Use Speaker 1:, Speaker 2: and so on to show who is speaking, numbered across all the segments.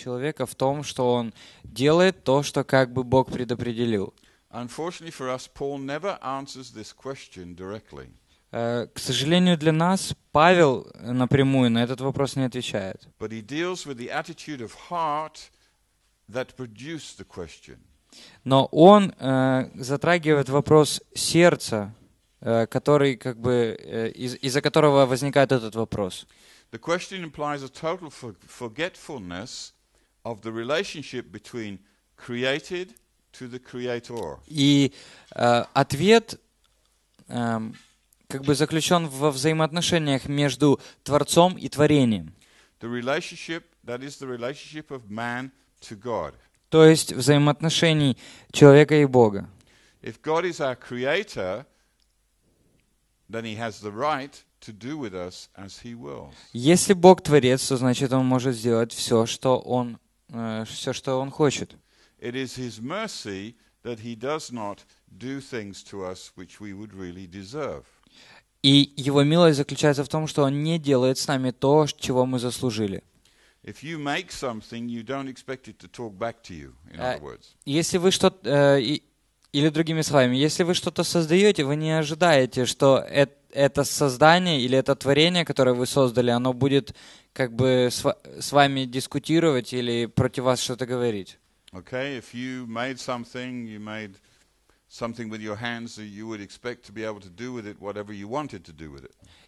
Speaker 1: человека в том, что он делает то, что как бы Бог предопределил. Э, к сожалению для нас, Павел напрямую на этот вопрос не отвечает.
Speaker 2: But he deals with the of heart that the
Speaker 1: Но он э, затрагивает вопрос сердца, э, который как бы э, из, из-за которого возникает этот вопрос.
Speaker 2: The question implies a total forgetfulness of the relationship between created to the creator.
Speaker 1: И э, ответ э, как бы заключен во взаимоотношениях между Творцом и творением.
Speaker 2: The relationship, that is the relationship of man to God.
Speaker 1: То есть взаимоотношений человека и Бога.
Speaker 2: If God is our creator, then he has the right to do with us as he wills.
Speaker 1: Если Бог творец, то значит он может сделать все, что он Э, все, что Он хочет.
Speaker 2: It is His mercy that He does not do things to us which we would really deserve.
Speaker 1: И Его милость заключается в том, что Он не делает с нами то, чего мы заслужили. Если вы что-то, э, или другими словами, если вы что-то создаете, вы не ожидаете, что это создание или это творение, которое вы создали, оно будет как бы с вами дискутировать или против вас что-то говорить.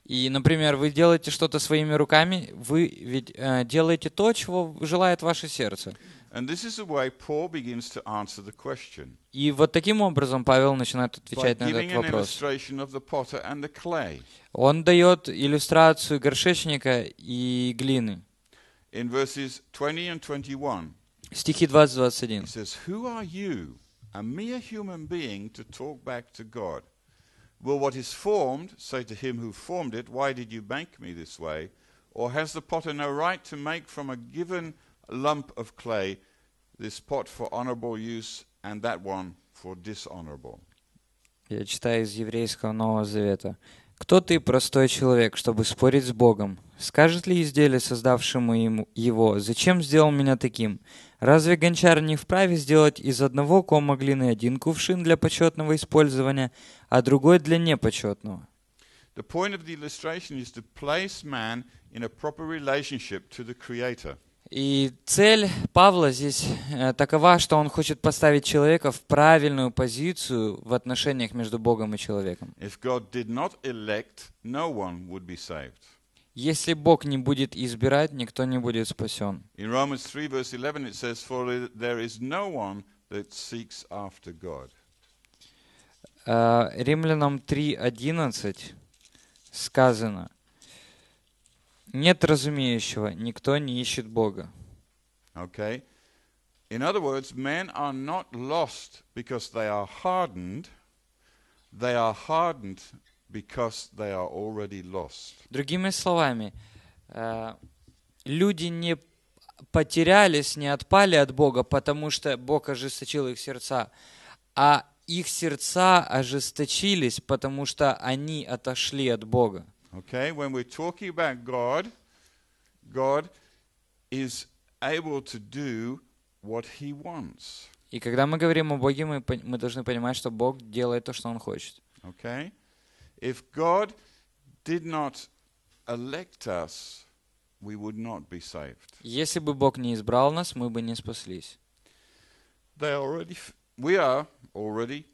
Speaker 1: И, например, вы делаете что-то своими руками, вы ведь э, делаете то, чего желает ваше сердце. И вот таким образом Павел начинает отвечать на этот вопрос. Он дает иллюстрацию горшечника и глины.
Speaker 2: In verses 20 and 21,
Speaker 1: Стихи 20-21. He says, Who
Speaker 2: are you, a mere human being, to talk back to God? Will what is formed say to him who formed it, Why did you make me this way? Or has the potter no right to make from a given lump of clay this pot for honorable use and that one for dishonorable.
Speaker 1: Я читаю из еврейского Нового Завета. Кто ты, простой человек, чтобы спорить с Богом? Скажет ли изделие, создавшему ему его, зачем сделал меня таким? Разве гончар не вправе сделать из одного кома глины один кувшин для почетного использования, а другой для непочетного?
Speaker 2: The point of the illustration is to place man in a proper relationship to the Creator.
Speaker 1: И цель Павла здесь э, такова, что он хочет поставить человека в правильную позицию в отношениях между Богом и человеком. Если Бог не будет избирать, никто не будет спасен. In э, Римлянам 3.11 сказано – нет разумеющего, никто не ищет Бога.
Speaker 2: Okay. In other words, men are not lost because they are hardened. They are hardened
Speaker 1: because they are already lost. Другими словами, э, люди не потерялись, не отпали от Бога, потому что Бог ожесточил их сердца, а их сердца ожесточились, потому что они отошли от Бога. Okay? When we're talking about God,
Speaker 2: God is able to do what he wants.
Speaker 1: И когда мы говорим о Боге, мы, мы должны понимать, что Бог делает то, что Он хочет.
Speaker 2: Okay? If God did not elect us, we would not
Speaker 1: be saved. Если бы Бог не избрал нас, мы бы не спаслись.
Speaker 2: They already we are already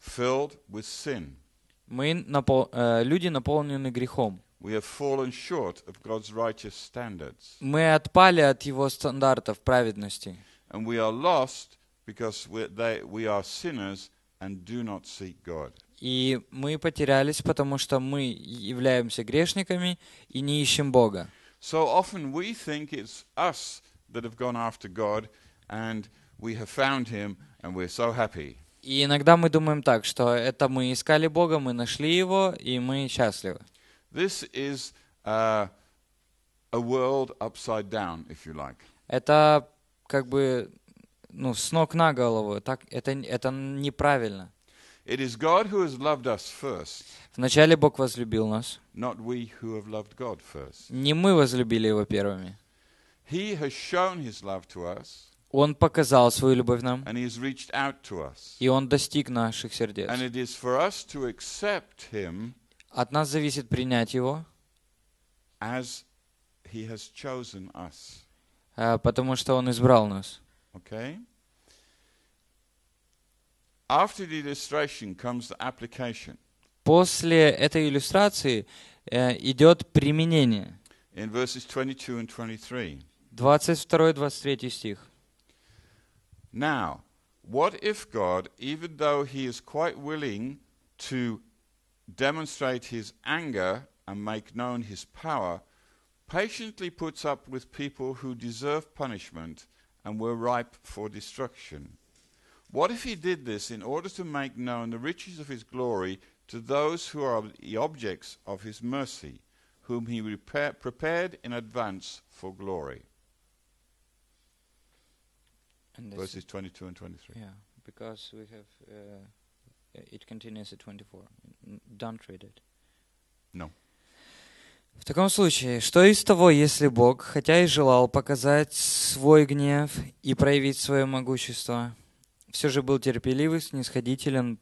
Speaker 2: filled with sin.
Speaker 1: Мы напол... люди наполнены грехом.
Speaker 2: We have fallen short of God's righteous standards.
Speaker 1: Мы отпали от Его стандартов праведности.
Speaker 2: And we are lost because we, they, we are sinners and do not seek God.
Speaker 1: И мы потерялись, потому что мы являемся грешниками и не ищем Бога.
Speaker 2: So often we think it's us that have gone after God and we have found him and we're so happy.
Speaker 1: И иногда мы думаем так, что это мы искали Бога, мы нашли Его, и мы счастливы. This is uh, a world upside down, if you like. Это как бы ну, с ног на голову. Так, это, это неправильно.
Speaker 2: It is God who has loved us first.
Speaker 1: Вначале Бог возлюбил нас.
Speaker 2: Not we who have loved God first.
Speaker 1: Не мы возлюбили Его первыми.
Speaker 2: He has shown His love to us.
Speaker 1: Он показал свою любовь нам. И Он достиг наших сердец. От нас зависит принять Его, э, потому что Он избрал нас. После этой иллюстрации э, идет применение.
Speaker 2: In verses 22 and
Speaker 1: 22-23 стих. Now,
Speaker 2: what if God, even though he is quite willing to demonstrate his anger and make known his power, patiently puts up with people who deserve punishment and were ripe for destruction? What if he did this in order to make known the riches of his glory to those who are the objects of his mercy, whom he prepared in advance for glory? verses 22 and 23. Yeah,
Speaker 1: because we have uh, it continues at 24. Don't read it. No. В таком случае, что из того, если Бог, хотя и желал показать свой гнев и проявить свое могущество, все же был терпелив и снисходителен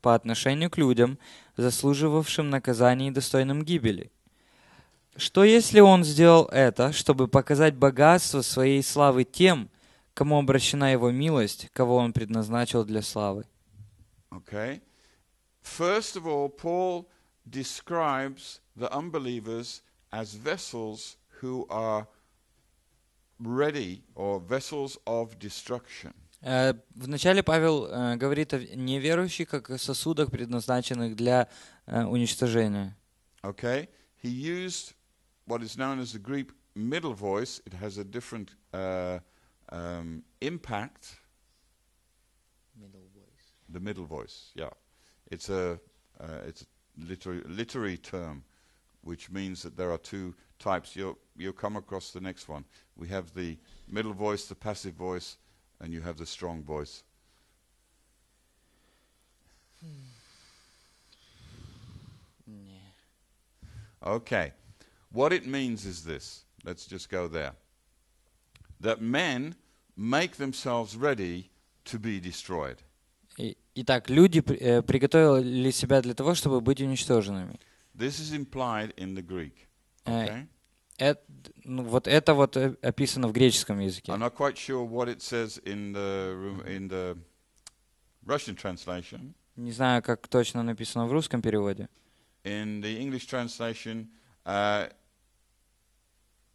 Speaker 1: по отношению к людям, заслуживавшим наказания и достойным гибели? Что если Он сделал это, чтобы показать богатство своей славы тем, кому обращена его милость, кого он предназначил для славы.
Speaker 2: Okay. First of all, Paul describes the unbelievers as vessels who are ready or vessels of destruction.
Speaker 1: Вначале Павел говорит о неверующих как о сосудах, предназначенных для уничтожения.
Speaker 2: Okay, he used what is known as the Greek middle voice. It has a different uh, um, impact.
Speaker 1: Middle voice.
Speaker 2: The middle voice. Yeah, it's a uh, it's a literary, literary term, which means that there are two types. You'll you'll come across the next one. We have the middle voice, the passive voice, and you have the strong voice. Hmm. Yeah. Okay, what it means is this. Let's just go there. That men make themselves ready to be destroyed.
Speaker 1: Итак, люди приготовили себя для того, чтобы быть уничтоженными.
Speaker 2: This is implied in the Greek.
Speaker 1: Okay? Эт, ну, вот это вот описано в греческом языке. I'm
Speaker 2: not quite sure what it says in the, in the Russian translation.
Speaker 1: Не знаю, как точно написано в русском переводе.
Speaker 2: In the English translation, uh,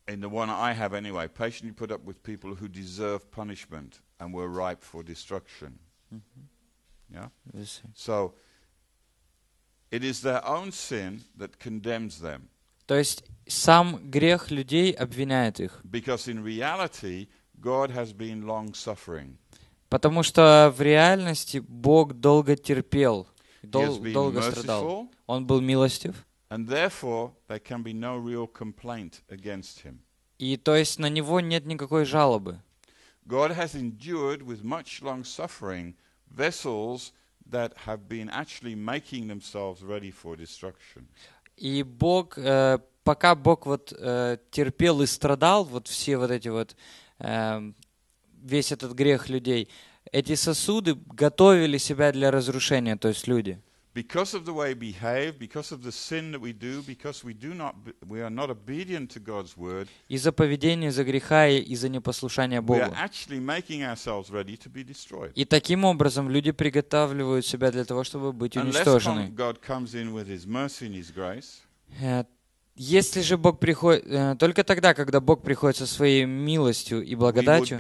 Speaker 2: in the one I have anyway, patiently put up with people who deserve punishment and were ripe for destruction.
Speaker 1: Mm-hmm.
Speaker 2: Yeah? So, it is their own sin that condemns them.
Speaker 1: То есть сам грех людей обвиняет их.
Speaker 2: Because in reality, God has been long suffering.
Speaker 1: Потому что в реальности Бог долго терпел, дол долго страдал. Он был милостив.
Speaker 2: And therefore, there can be no real complaint against him.
Speaker 1: И то есть на него нет никакой жалобы.
Speaker 2: God has endured with much long suffering vessels that have been actually making themselves ready for destruction.
Speaker 1: И Бог, э, пока Бог вот э, терпел и страдал, вот все вот эти вот, э, весь этот грех людей, эти сосуды готовили себя для разрушения, то есть люди
Speaker 2: because of the way we behave, because of the sin that we do, because we do not, we are not obedient to God's word.
Speaker 1: Из-за поведения, за греха и из-за непослушания Богу. We are
Speaker 2: actually making ourselves ready to be destroyed. И
Speaker 1: таким образом люди приготавливают себя для того, чтобы быть уничтожены.
Speaker 2: God comes in with His mercy and His grace.
Speaker 1: Э, если же Бог приходит, э, только тогда, когда Бог приходит со своей милостью и благодатью,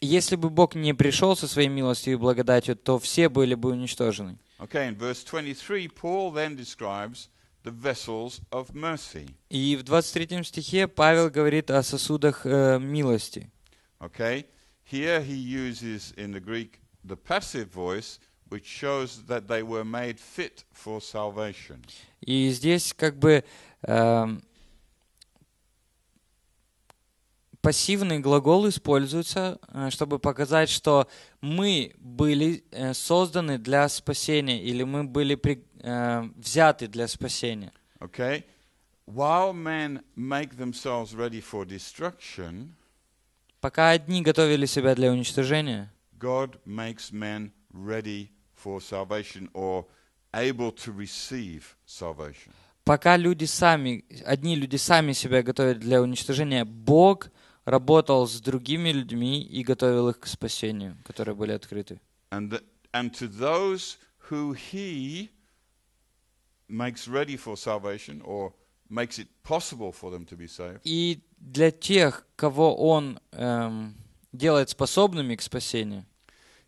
Speaker 1: если бы Бог не пришел со своей милостью и благодатью, то все были бы уничтожены.
Speaker 2: Okay, in verse 23, Paul then describes the vessels of mercy.
Speaker 1: И в 23 стихе Павел говорит о сосудах э, милости.
Speaker 2: Okay, here he uses in the Greek the passive voice, which shows that they were made fit for salvation.
Speaker 1: И здесь как бы э, пассивный глагол используется, э, чтобы показать, что мы были э, созданы для спасения или мы были при, э, взяты для спасения. Okay. While men make themselves ready for destruction, пока одни готовили себя для уничтожения,
Speaker 2: God makes men ready for salvation or able to receive salvation.
Speaker 1: Пока люди сами, одни люди сами себя готовят для уничтожения, Бог работал с другими людьми и готовил их к спасению, которые были открыты. And, the,
Speaker 2: and to those who he makes ready for salvation or makes it possible for them to be saved.
Speaker 1: И для тех, кого он эм, делает способными к спасению.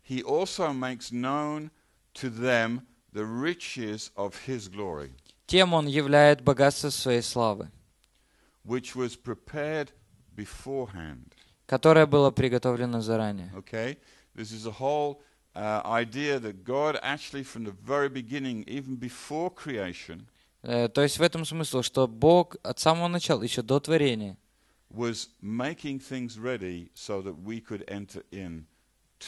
Speaker 2: He also makes known to them the riches of his glory.
Speaker 1: Тем он являет богатство своей славы.
Speaker 2: Which was prepared beforehand.
Speaker 1: Которое было приготовлено заранее.
Speaker 2: Okay? This is a whole uh, idea that God actually from the very beginning, even before creation,
Speaker 1: то есть в этом смысл, что Бог от самого начала, еще до творения,
Speaker 2: was making things ready so that we could enter in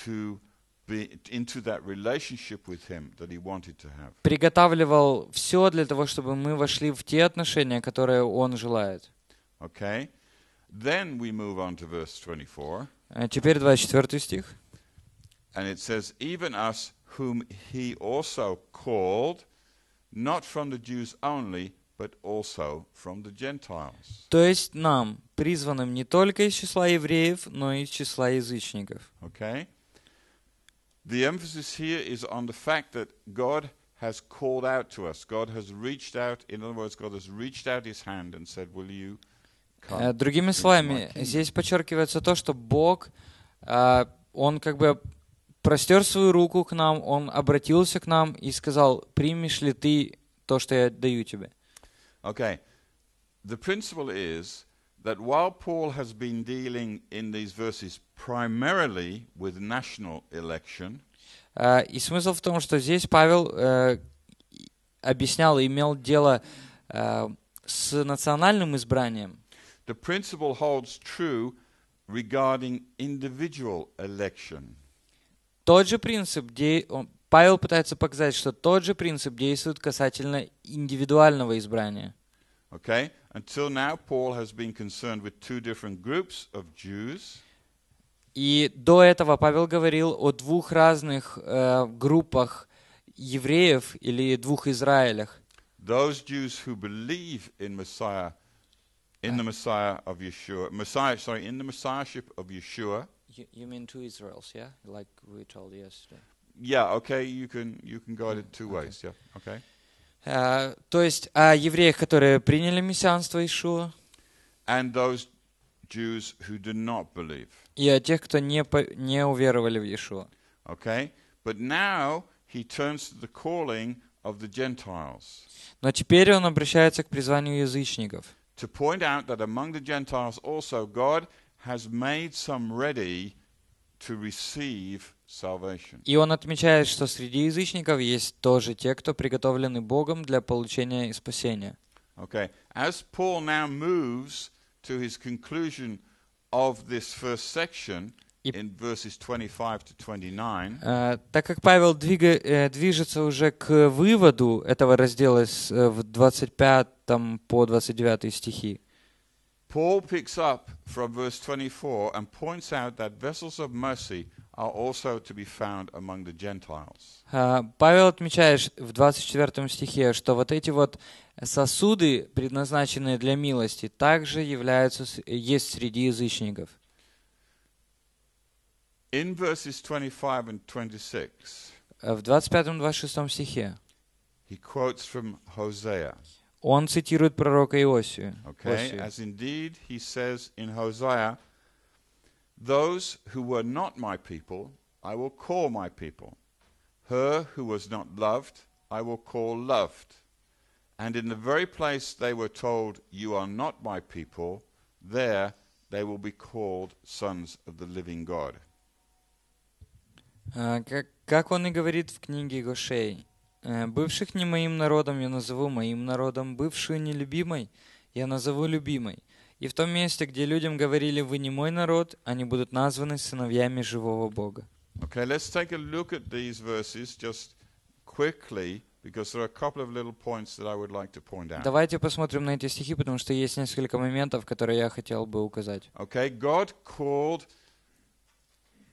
Speaker 2: to be into that relationship with him that he wanted to have.
Speaker 1: Приготавливал все для того, чтобы мы вошли в те отношения, которые он желает.
Speaker 2: Okay? Then we move on to verse 24.
Speaker 1: Теперь стих.
Speaker 2: And it says, even us whom he also called, not from the Jews only, but also from the Gentiles.
Speaker 1: То есть нам, призванным не только из числа евреев, но и из числа язычников. Okay?
Speaker 2: The emphasis here is on the fact that God has called out to us. God has reached out, in other words, God has reached out his hand and
Speaker 1: said, will you Э, другими словами, здесь подчеркивается то, что Бог, э, Он как бы простер свою руку к нам, Он обратился к нам и сказал, примешь ли ты то, что я даю тебе? Okay. The
Speaker 2: principle is that while Paul has been dealing in these verses
Speaker 1: primarily with national election, Uh, и смысл в том, что здесь Павел uh, объяснял и имел дело uh, с национальным избранием.
Speaker 2: The principle holds true regarding individual election.
Speaker 1: Тот же принцип, Павел пытается показать, что тот же принцип действует касательно индивидуального избрания. Okay,
Speaker 2: until now Paul has been concerned with two different groups of Jews.
Speaker 1: И до этого Павел говорил о двух разных э, группах евреев или двух Израилях.
Speaker 2: Those Jews who believe in Messiah in the Messiah of Yeshua, Messiah, sorry, in the Messiahship of Yeshua.
Speaker 1: You, you mean two Israels, yeah? Like we told yesterday.
Speaker 2: Yeah, okay, you can, you can guide it
Speaker 1: two ways, yeah, okay. Uh, то есть о евреях, которые приняли мессианство Иешуа.
Speaker 2: And those Jews who do not believe.
Speaker 1: И о тех, кто не, по, не уверовали в Иешуа. Okay,
Speaker 2: but now he turns to the calling of the Gentiles.
Speaker 1: Но теперь он обращается к призванию язычников
Speaker 2: to point out that among the Gentiles also God has made some ready to receive salvation. И он
Speaker 1: отмечает, что среди язычников есть тоже те, кто приготовлены Богом для получения спасения.
Speaker 2: Okay. As Paul now moves to his conclusion of this first section, И, э, так
Speaker 1: как Павел двига, э, движется уже к выводу этого раздела с, э, в 25 по 29 стихи,
Speaker 2: Paul picks up from verse 24 and points out that vessels of mercy are also to be found among the Gentiles.
Speaker 1: Э, Павел отмечает в 24 стихе, что вот эти вот сосуды, предназначенные для милости, также являются, есть среди язычников.
Speaker 2: In verses 25 and 26.
Speaker 1: В 25 и 26
Speaker 2: стихе. He quotes from Hosea.
Speaker 1: Он цитирует пророка Иосию. Okay, as
Speaker 2: indeed he says in Hosea, those who were not my people, I will call my people. Her who was not loved, I will call loved. And in the very place they were told, You are not my people, there they will be called sons of the living God.
Speaker 1: А, как, как он и говорит в книге Гошей, «Э, «Бывших не моим народом я назову моим народом, бывшую нелюбимой я назову любимой». И в том месте, где людям говорили «Вы не мой народ», они будут названы сыновьями живого Бога.
Speaker 2: Okay, let's take a look at these verses just quickly, because there are a couple of little points that I would like to point out. Давайте
Speaker 1: посмотрим на эти стихи, потому что есть несколько моментов, которые я хотел бы указать.
Speaker 2: Okay, God called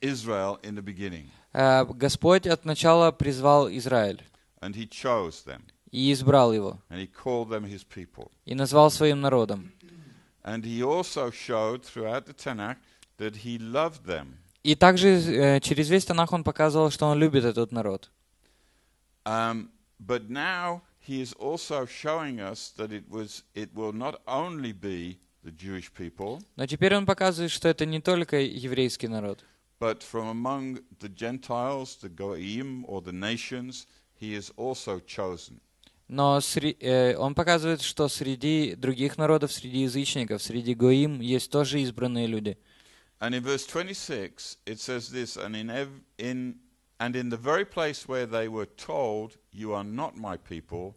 Speaker 2: Israel in the beginning.
Speaker 1: Э, Господь от начала призвал Израиль. And he chose them. И избрал его. And he called them his people. И назвал своим народом. И также э, через весь Танах он показывал, что он любит этот народ.
Speaker 2: Um, but now he is also showing us that it was it will not only be the Jewish people.
Speaker 1: Но теперь он показывает, что это не только еврейский народ.
Speaker 2: But from among the Gentiles, the Goim, or the nations, he is also chosen.
Speaker 1: Но сри, э, он показывает, что среди других народов, среди язычников, среди Гоим есть тоже избранные люди.
Speaker 2: And in verse 26 it says this, and in, ev, in and in the very place where they were told, you are not my people,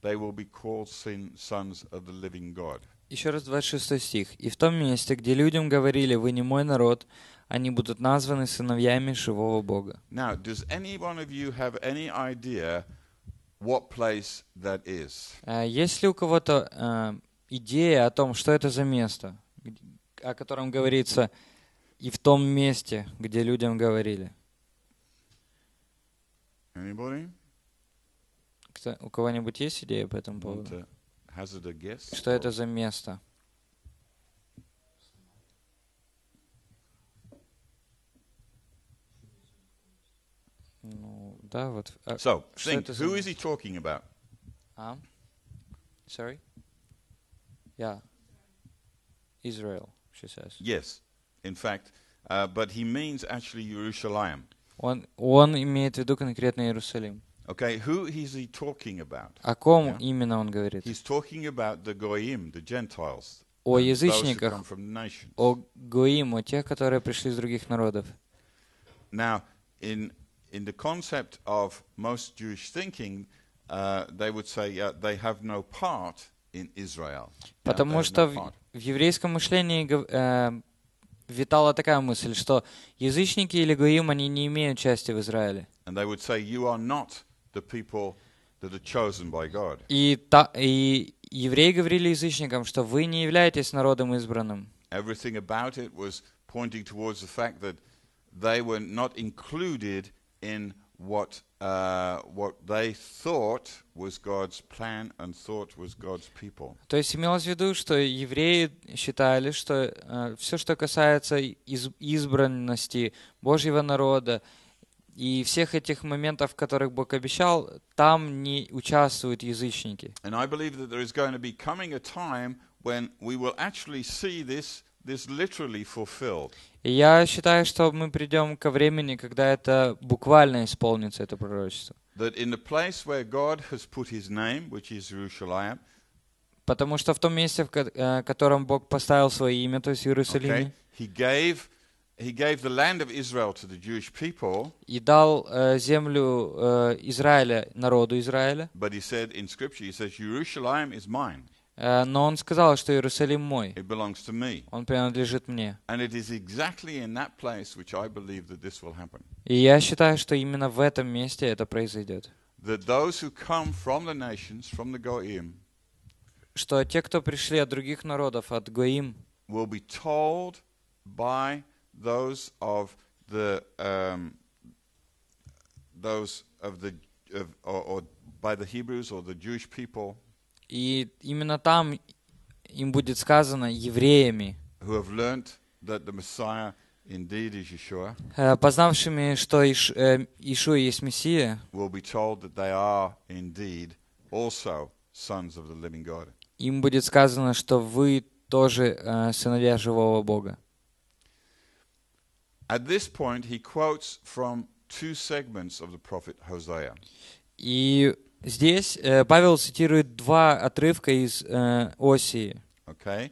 Speaker 2: they will be called sin, sons of the living God.
Speaker 1: Еще раз 26 стих. «И в том месте, где людям говорили, вы не мой народ, они будут названы сыновьями живого Бога.
Speaker 2: Now, does any one of you have any idea what place that is?
Speaker 1: А есть ли у кого-то э, идея о том, что это за место, о котором говорится и в том месте, где людям говорили? Anybody? Кто, у кого-нибудь есть идея по этому поводу? Что это за место? Да, вот. А, so, think, who is he
Speaker 2: talking about?
Speaker 1: Um, sorry?
Speaker 2: Yeah. Israel, she says. Yes, in fact, uh, but he means actually Jerusalem.
Speaker 1: Он, он имеет в виду конкретно Иерусалим.
Speaker 2: Okay, who is he talking about? О ком yeah?
Speaker 1: именно он говорит?
Speaker 2: He's talking about the goyim, the Gentiles. О язычниках,
Speaker 1: о гоим, о тех, которые пришли из других народов.
Speaker 2: Now, in in the concept of most Jewish thinking, uh, they would say uh, they have no part in Israel.
Speaker 1: Потому yeah, что no в, в еврейском мышлении э, витала такая мысль, что язычники или гоим, они не имеют части в Израиле.
Speaker 2: And they would say, you are not the people that are chosen by God.
Speaker 1: И, та, и евреи говорили язычникам, что вы не являетесь народом избранным.
Speaker 2: Everything about it was pointing towards the fact that they were not included in what what they thought was God's plan and thought was God's people.
Speaker 1: То есть имелось в виду, что евреи считали, что uh, все, что касается из избранности Божьего народа и всех этих моментов, которых Бог обещал, там не участвуют язычники.
Speaker 2: And I believe that there is going to be coming a time when we will actually see this
Speaker 1: Я считаю, что мы придем ко времени, когда это буквально исполнится, это пророчество. Потому что в том месте, в э, котором Бог поставил свое имя, то есть Иерусалим, и дал э, землю э, Израиля народу Израиля.
Speaker 2: But he said in Scripture, he says, Jerusalem is mine.
Speaker 1: Э, но он сказал, что Иерусалим мой. Он принадлежит мне. И я считаю, что именно в этом месте это произойдет. Что те, кто пришли от других
Speaker 2: народов, от Гоим, will told by those of the um, those of the or by the Hebrews or the Jewish people и
Speaker 1: именно там им будет сказано евреями, э, познавшими, что Иш, э, Ишуа есть Мессия, им будет сказано, что вы тоже э, сыновья живого Бога.
Speaker 2: At this point, he quotes from two segments of the prophet Hosea.
Speaker 1: И Здесь э, Павел цитирует два отрывка из э, Осии.
Speaker 2: Okay.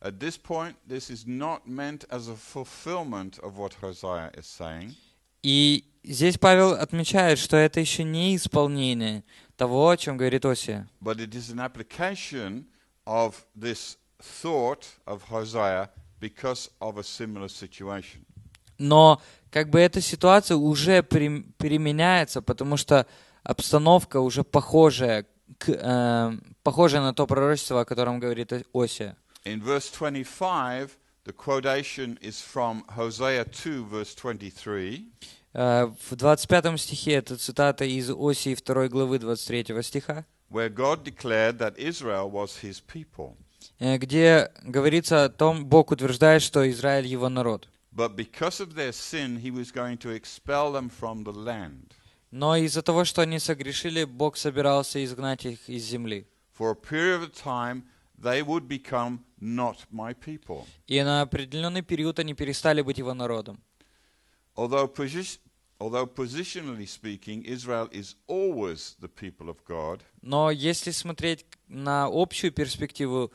Speaker 2: At this point, this is not meant as a fulfillment of what Hosea is saying.
Speaker 1: И здесь Павел отмечает, что это еще не исполнение того, о чем говорит Осия.
Speaker 2: But it is an application of this thought of Hosea because of a similar situation.
Speaker 1: Но как бы эта ситуация уже при, применяется, потому что обстановка уже похожая, к, э, похожая на то пророчество, о котором говорит Оси.
Speaker 2: In verse 25, the quotation is from Hosea 2, verse 23.
Speaker 1: Э, стихе это цитата из Осии 2 главы 23 стиха.
Speaker 2: Where God declared that Israel was his people.
Speaker 1: Э, где говорится о том, Бог утверждает, что Израиль его народ.
Speaker 2: но из-за их sin,
Speaker 1: Он was going to expel them но из-за того, что они согрешили, Бог собирался изгнать их из земли. И на определенный период они перестали быть его народом. Но если смотреть на общую перспективу,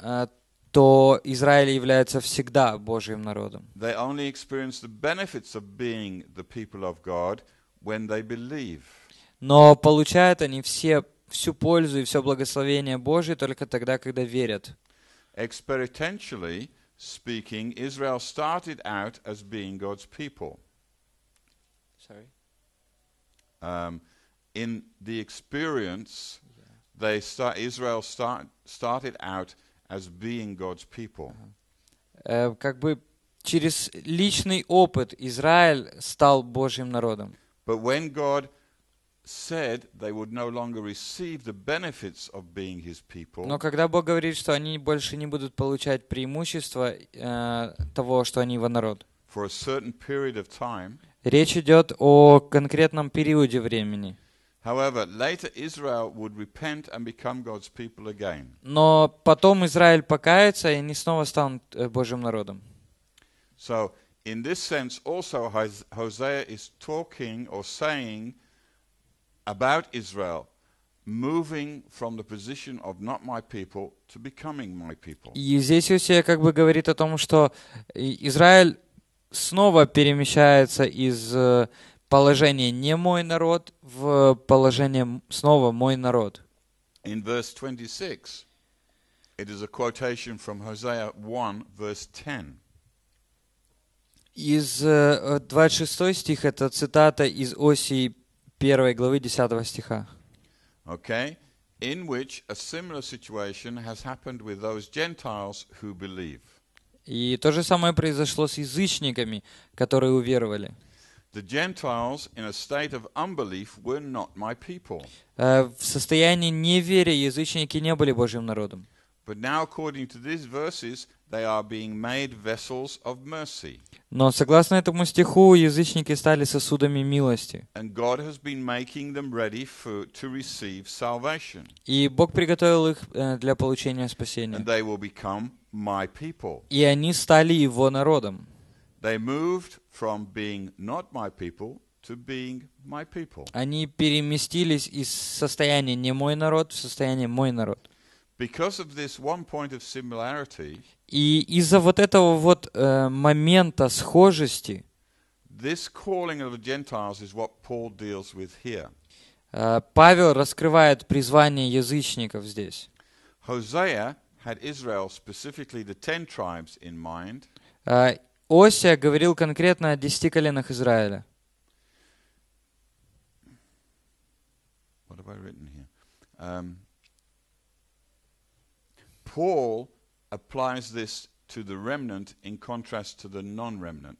Speaker 1: э, то Израиль является всегда Божьим народом.
Speaker 2: They only experience the benefits
Speaker 1: of being the people of God – when they believe. Но получают они все всю пользу и все благословение Божие только тогда, когда верят.
Speaker 2: Experientially speaking, Israel started out as being God's people. Sorry. Um, in the experience, yeah. they start, Israel start, started out as being
Speaker 1: God's people. Как бы через личный опыт Израиль стал Божьим народом. But when God said they would
Speaker 2: no longer receive the benefits of being his people, Но когда
Speaker 1: Бог говорит, что они больше не будут получать преимущества э, того, что они его народ,
Speaker 2: for a certain period of time,
Speaker 1: речь идет о конкретном периоде времени.
Speaker 2: However, later Israel would repent and become God's people again.
Speaker 1: Но потом Израиль покается, и они снова станут э, Божьим народом.
Speaker 2: So, in this sense, also, Hosea is talking or saying about Israel moving from the position of not my people to becoming my people. И здесь
Speaker 1: Иосия как бы говорит о том, что Израиль снова перемещается из э, положения не мой народ в положение снова мой народ.
Speaker 2: In verse 26, it is a quotation from Hosea 1, verse 10.
Speaker 1: Из 26 э, э, стих это цитата из оси 1 главы 10 стиха.
Speaker 2: Okay. In which a similar situation has happened with those Gentiles
Speaker 1: who believe. И то же самое произошло с язычниками, которые уверовали.
Speaker 2: The Gentiles in a state of unbelief were not my people.
Speaker 1: Э, в состоянии неверия язычники не были Божьим народом.
Speaker 2: But now, according to these verses, they are being made vessels of mercy.
Speaker 1: Но согласно этому стиху язычники стали сосудами милости.
Speaker 2: And God has been making them ready for, to receive salvation.
Speaker 1: И Бог приготовил их для получения спасения. And they will become my people. И они стали его народом.
Speaker 2: They moved from being not my people to being my people.
Speaker 1: Они переместились из состояния не мой народ в состояние мой народ. И из-за вот этого вот э, момента схожести, э, Павел раскрывает призвание язычников здесь.
Speaker 2: Э,
Speaker 1: Осия говорил конкретно о десяти коленах Израиля. What have I
Speaker 2: written here? Um, Paul applies this to the remnant in contrast to the non-remnant.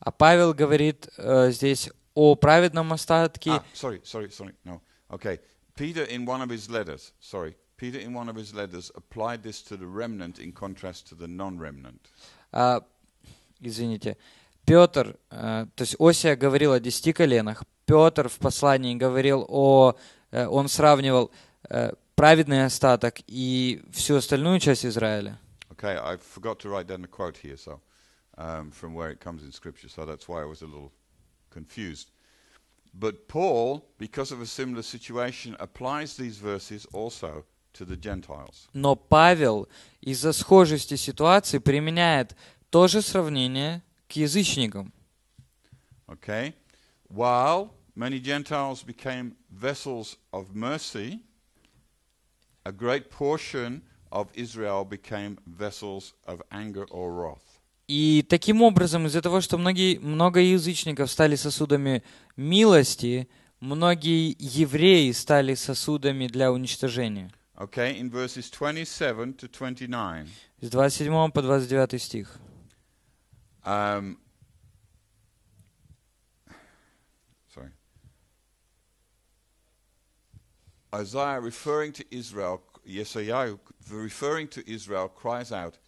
Speaker 1: А Павел говорит э, здесь о праведном остатке. Ah, sorry, sorry, sorry. No. Okay.
Speaker 2: Peter in one of his letters, sorry. Peter in one of his letters applied this to the remnant
Speaker 1: in contrast to the non-remnant. А, извините. Петр, э, то есть Осия говорил о десяти коленах. Петр в послании говорил о, э, он сравнивал э, праведный остаток и всю остальную часть Израиля.
Speaker 2: Okay, I forgot to write down the quote here, so um, from where it comes in Scripture, so that's why I was a little confused. But Paul, because of a similar situation, applies these verses also to the Gentiles.
Speaker 1: Но Павел из-за схожести ситуации применяет то же сравнение к язычникам.
Speaker 2: Okay, while many Gentiles became vessels of mercy a great portion of Israel became vessels of anger or wrath.
Speaker 1: И таким образом, из-за того, что многие, много язычников стали сосудами милости, многие евреи стали сосудами для уничтожения.
Speaker 2: Okay, in verses 27 to 29.
Speaker 1: С 27 по 29 стих. Um,
Speaker 2: Isaiah referring to Israel, Yeshayahu referring to Israel cries out,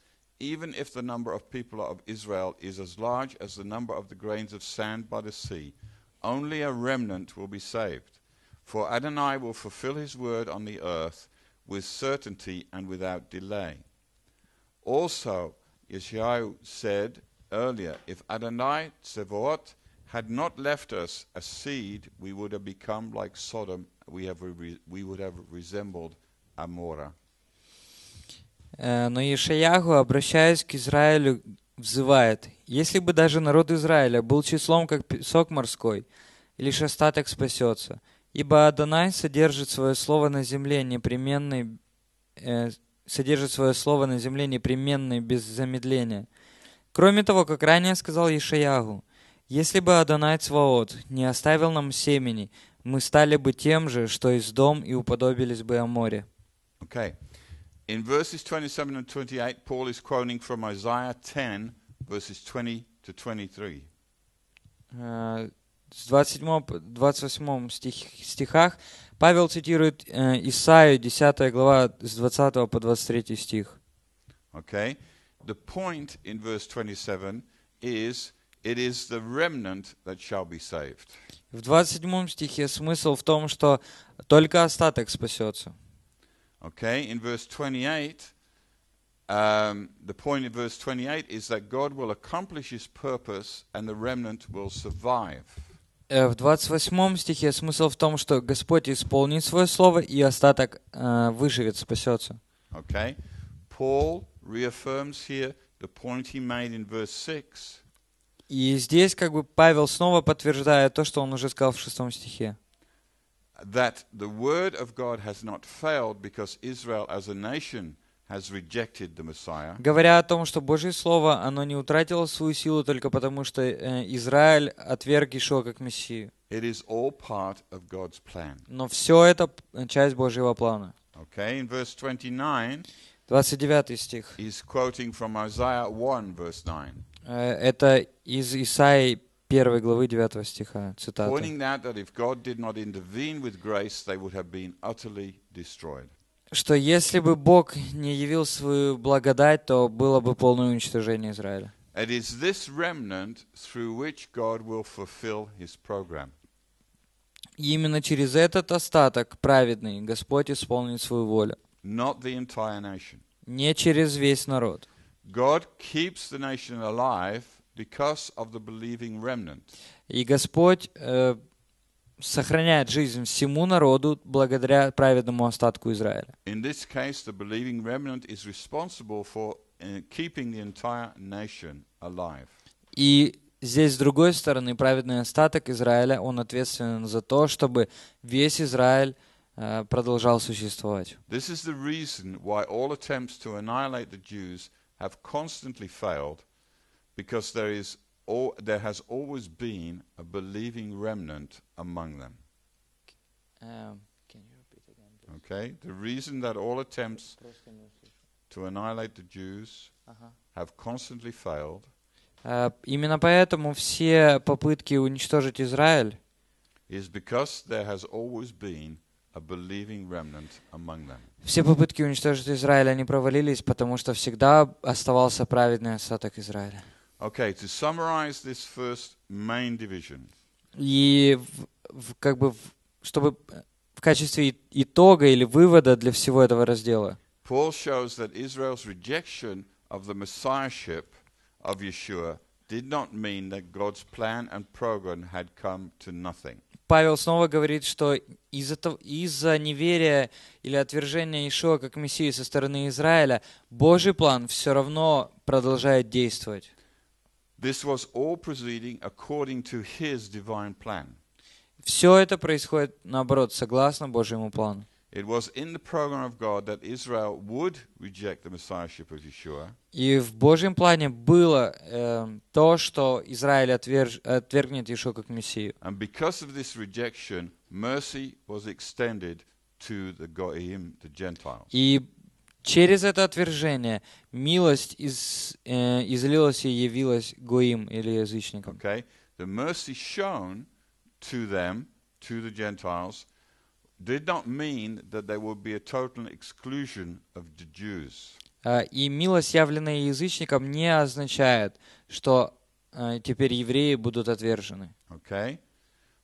Speaker 2: even if the number of people of Israel is as large as the number of the grains of sand by the sea, only a remnant will be saved. For Adonai will fulfill his word on the earth with certainty and without delay. Also, Yeshayahu said earlier, if Adonai Sevot." had not left us a seed, we would have become like Sodom, we, have we would have resembled Amora.
Speaker 1: Но Ешаяху, обращаясь к Израилю, взывает, «Если бы даже народ Израиля был числом, как песок морской, лишь остаток спасется, ибо Адонай содержит свое слово на земле непременной, э, содержит свое слово на земле непременной без замедления». Кроме того, как ранее сказал Ишаяху, если бы Адонай Цваот не оставил нам семени, мы стали бы тем же, что и дом и уподобились бы о море.
Speaker 2: Okay. In verses 27 and 28, Paul is quoting from Isaiah 10, verses 20 to 23.
Speaker 1: Uh, э, с 27-28 стих, стихах Павел цитирует э, Исаию, 10 глава, с 20 по 23 стих.
Speaker 2: Okay. The point in verse 27 is It is the remnant that shall be saved.
Speaker 1: В 27 стихе смысл в том, что только остаток спасется.
Speaker 2: Okay, in verse 28, um, the point in verse 28 is that God will accomplish his purpose and the remnant will survive.
Speaker 1: Э, в 28 стихе смысл в том, что Господь исполнит свое слово, и остаток э, выживет, спасется.
Speaker 2: Okay. Paul reaffirms here the point he made in verse 6.
Speaker 1: И здесь как бы Павел снова подтверждает то, что он уже сказал в шестом стихе.
Speaker 2: That the word of God has not failed because Israel as a nation has rejected the Messiah. Говоря
Speaker 1: о том, что Божье Слово, оно не утратило свою силу только потому, что э, Израиль отверг Ишуа как Мессию.
Speaker 2: It is all part of God's plan.
Speaker 1: Но все это часть Божьего плана.
Speaker 2: Okay, in verse 29,
Speaker 1: 29 стих.
Speaker 2: He's quoting from Isaiah 1, verse 9.
Speaker 1: Э, это из Исаии 1 главы 9 стиха, цитата. Что если бы Бог не явил свою благодать, то было бы полное уничтожение Израиля.
Speaker 2: It is this remnant through which God will fulfill his program.
Speaker 1: именно через этот остаток праведный Господь исполнит свою волю.
Speaker 2: Not the entire nation.
Speaker 1: Не через весь народ.
Speaker 2: God keeps the nation alive because of the believing
Speaker 1: remnant. И Господь э, сохраняет жизнь всему народу благодаря праведному остатку Израиля.
Speaker 2: In this case, the believing remnant is responsible for uh, keeping the entire nation alive.
Speaker 1: И здесь, с другой стороны, праведный остаток Израиля, он ответственен за то, чтобы весь Израиль э, продолжал существовать.
Speaker 2: This is the reason why all attempts to annihilate the Jews have constantly failed because there, is all, there has always been a believing remnant among them.
Speaker 1: Um, can you repeat again? Please?
Speaker 2: Okay, the reason that all attempts to annihilate the Jews uh-huh. have constantly failed.
Speaker 1: Uh, именно поэтому все попытки уничтожить Израиль
Speaker 2: is because there has always been a believing remnant among them.
Speaker 1: Все попытки уничтожить Израиль, они провалились, потому что всегда оставался праведный остаток Израиля.
Speaker 2: Okay, to summarize this first main division.
Speaker 1: И в, в, как бы в, чтобы в качестве итога или вывода для всего этого раздела.
Speaker 2: Paul shows that Israel's rejection of the messiahship of Yeshua did not mean that God's plan and program had come to nothing.
Speaker 1: Павел снова говорит, что из-за, из неверия или отвержения Ишуа как Мессии со стороны Израиля, Божий план все равно продолжает действовать.
Speaker 2: This was all proceeding according to his divine plan.
Speaker 1: Все это происходит, наоборот, согласно Божьему плану. И в Божьем плане было э, то, что Израиль отверж, отвергнет Иешуа как Мессию. And because
Speaker 2: of this rejection, mercy was extended to the Goim, the Gentiles.
Speaker 1: И через это отвержение милость из, э, излилась и явилась Гоим или язычникам. Okay?
Speaker 2: The mercy shown to them, to the Gentiles, — did not mean that there would be a total exclusion of the Jews.
Speaker 1: Э, и милость, явленная язычникам, не означает, что э, теперь евреи будут отвержены okay?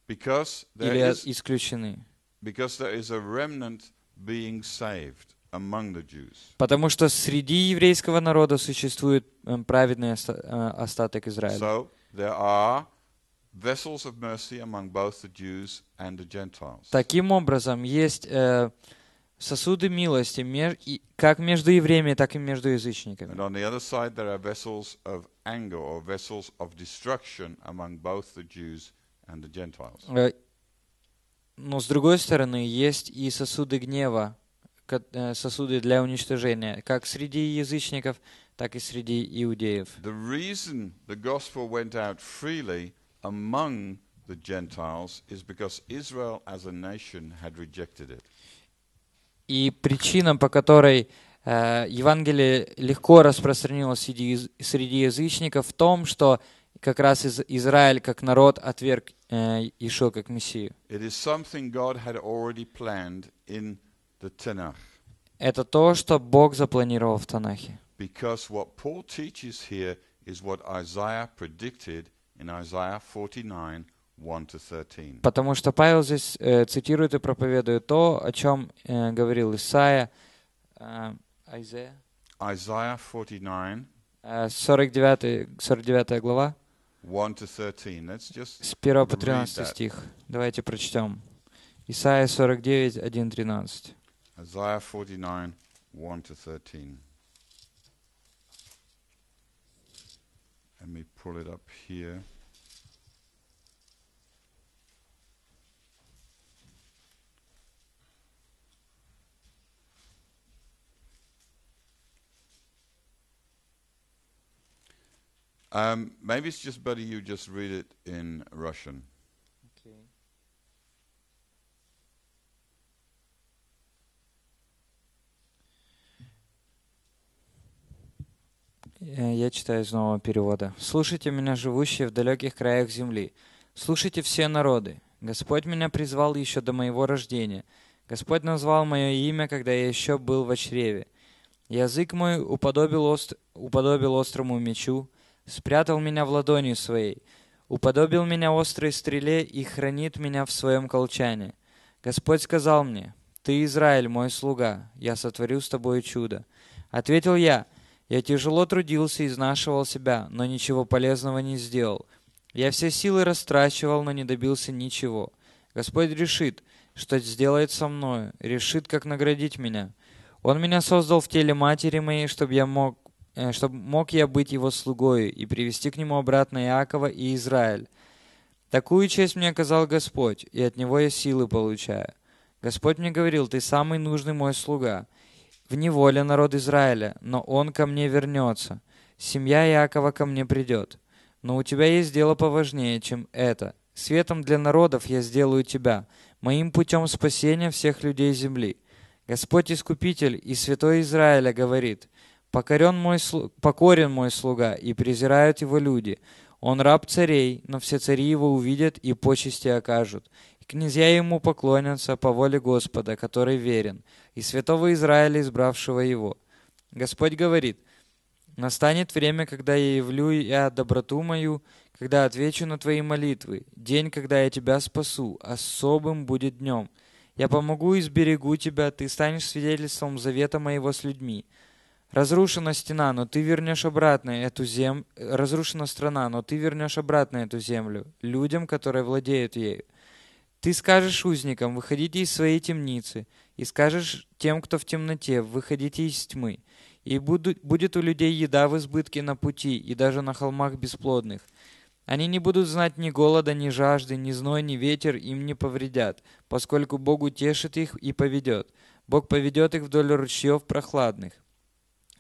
Speaker 2: или is,
Speaker 1: исключены.
Speaker 2: there is a being saved among the Jews.
Speaker 1: Потому что среди еврейского народа существует э, праведный остаток Израиля. So
Speaker 2: there are
Speaker 1: Таким образом, есть э, сосуды милости как между евреями, так и между язычниками.
Speaker 2: Side,
Speaker 1: но с другой стороны, есть и сосуды гнева, э, сосуды для уничтожения, как среди язычников, так и среди иудеев.
Speaker 2: The reason the gospel went out freely – among the Gentiles is because Israel as a nation had rejected it.
Speaker 1: И причина, по которой э, Евангелие легко распространилось среди, среди язычников, в том, что как раз из, Израиль как народ отверг э, Ишо как Мессию. Это то, что Бог запланировал в Танахе.
Speaker 2: Потому что, что Павел Paul здесь, это то, что Исаия предсказал.
Speaker 1: Потому что Павел здесь э, цитирует и проповедует то, о чем э, говорил Исаия,
Speaker 2: э, Айзея. 49.
Speaker 1: 49, 49 глава.
Speaker 2: с 1 по 13 стих.
Speaker 1: Давайте прочтем. Исаия 49, 1, 13.
Speaker 2: Isaiah 49, 1 13. Let me pull it up here. Um, maybe it's just better you just read it in Russian.
Speaker 1: Э, я читаю из нового перевода. «Слушайте меня, живущие в далеких краях земли. Слушайте все народы. Господь меня призвал еще до моего рождения. Господь назвал мое имя, когда я еще был в чреве. Язык мой уподобил, ост... уподобил острому мечу, спрятал меня в ладони своей, уподобил меня острой стреле и хранит меня в своем колчане. Господь сказал мне, «Ты, Израиль, мой слуга, я сотворю с тобой чудо». Ответил я, — я тяжело трудился изнашивал себя, но ничего полезного не сделал. Я все силы растрачивал, но не добился ничего. Господь решит, что сделает со мною, решит, как наградить меня. Он меня создал в теле матери моей, чтобы я мог э, чтобы мог я быть его слугой и привести к нему обратно Иакова и Израиль. Такую честь мне оказал Господь, и от него я силы получаю. Господь мне говорил, ты самый нужный мой слуга в неволе народ Израиля, но он ко мне вернется. Семья Иакова ко мне придет. Но у тебя есть дело поважнее, чем это. Светом для народов я сделаю тебя, моим путем спасения всех людей земли. Господь Искупитель и Святой Израиля говорит, покорен мой, покорен мой слуга, и презирают его люди. Он раб царей, но все цари его увидят и почести окажут, князья ему поклонятся по воле Господа, который верен, и святого Израиля, избравшего его. Господь говорит, «Настанет время, когда я явлю я доброту мою, когда отвечу на твои молитвы, день, когда я тебя спасу, особым будет днем. Я помогу и сберегу тебя, ты станешь свидетельством завета моего с людьми». Разрушена стена, но ты вернешь обратно эту землю. Разрушена страна, но ты вернешь обратно эту землю людям, которые владеют ею. Ты скажешь узникам, выходите из своей темницы, и скажешь тем, кто в темноте, выходите из тьмы. И будет у людей еда в избытке на пути и даже на холмах бесплодных. Они не будут знать ни голода, ни жажды, ни зной, ни ветер им не повредят, поскольку Бог утешит их и поведет. Бог поведет их вдоль ручьев прохладных.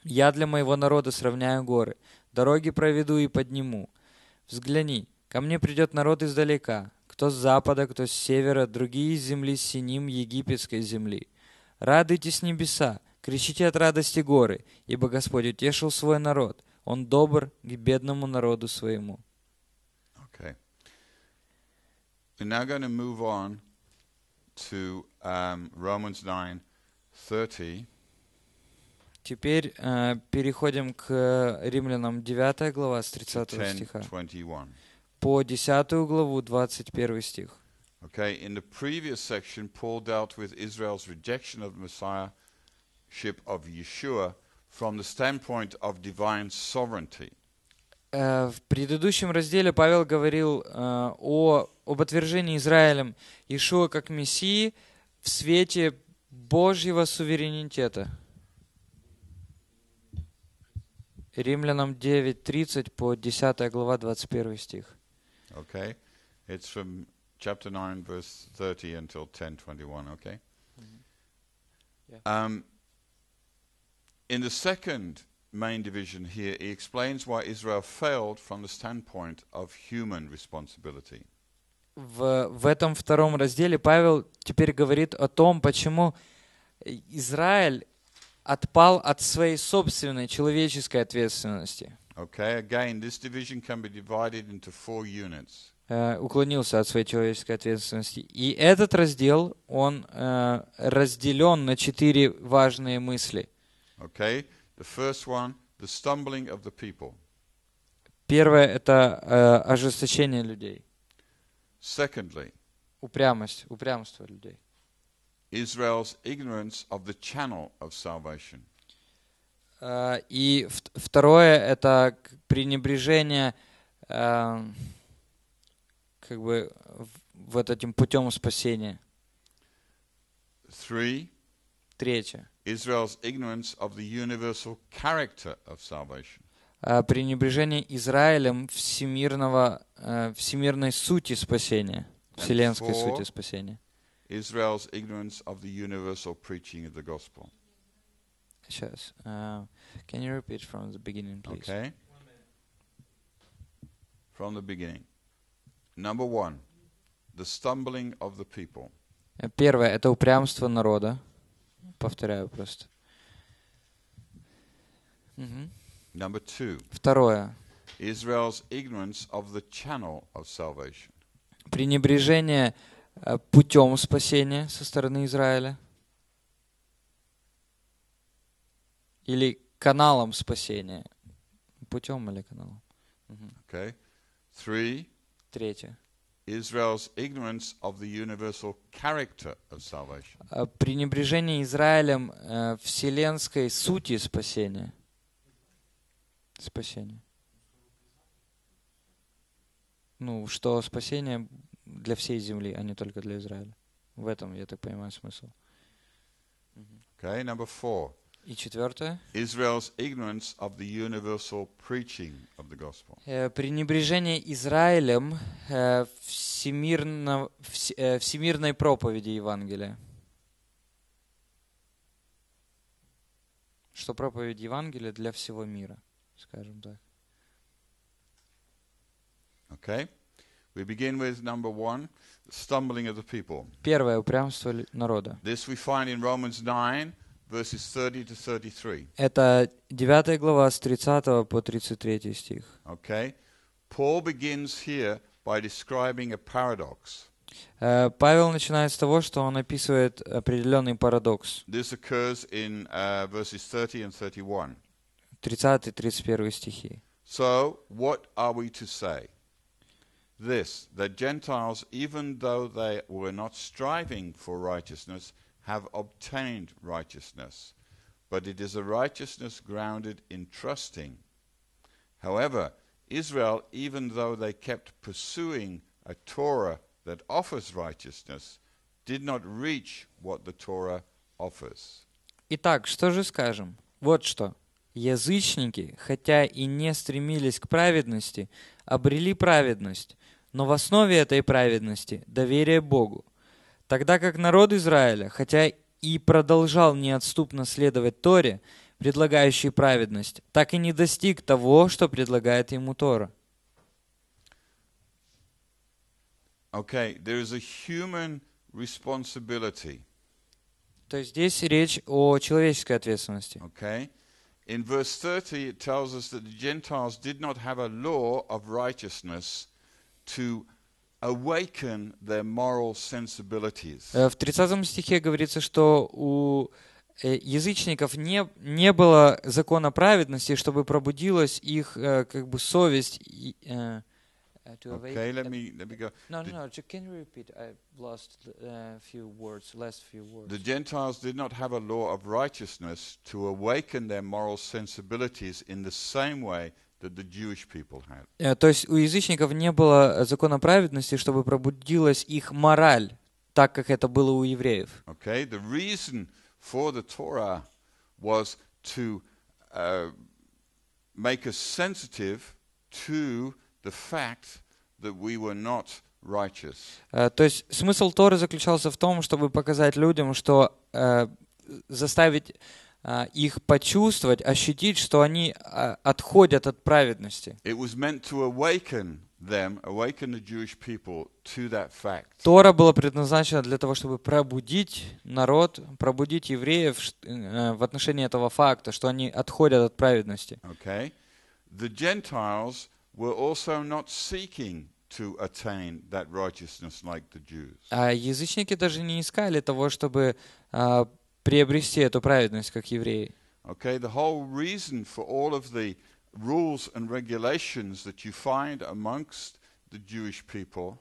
Speaker 1: Я для моего народа сравняю горы, дороги проведу и подниму. Взгляни, ко мне придет народ издалека, кто с запада, кто с севера, другие земли синим египетской земли. Радуйтесь небеса, кричите от радости горы, ибо Господь утешил свой народ, он добр к бедному народу своему.
Speaker 2: Okay. We're now going to move on to um,
Speaker 1: Romans 9, Теперь э, переходим к э, Римлянам 9 глава с 30 стиха. 21 по 10 главу, 21 стих.
Speaker 2: Okay, from the standpoint of divine sovereignty.
Speaker 1: Э, в предыдущем разделе Павел говорил э, о, об отвержении Израилем Иешуа как Мессии в свете Божьего суверенитета. Римлянам 9.30 по 10 глава 21 стих.
Speaker 2: Okay? It's from chapter 9, verse 30 until 10:21. Okay? Mm-hmm. Yeah. Um, in the second main division here, he explains why Israel failed from the standpoint of human responsibility.
Speaker 1: В, в этом втором разделе Павел теперь говорит о том, почему Израиль отпал от своей собственной человеческой ответственности. Okay,
Speaker 2: again, this division can be divided into four units.
Speaker 1: Uh, уклонился от своей человеческой ответственности. И этот раздел, он uh, разделен на четыре важные мысли.
Speaker 2: Okay, the first one, the stumbling of the people.
Speaker 1: Первое – это uh, ожесточение людей.
Speaker 2: Secondly,
Speaker 1: упрямость, упрямство людей.
Speaker 2: Israel's
Speaker 1: ignorance
Speaker 2: of the channel of salvation –
Speaker 1: Э, и второе — это пренебрежение э, как бы вот этим путем спасения.
Speaker 2: Three. Третье. Israel's ignorance of the universal character of salvation.
Speaker 1: Э, пренебрежение Израилем всемирного, всемирной сути спасения, вселенской four, сути спасения.
Speaker 2: Israel's ignorance of the universal preaching of the gospel.
Speaker 1: Сейчас. Uh, Can you repeat from the beginning, please?
Speaker 2: Okay. From the beginning. Number one, the stumbling of the people.
Speaker 1: Первое – это упрямство народа. Повторяю просто. Number two. Второе.
Speaker 2: Israel's ignorance of the channel of salvation.
Speaker 1: Пренебрежение путем спасения со стороны Израиля. Или каналом спасения. Путем или каналом. Okay.
Speaker 2: Three. Третье. Israel's ignorance of the universal character of salvation.
Speaker 1: Э, пренебрежение Израилем э, вселенской сути спасения. Спасение. Ну, что спасение для всей земли, а не только для Израиля. В этом, я так понимаю, смысл.
Speaker 2: Okay, number four. И четвертое. Э,
Speaker 1: пренебрежение Израилем э, э, всемирной проповеди Евангелия. Что проповедь Евангелия для всего мира, скажем так. Okay. We
Speaker 2: begin with number one, stumbling of the people.
Speaker 1: Первое упрямство народа.
Speaker 2: This we find in Romans 9, verses 30 to 33.
Speaker 1: Это 9 глава с 30 по 33 стих.
Speaker 2: Okay? Paul begins here by describing a paradox.
Speaker 1: Э, Павел начинает с того, что он описывает определенный парадокс.
Speaker 2: This occurs in uh, verses 30 and 31.
Speaker 1: 30 и 31 стихи.
Speaker 2: So, what are we to say? This, that Gentiles, even though they were not striving for righteousness, have obtained righteousness, but it is a righteousness grounded in trusting. However, Israel, even though they kept pursuing a Torah that offers righteousness, did not reach what the Torah offers.
Speaker 1: Итак, что же скажем? Вот что. Язычники, хотя и не стремились к праведности, обрели праведность, но в основе этой праведности – доверие Богу – Тогда как народ Израиля, хотя и продолжал неотступно следовать Торе, предлагающей праведность, так и не достиг того, что предлагает ему Тора.
Speaker 2: Okay, there is a human responsibility.
Speaker 1: То есть здесь речь о человеческой ответственности. Okay.
Speaker 2: In verse 30 it tells us that the Gentiles did not have a law of righteousness to awaken their moral sensibilities.
Speaker 1: В 30 стихе говорится, что у язычников не, не было закона праведности, чтобы пробудилась их как бы совесть. Okay,
Speaker 2: let me, let me go.
Speaker 1: No, no, no, can you repeat? I lost a few words, last few words. The Gentiles
Speaker 2: did not have a law of righteousness to awaken their moral sensibilities in the same way
Speaker 1: Э, то есть у язычников не было закона праведности, чтобы пробудилась их мораль, так как это было у евреев.
Speaker 2: Okay, the reason for the Torah was to uh, make us sensitive to the fact that we were not righteous.
Speaker 1: Uh, то есть смысл Торы заключался в том, чтобы показать людям, что uh, заставить а, их почувствовать, ощутить, что они а, отходят от праведности. Тора была предназначена для того, чтобы пробудить народ, пробудить евреев э, в отношении этого факта, что они отходят от праведности. Okay.
Speaker 2: The Gentiles were also not seeking
Speaker 1: to attain
Speaker 2: that righteousness like the Jews.
Speaker 1: А язычники даже не искали того, чтобы а, приобрести эту праведность, как евреи.
Speaker 2: Okay, the whole reason for all of the rules and regulations that you find amongst the Jewish people.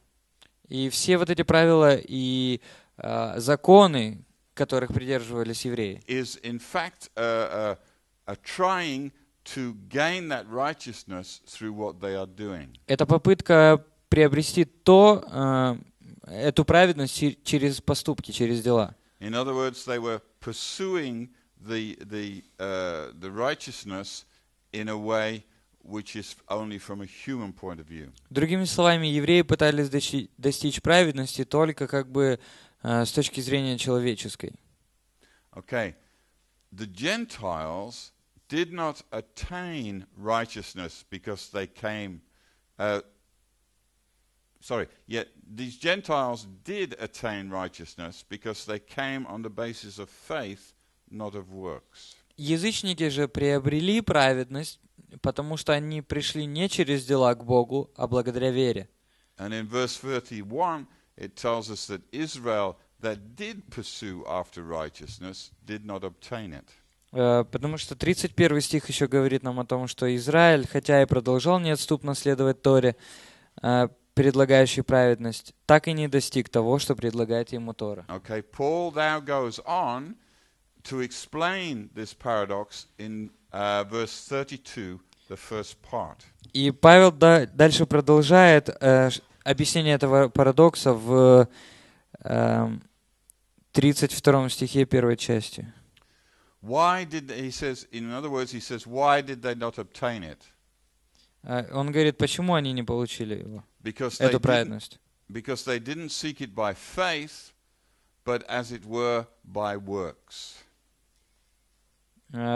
Speaker 1: И все вот эти правила и uh, законы, которых придерживались евреи,
Speaker 2: is in fact a, a, a trying to gain that righteousness through what they are doing.
Speaker 1: Это попытка приобрести то, uh, эту праведность через поступки, через дела.
Speaker 2: In other words, they were pursuing the, the, uh, the righteousness in a way which is only from a human point of view. Другими
Speaker 1: словами, евреи пытались достичь праведности только как бы э, с точки зрения человеческой.
Speaker 2: Okay. The Gentiles did not attain righteousness because they came uh, sorry, yet these Gentiles did attain righteousness because they came on the basis of faith, not of
Speaker 1: works. Язычники же приобрели праведность, потому что они пришли не через дела к Богу, а благодаря вере. And in verse
Speaker 2: 31 it tells us that Israel that did pursue after righteousness did not obtain it.
Speaker 1: Потому что 31 стих еще говорит нам о том, что Израиль, хотя и продолжал неотступно следовать Торе, предлагающий праведность, так и не достиг того, что предлагает ему Тора. Okay,
Speaker 2: Paul now goes on to explain this paradox in uh, verse 32, the first part.
Speaker 1: И Павел да, дальше продолжает э, объяснение этого парадокса в э, втором стихе первой части.
Speaker 2: Why did he says in other words he says why did they not obtain it?
Speaker 1: Э, он говорит, почему они не получили его? эту праведность.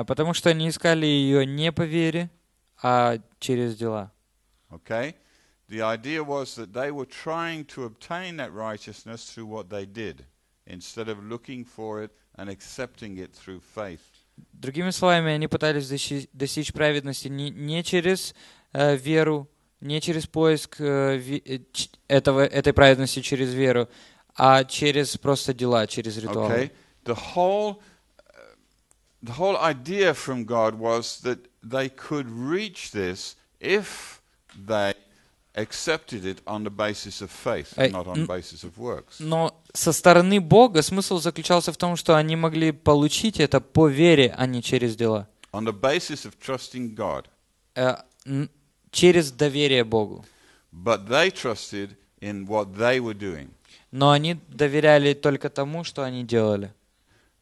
Speaker 1: Потому что они искали ее не по вере, а через дела.
Speaker 2: Okay? The idea was that they were trying to obtain that righteousness through what they did, instead of looking for it and accepting it through faith.
Speaker 1: Другими словами, они пытались достичь праведности не, через веру, не через поиск э, э, этого, этой праведности через веру, а через просто дела, через ритуалы. Okay. The
Speaker 2: whole, э, the whole idea from God was that they could reach this if they accepted it on the basis of faith, not on the basis of works.
Speaker 1: Но со стороны Бога смысл заключался в том, что они могли получить это по вере, а не через дела.
Speaker 2: On the basis of trusting God
Speaker 1: через доверие Богу. But they trusted in what they were doing. Но они доверяли только тому, что они делали.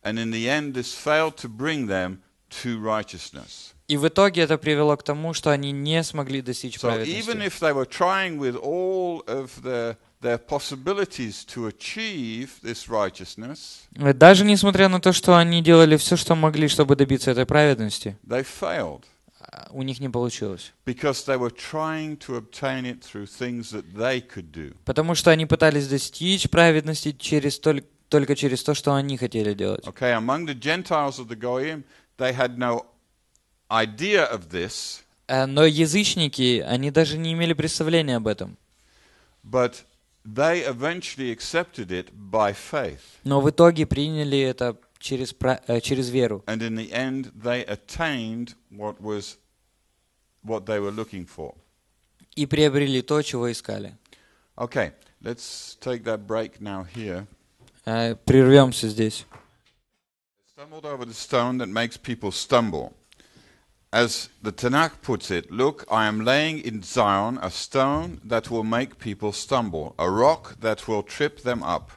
Speaker 2: And in the end, this failed to bring them to righteousness.
Speaker 1: И в итоге это привело к тому, что они не смогли достичь праведности. So even
Speaker 2: if they were trying with all of the their possibilities to achieve this righteousness,
Speaker 1: даже несмотря на то, что они делали все, что могли, чтобы добиться этой праведности,
Speaker 2: they failed у них
Speaker 1: не получилось. Потому что они пытались достичь праведности через только только через то, что они хотели делать. Okay, among the Gentiles
Speaker 2: of the Goyim, they had
Speaker 1: no idea of this. Э, но язычники, они даже не имели представления об этом. But
Speaker 2: they eventually accepted it by faith.
Speaker 1: Но в итоге приняли это через, э, через
Speaker 2: веру. And in the end they attained what was what they were looking for. И приобрели то, чего искали. Okay, let's take that break now here.
Speaker 1: Прервемся здесь.
Speaker 2: Stumbled over the stone that makes people stumble. As the Tanakh puts it, look, I am laying in Zion a stone that will make people stumble, a rock that will trip them up.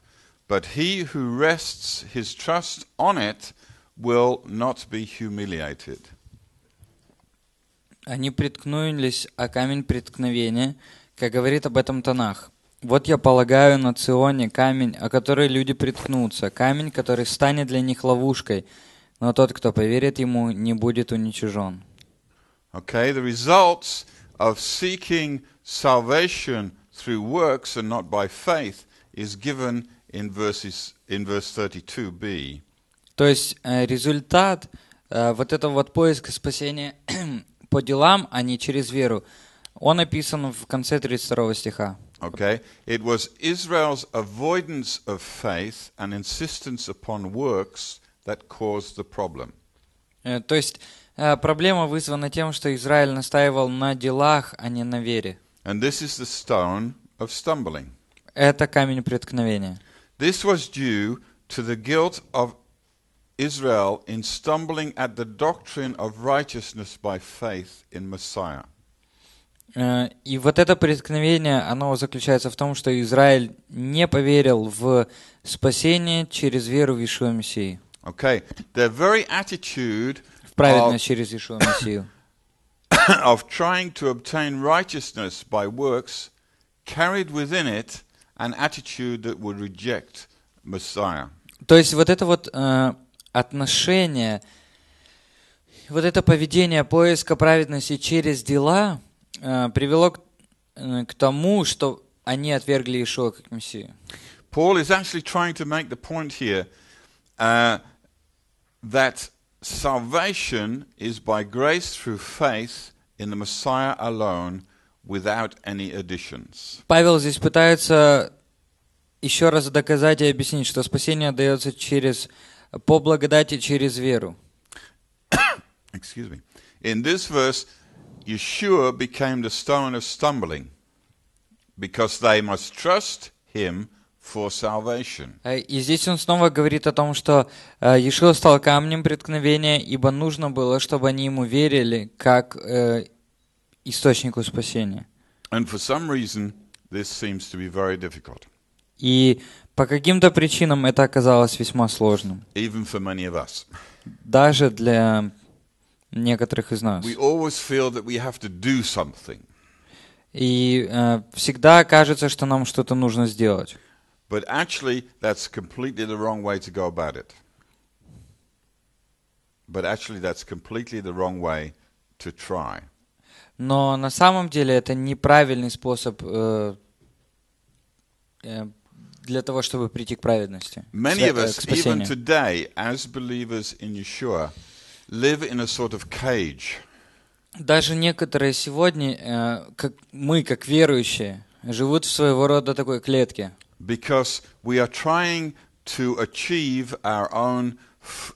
Speaker 2: But he who rests his trust on it will not be humiliated.
Speaker 1: Они приткнулись, о камень преткновения, как говорит об этом Танах. Вот я полагаю на Ционе камень, о который люди приткнутся, камень, который станет для них ловушкой, но тот, кто поверит ему, не будет уничижен. Okay,
Speaker 2: the results of seeking salvation through works and not by faith is given in, verses, in verse 32b.
Speaker 1: То есть э, результат э, вот этого вот поиска спасения по делам, а не через веру. Он описан в конце 32 стиха. Okay, it
Speaker 2: was Israel's avoidance of faith and insistence upon works
Speaker 1: that caused the problem. То есть проблема вызвана тем, что Израиль настаивал на делах, а не на вере. And this is the stone of stumbling. Это камень преткновения. This was due to the guilt of
Speaker 2: Israel in stumbling at the doctrine of righteousness by faith
Speaker 1: in Messiah. Э, и вот это преткновение, оно заключается в том, что Израиль не поверил в спасение через веру в Ишуа Мессии.
Speaker 2: Okay, their very attitude в праведность
Speaker 1: через Ишуа Мессию.
Speaker 2: of trying to obtain righteousness by works carried within it an attitude that would reject Messiah.
Speaker 1: То есть вот это вот э, отношения, вот это поведение поиска праведности через дела э, привело к, э, к тому, что они отвергли Иешуа как Мессию. Paul is actually trying to make the point here uh,
Speaker 2: that salvation is by grace through faith in the Messiah alone without any additions.
Speaker 1: Павел здесь пытается еще раз доказать и объяснить, что спасение дается через по благодати через веру.
Speaker 2: Excuse me. In this verse, Yeshua became the stone of stumbling because they must trust him for salvation.
Speaker 1: И здесь он снова говорит о том, что Иешуа стал камнем преткновения, ибо нужно было, чтобы они ему верили как источнику спасения.
Speaker 2: And for some reason, this seems to be very
Speaker 1: difficult. И по каким-то причинам это оказалось весьма сложным. Even for many of us. Даже для некоторых из нас. We
Speaker 2: always feel that we have to do something.
Speaker 1: И э, всегда кажется, что нам что-то нужно сделать.
Speaker 2: But actually, that's completely the wrong way to go about it. But actually, that's completely the wrong way to try.
Speaker 1: Но на самом деле это неправильный способ э, э, для того, чтобы прийти к праведности. Many of us, even
Speaker 2: today, as in Yeshua, live in a sort of cage.
Speaker 1: Даже некоторые сегодня, э, как мы, как верующие, живут в своего рода такой клетке.
Speaker 2: Because we are trying to achieve our own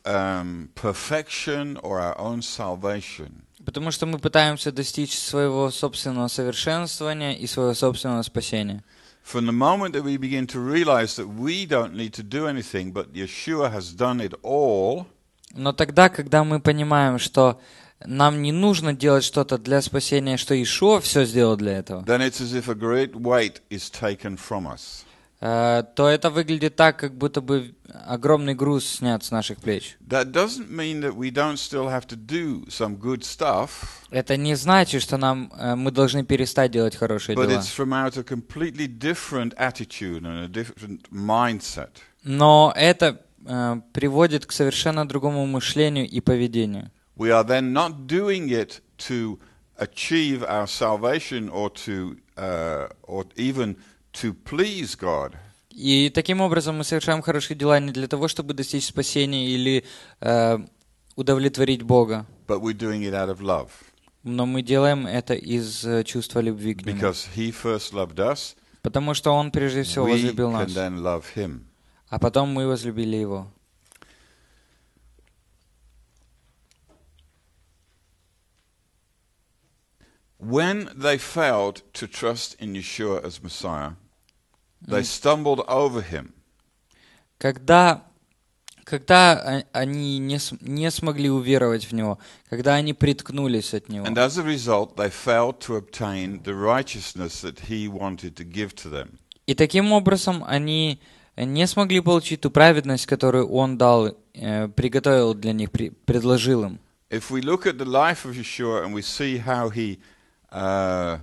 Speaker 1: um, perfection or our own salvation. Потому что мы пытаемся достичь своего собственного совершенствования и своего собственного спасения. From the
Speaker 2: moment that we begin to realize that we don't need to do anything, but Yeshua has done it all.
Speaker 1: Но тогда, когда мы понимаем, что нам не нужно делать что-то для спасения, что Ишуа все сделал для этого, then it's as if a great weight is taken from us. Э, то это выглядит так, как будто бы огромный груз снят с наших плеч. Это не значит, что нам э, мы должны перестать делать хорошие дела. Но это uh, приводит к совершенно другому мышлению и поведению.
Speaker 2: We are then not doing it to achieve our salvation or to uh, or even to
Speaker 1: please God. И таким образом мы совершаем хорошие дела не для того, чтобы достичь спасения или э, удовлетворить Бога. But we're doing it out of love. Но мы делаем это из чувства любви к Нему. Because he first loved us, Потому что Он прежде всего we возлюбил нас. Can then love him. А потом мы возлюбили Его.
Speaker 2: When they failed to trust in Yeshua as Messiah, they stumbled over him.
Speaker 1: Когда, когда они не, не смогли уверовать в него, когда они приткнулись от него. And as a
Speaker 2: result, they failed to obtain the righteousness that he wanted to give to them.
Speaker 1: И таким образом они не смогли получить ту праведность, которую он дал, приготовил для них, предложил им.
Speaker 2: If we look at the life of Yeshua and we see how he uh,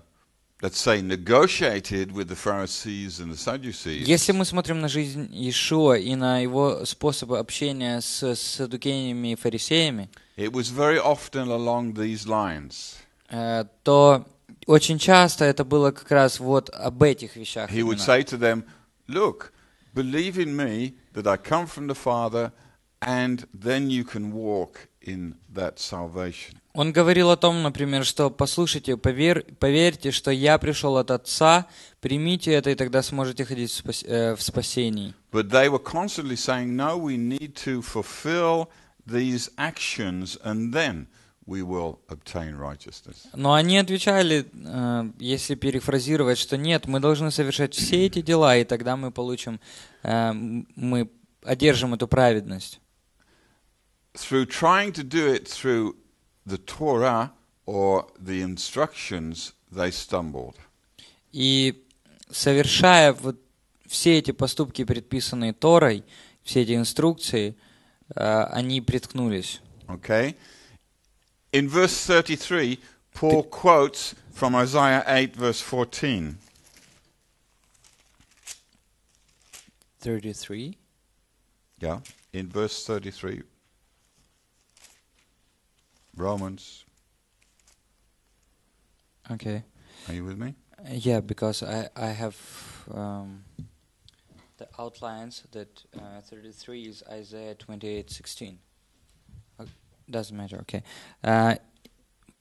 Speaker 2: let's say, negotiated with the Pharisees and the Sadducees. Если
Speaker 1: мы смотрим на жизнь Иешуа и на его способы общения с саддукеями и фарисеями, it was very often along these lines. Э, то очень часто это было как раз вот об этих вещах. He would say
Speaker 2: to them, look, believe in me that I come from the Father, and then you can walk in that salvation.
Speaker 1: Он говорил о том, например, что послушайте, поверь, поверьте, что я пришел от Отца, примите это, и тогда сможете ходить в, спас, э, в спасении. Но они отвечали, э, если перефразировать, что нет, мы должны совершать все эти дела, и тогда мы получим, э, мы одержим эту праведность.
Speaker 2: through trying to do it through the Torah or the
Speaker 1: instructions, they stumbled. И совершая вот все эти поступки, предписанные Торой, все эти инструкции, э, они приткнулись. Okay. In verse 33, Paul
Speaker 2: quotes from Isaiah 8, verse 14. 33? Yeah, in verse 33.
Speaker 1: Romans. Okay. Are you with me? Uh, yeah, because I I have um, the outlines that uh, 33 is Isaiah 28:16. Uh, doesn't matter. Okay. Uh,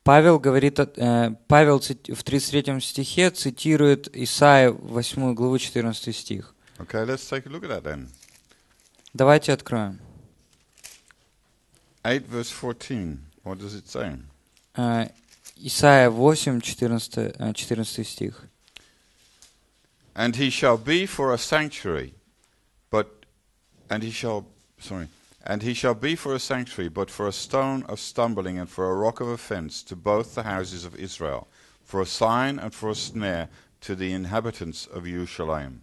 Speaker 1: Павел говорит, э, Павел в 33 стихе цитирует Исаия 8 главу 14 стих.
Speaker 2: Okay, let's take a look at that then.
Speaker 1: Давайте откроем.
Speaker 2: 8 verse 14. What does it say?
Speaker 1: Uh, Исайя 8, 14, 14 стих.
Speaker 2: And he shall be for a sanctuary, but and he shall sorry, and he shall be for a sanctuary, but for a stone of stumbling and for a rock of offense to both the houses of Israel, for a sign and for a snare to the inhabitants of Jerusalem.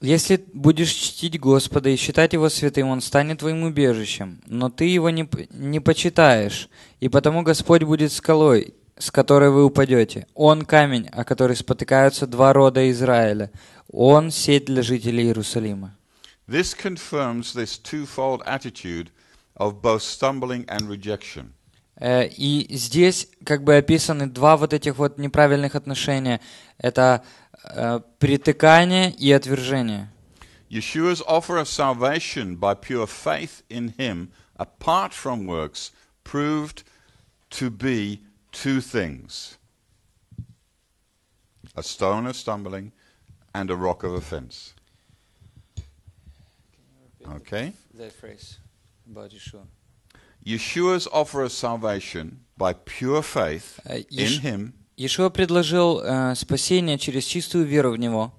Speaker 1: Если будешь чтить Господа и считать Его святым, Он станет твоим убежищем, но ты Его не, не почитаешь, и потому Господь будет скалой, с которой вы упадете. Он камень, о который спотыкаются два рода Израиля. Он сеть для жителей Иерусалима.
Speaker 2: This confirms this twofold attitude of both stumbling and rejection.
Speaker 1: Э, и здесь как бы описаны два вот этих вот неправильных отношения. Это Э, притыкание и отвержение.
Speaker 2: Yeshua's offer of salvation by pure faith in him apart from works proved to be two things a stone of stumbling and a rock of offense. Okay?
Speaker 1: That phrase about Yeshua.
Speaker 2: Yeshua's offer of salvation by pure faith uh, in him
Speaker 1: Иешуа предложил э, спасение через чистую веру в Него.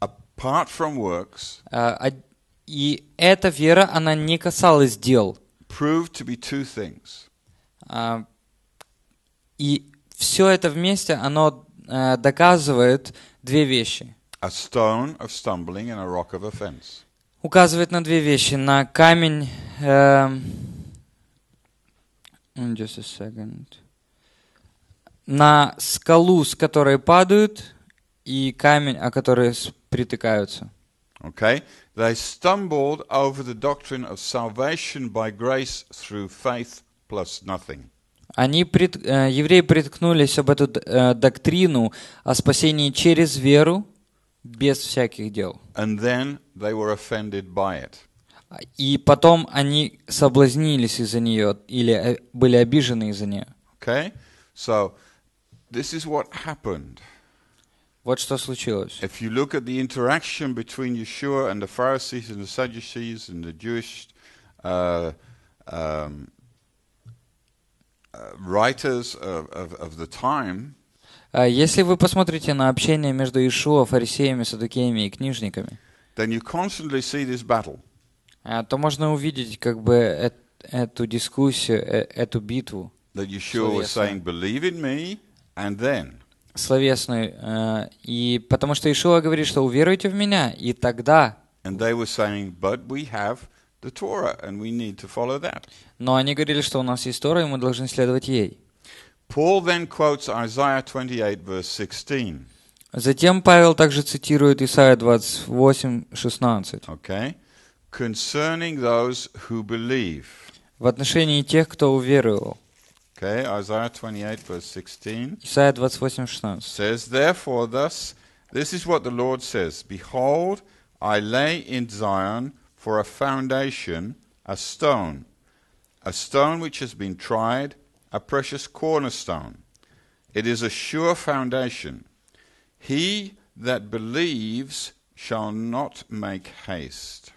Speaker 1: Apart from works, э, а, и эта вера, она не касалась дел. Proved to be two things. Э, и все это вместе, оно э, доказывает две вещи. A stone of stumbling and a rock of offense. Указывает на две вещи. На камень... Э, just a second на скалу, с которой падают, и камень, о который притыкаются.
Speaker 2: Okay? They stumbled over the doctrine of salvation by grace through faith plus nothing.
Speaker 1: Они прит... Э, евреи приткнулись об эту э, доктрину о спасении через веру без всяких дел. And then they were offended by it. И потом они соблазнились из-за нее или э, были обижены из-за нее.
Speaker 2: Okay? So, This is what happened. Вот что случилось. If you look at the interaction between Yeshua and the Pharisees and the Sadducees and the Jewish uh, um, uh, writers of, of, of the time,
Speaker 1: если вы посмотрите на общение между Иешуа, фарисеями, садукеями и книжниками,
Speaker 2: then you constantly see this battle.
Speaker 1: то можно увидеть как бы эту дискуссию, э, эту битву. That Yeshua was saying,
Speaker 2: believe in me.
Speaker 1: And then, словесную. Uh, и потому что Ишуа говорит, что уверуйте в меня, и тогда... And they were saying, but we have the Torah, and we need to follow that. Но они говорили, что у нас есть Тора, и мы должны следовать ей.
Speaker 2: Paul then quotes Isaiah 28, verse 16.
Speaker 1: Затем Павел также цитирует Исаия 28, 16. Okay.
Speaker 2: Concerning those who believe.
Speaker 1: В отношении тех, кто уверовал.
Speaker 2: Okay, Isaiah 28, verse 16.
Speaker 1: 28, 16.
Speaker 2: Says, Therefore, thus, this is what the Lord says Behold, I lay in Zion for a foundation a stone, a stone which has been tried, a precious cornerstone. It is a sure foundation. He that believes shall
Speaker 1: not make haste.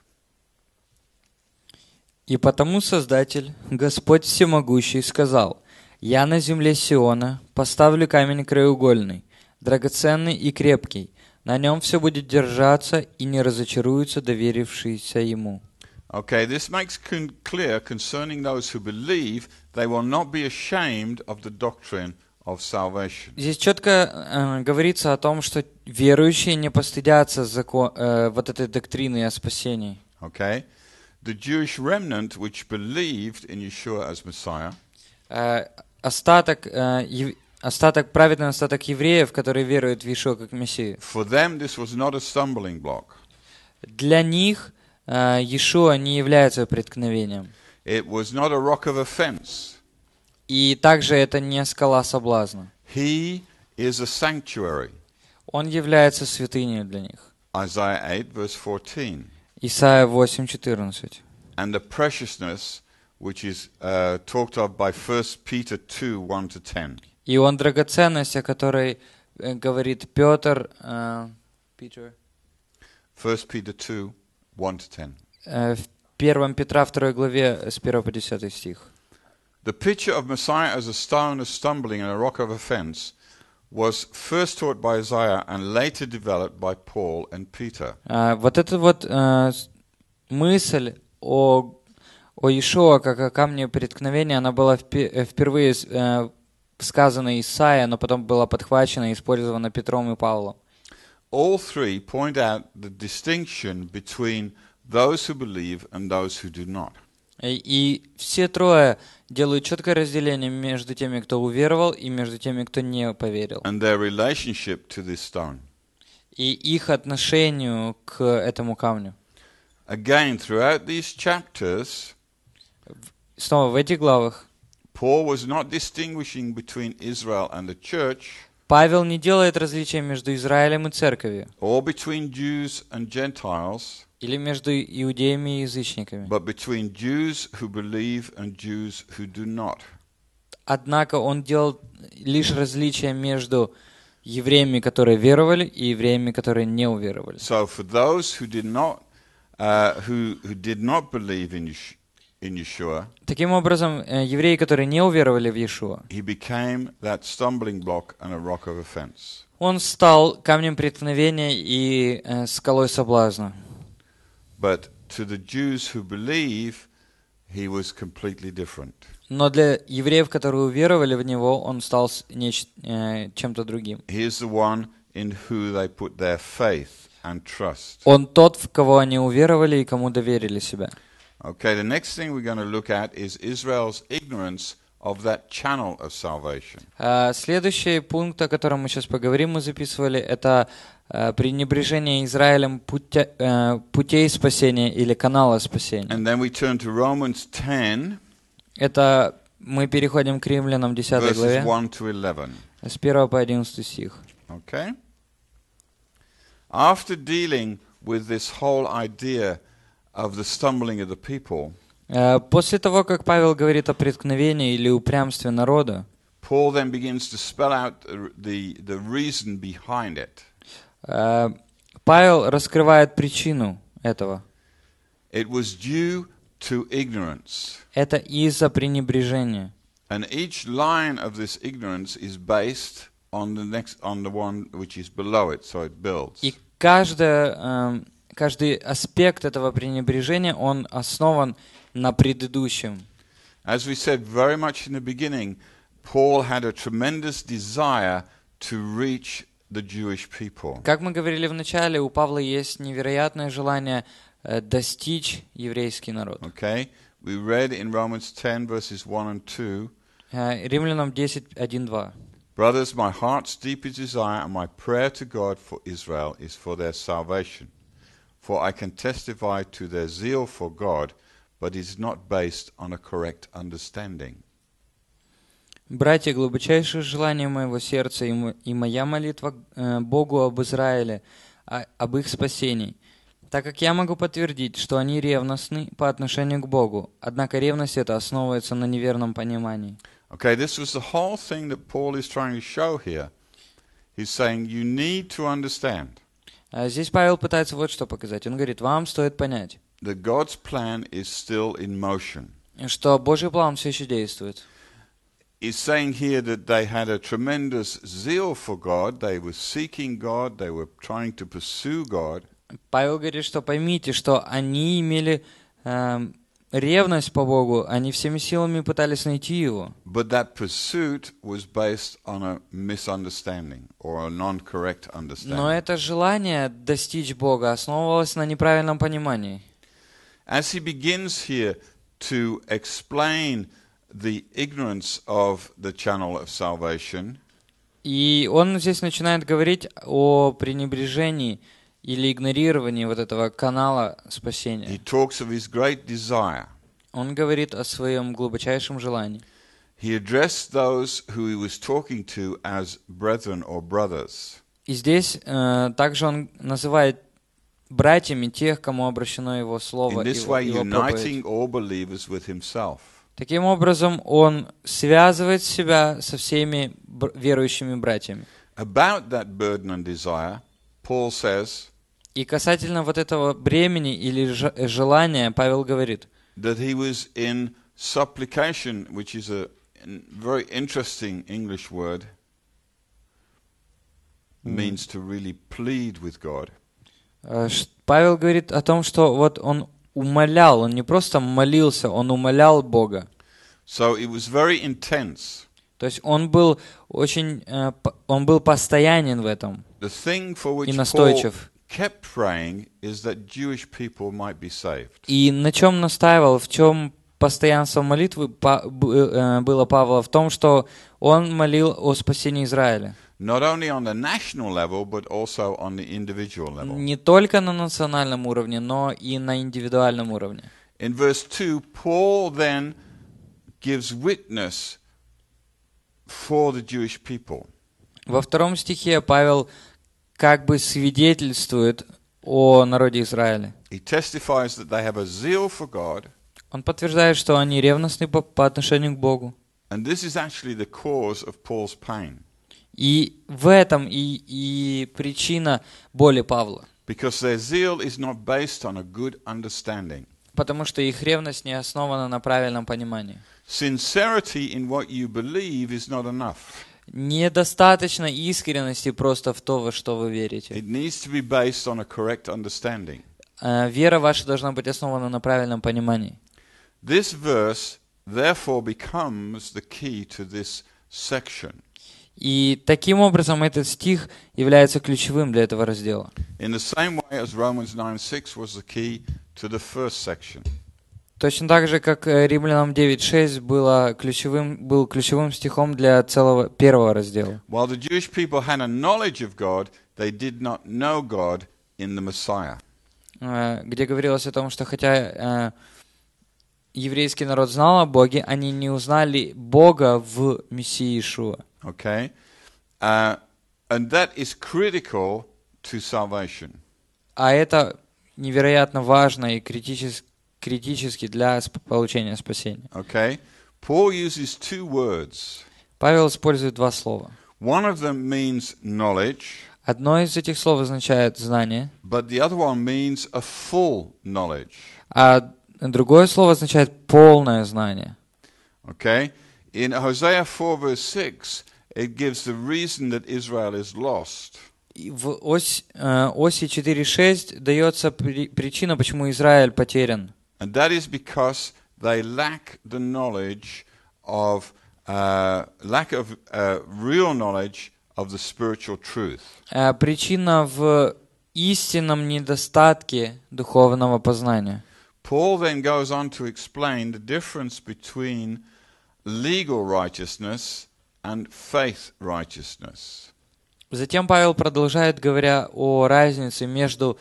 Speaker 1: И потому Создатель, Господь Всемогущий, сказал, Я на земле Сиона поставлю камень краеугольный, драгоценный и крепкий. На нем все будет держаться и не разочаруются доверившиеся ему.
Speaker 2: Okay, this makes clear concerning those who believe they will not be ashamed of the doctrine of salvation.
Speaker 1: Здесь четко э, говорится о том, что верующие не постыдятся закон, э, вот этой доктрины о спасении. Okay,
Speaker 2: the Jewish remnant which
Speaker 1: believed in Yeshua as Messiah. Э, остаток, э, остаток праведный остаток евреев, которые веруют в Иешуа как Мессию. For them this was not a stumbling block. Для них э, Иешуа не является преткновением. It was not a rock of
Speaker 2: offense.
Speaker 1: И также это не скала соблазна. He is a sanctuary. Он является святыней для них. Isaiah
Speaker 2: 8, verse
Speaker 1: Исайя 8, 14.
Speaker 2: And the preciousness which is uh, talked of by 1 Peter 2, 1 to 10.
Speaker 1: И он драгоценность, о которой э, говорит Петр, uh, Peter.
Speaker 2: 1 Peter 2, 1 to 10.
Speaker 1: Э, в первом Петра второй главе с 1 по 10 стих.
Speaker 2: The picture of Messiah as a stone of stumbling and a rock of offense was first taught by Isaiah and later developed by Paul and Peter.
Speaker 1: Uh, вот эта вот uh, мысль о о Иешуа, как о камне преткновения, она была э, впервые э, сказана Исаия, но потом была подхвачена и использована Петром и Павлом.
Speaker 2: All three point out the distinction between those who believe and those who do not.
Speaker 1: И все трое делают четкое разделение между теми, кто уверовал, и между теми, кто не поверил. And their relationship to this stone. И их отношению
Speaker 2: к этому камню. Again, throughout these chapters,
Speaker 1: Снова в этих главах. Paul was not distinguishing between Israel and the church. Павел не делает различия между Израилем и церковью. Or between Jews
Speaker 2: and Gentiles. Или между иудеями и язычниками. But between Jews who believe and Jews who do not.
Speaker 1: Однако он делал лишь различия между евреями, которые веровали, и евреями, которые не уверовали. So for
Speaker 2: those who did not, uh, who, who did not believe in
Speaker 1: Таким образом, э, евреи, которые не уверовали в Иешуа, он стал камнем преткновения и э, скалой соблазна.
Speaker 2: But to the Jews who believe, he was completely different.
Speaker 1: Но для евреев, которые уверовали в него, он стал э, чем-то другим. He is the one in who they put their faith and trust. Он тот, в кого они уверовали и кому доверили себя.
Speaker 2: Okay, the next thing we're going to look at is Israel's ignorance of that channel of salvation.
Speaker 1: Uh, следующий пункт, о котором мы сейчас поговорим, мы записывали, это uh, пренебрежение Израилем путя, uh, путей спасения или канала спасения.
Speaker 2: And then we turn to Romans
Speaker 1: 10, это мы переходим к Римлянам 10 главе, 1
Speaker 2: to 11.
Speaker 1: с 1 по 11 стих.
Speaker 2: Okay. After dealing with this whole idea of the stumbling of the people,
Speaker 1: После того, как Павел говорит о преткновении или упрямстве народа,
Speaker 2: Paul then begins to spell out the, the reason behind it.
Speaker 1: Павел раскрывает причину этого.
Speaker 2: It was due to ignorance.
Speaker 1: Это из-за пренебрежения.
Speaker 2: And each line of this ignorance is based on the next on the one which is below it, so it builds. И
Speaker 1: каждая каждый аспект этого пренебрежения, он основан на предыдущем. As we said very much in the beginning, Paul had a tremendous desire to reach the Jewish people. Как мы говорили в начале, у Павла есть невероятное желание достичь еврейский народ. Okay? We read in Romans 10 verses 1 and 2. Римлянам 10, 1, 2. Brothers,
Speaker 2: my heart's deepest desire and my prayer to God for Israel is for their salvation. For I can testify to their zeal for God, but it is not based on a correct understanding.
Speaker 1: Братья, глубочайшее желание моего сердца и моя молитва Богу об Израиле, об их спасении, так как я могу подтвердить, что они ревностны по отношению к Богу, однако ревность эта основывается на неверном понимании.
Speaker 2: Okay, this was the whole thing that Paul is trying to show here. He's saying you need to understand. А здесь Павел пытается вот что показать. Он говорит, вам стоит понять, that God's plan is still in motion. что Божий план все еще действует. He's saying here that they had a tremendous
Speaker 1: zeal for God. They were seeking God. They were trying to pursue God. Павел говорит, что поймите, что они имели эм, ревность по Богу, они всеми силами пытались найти его. But that pursuit was based on a
Speaker 2: misunderstanding or a non-correct understanding. Но
Speaker 1: это желание достичь Бога основывалось на неправильном понимании. As he begins here to
Speaker 2: explain the ignorance of the channel of salvation,
Speaker 1: и он здесь начинает говорить о пренебрежении или игнорирование вот этого канала спасения. He talks of his great desire. Он говорит о своем глубочайшем желании. He addressed those who he was talking to as
Speaker 2: brethren or brothers.
Speaker 1: И здесь э, также он называет братьями тех, кому обращено его слово и его, way,
Speaker 2: его
Speaker 1: Таким образом, он связывает себя со всеми верующими братьями. About that burden and desire, Paul says, и касательно вот этого бремени или желания, Павел говорит, that he was in
Speaker 2: supplication, which is a very interesting English word, means to really plead with God.
Speaker 1: Э, Павел говорит о том, что вот он умолял, он не просто молился, он умолял Бога.
Speaker 2: So it was very intense.
Speaker 1: То есть он был очень, э, он был постоянен в этом
Speaker 2: и настойчив.
Speaker 1: И на чем настаивал, в чем постоянство молитвы э, э, было Павла в том, что он молил о спасении Израиля. Не только на национальном уровне, но и на индивидуальном уровне. In verse 2, Paul then
Speaker 2: gives witness for the Jewish people.
Speaker 1: Во втором стихе Павел как бы свидетельствует о народе Израиля. Он подтверждает, что они ревностны по, по отношению к Богу.
Speaker 2: И в этом и, и причина боли Павла.
Speaker 1: Потому что их ревность не основана на правильном понимании.
Speaker 2: Sincerity in what you believe is not enough. Недостаточно искренности просто в то, во что вы верите.
Speaker 1: Э, вера ваша должна быть основана на правильном понимании.
Speaker 2: This verse therefore becomes the key to this section.
Speaker 1: И таким образом этот стих является ключевым для этого раздела.
Speaker 2: In the same way as Romans 9:6 was the key to the first section.
Speaker 1: Точно так же, как э, Римлянам 9.6 было ключевым, был ключевым стихом для целого первого раздела.
Speaker 2: While the Jewish people had a knowledge of God, they did not know God in the Messiah.
Speaker 1: Э, где говорилось о том, что хотя э, еврейский народ знал о Боге, они не узнали Бога в Мессии Ишуа. Okay.
Speaker 2: Uh, and that is critical
Speaker 1: to salvation. А это невероятно важно и критически критически для получения спасения. Okay. Paul uses
Speaker 2: two words.
Speaker 1: Павел использует два слова. One of them means knowledge. Одно из этих слов означает знание. But the other one means a full knowledge. А другое слово означает полное знание.
Speaker 2: Okay. In Hosea 4 verse 6, it gives the reason that Israel is lost. в
Speaker 1: ось, э, оси 4.6 дается причина, почему Израиль потерян. And that is because they lack the
Speaker 2: knowledge of, uh, lack of uh, real knowledge of the spiritual truth.
Speaker 1: Э, причина в истинном недостатке духовного познания.
Speaker 2: Paul then goes on to explain the difference between legal righteousness and faith righteousness.
Speaker 1: Затем Павел продолжает, говоря о разнице между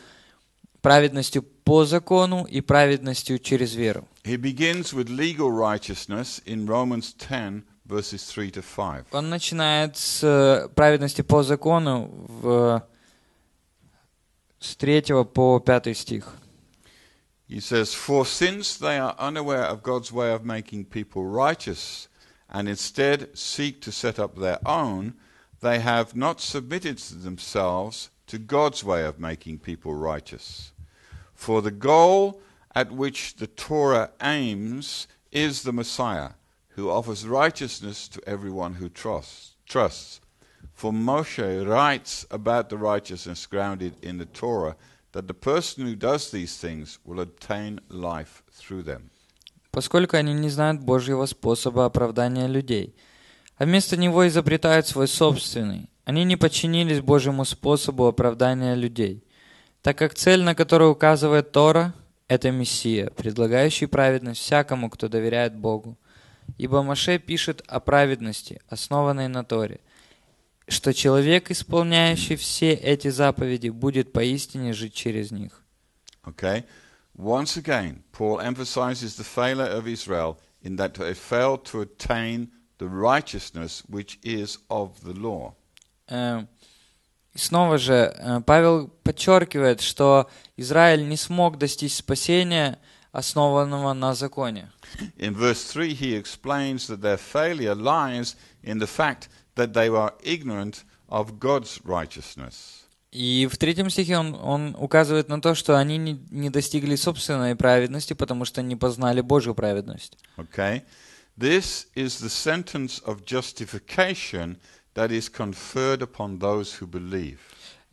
Speaker 1: праведностью по закону и праведностью через веру. He begins with legal
Speaker 2: righteousness in Romans 10 verses 3 to 5.
Speaker 1: Он начинает с э, праведности по закону в с 3 по 5 стих.
Speaker 2: He says, For since they are unaware of God's way of making people righteous, and instead seek to set up their own, they have not submitted themselves to God's way of making people righteous. For the goal at which the Torah aims is the Messiah, who offers righteousness to everyone who trusts. trusts. For Moshe writes about the righteousness grounded in the Torah that the person who does these things will obtain life through them.
Speaker 1: Поскольку они не знают Божьего способа оправдания людей, а вместо него изобретают свой собственный, они не подчинились Божьему способу оправдания людей – так как цель, на которую указывает Тора, это Мессия, предлагающий праведность всякому, кто доверяет Богу. Ибо Маше пишет о праведности, основанной на Торе, что человек, исполняющий все эти заповеди, будет поистине жить через них.
Speaker 2: Okay. Once again, Paul emphasizes the failure of Israel in that they failed to attain the righteousness which is of the law.
Speaker 1: uh, и снова же э, Павел подчеркивает, что Израиль не смог достичь спасения, основанного на законе. In verse
Speaker 2: 3 he explains that their failure lies in the fact that they were ignorant of God's righteousness.
Speaker 1: И в третьем стихе он, он указывает на то, что они не, не достигли собственной праведности, потому что не познали Божью праведность. Okay.
Speaker 2: This is the sentence of justification – that is conferred
Speaker 1: upon those who believe.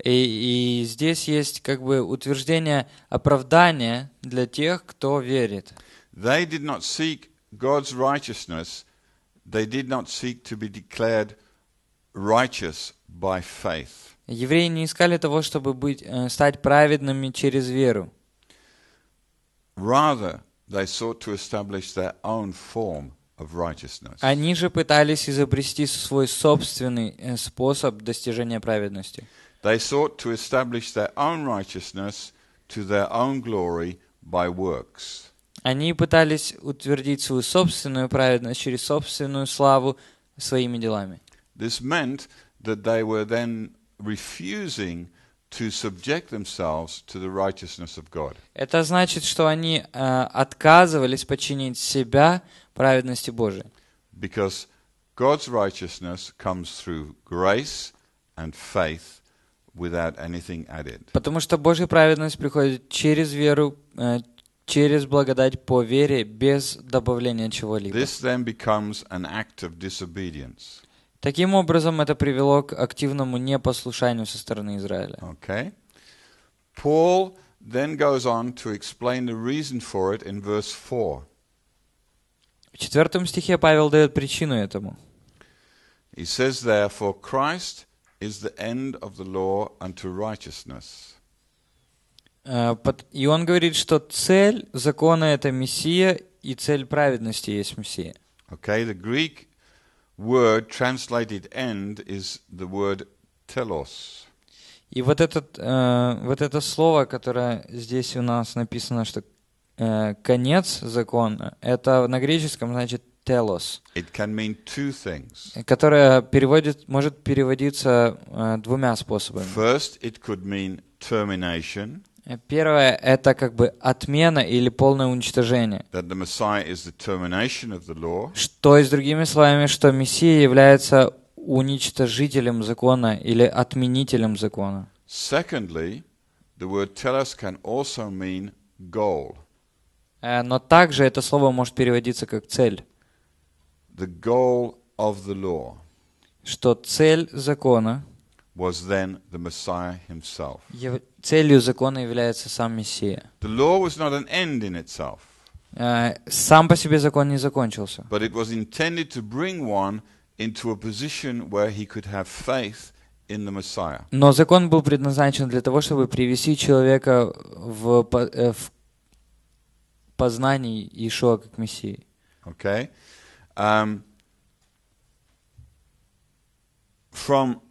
Speaker 1: И, и здесь есть как бы утверждение оправдания для тех, кто верит. They did not seek God's
Speaker 2: righteousness. They did not seek to be declared righteous
Speaker 1: by faith. Евреи не искали того, чтобы быть, э, стать праведными через веру. Rather, they sought to establish their own form Они же пытались изобрести свой собственный э, способ достижения праведности.
Speaker 2: They sought to establish their own righteousness to their own glory by works.
Speaker 1: Они пытались утвердить свою собственную праведность через собственную славу своими делами. This meant that
Speaker 2: they were then refusing to subject themselves to the righteousness of
Speaker 1: God. Это значит, что они э, отказывались подчинить себя праведности Божией. Because God's righteousness comes through grace
Speaker 2: and faith without anything added.
Speaker 1: Потому что Божья праведность приходит через веру, э, через благодать по вере без добавления чего-либо. This then becomes an act of disobedience. Таким образом, это привело к активному непослушанию со стороны Израиля. Okay. Paul then
Speaker 2: goes on to explain the reason for it in verse 4.
Speaker 1: В четвертом стихе Павел дает причину этому.
Speaker 2: He says, therefore, Christ is the end of the law unto righteousness.
Speaker 1: Э, и он говорит, что цель закона — это Мессия, и цель праведности есть Мессия. Okay, the Greek word translated end is the
Speaker 2: word telos.
Speaker 1: И вот, этот, э, вот это слово, которое здесь у нас написано, что Э, конец закона, это на греческом значит телос, которое переводит, может переводиться э, двумя способами. First, it could mean termination. Э, первое — это как бы отмена или полное уничтожение. That the is the
Speaker 2: of the law.
Speaker 1: Что, с другими словами, что Мессия является уничтожителем закона или отменителем закона.
Speaker 2: Secondly, the word telos can also
Speaker 1: mean goal. Э, но также это слово может переводиться как цель. The goal of the law что цель закона was then the Messiah himself. целью закона является сам Мессия.
Speaker 2: The law was not an end in itself.
Speaker 1: Э, сам по себе закон не закончился.
Speaker 2: But it was intended to bring one into a position where he could have faith in the Messiah. Но
Speaker 1: закон был предназначен для того, чтобы привести человека в, э, в познаний Иешуа как Мессии. Okay. Um, from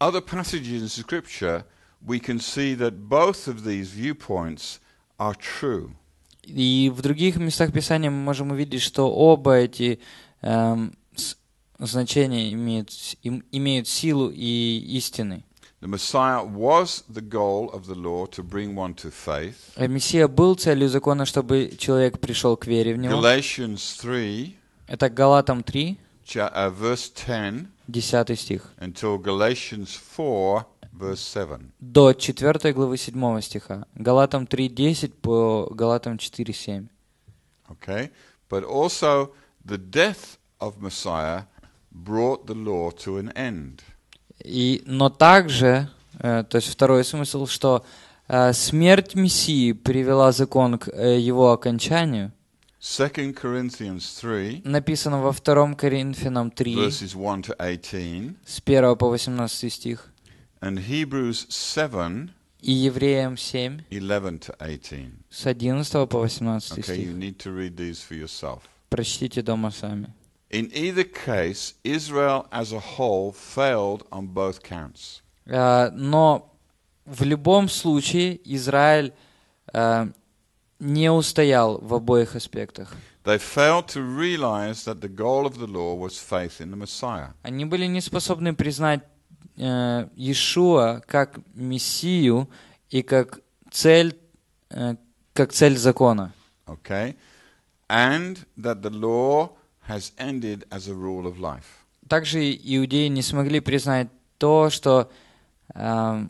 Speaker 2: other passages in Scripture, we can see that both of these viewpoints
Speaker 1: are true. И в других местах Писания мы можем увидеть, что оба эти эм, значения имеют, им, имеют силу и
Speaker 2: истины. The Messiah was the goal of the law to bring one to faith.
Speaker 1: Э, Galatians 3. Это Галатам э, Verse 10. стих. Until Galatians
Speaker 2: 4. Verse 7.
Speaker 1: До 4 главы 7 стиха. Галатам 3.10 по Галатам 4.7.
Speaker 2: Okay. But also the death of Messiah brought the law to an end.
Speaker 1: И, но также, э, то есть второй смысл, что э, смерть Мессии привела закон к э, его окончанию.
Speaker 2: 2 Corinthians
Speaker 1: 3, написано во 2 Коринфянам 3, verses
Speaker 2: 1 to 18,
Speaker 1: с 1 по 18
Speaker 2: стих, and Hebrews 7, и Евреям 7, 11 to 18.
Speaker 1: с 11 по 18 okay, стих.
Speaker 2: You need to read these for yourself.
Speaker 1: Прочтите дома сами.
Speaker 2: In either case, Israel as a whole failed on both
Speaker 1: counts. Uh, но в любом случае Израиль uh, не устоял в обоих аспектах. They failed to realize
Speaker 2: that the goal of the law was faith in the Messiah.
Speaker 1: Они были не способны признать uh, Иешуа как мессию и как цель как цель закона.
Speaker 2: Okay. And that the law has ended as a rule of life.
Speaker 1: Также иудеи не смогли признать то, что э,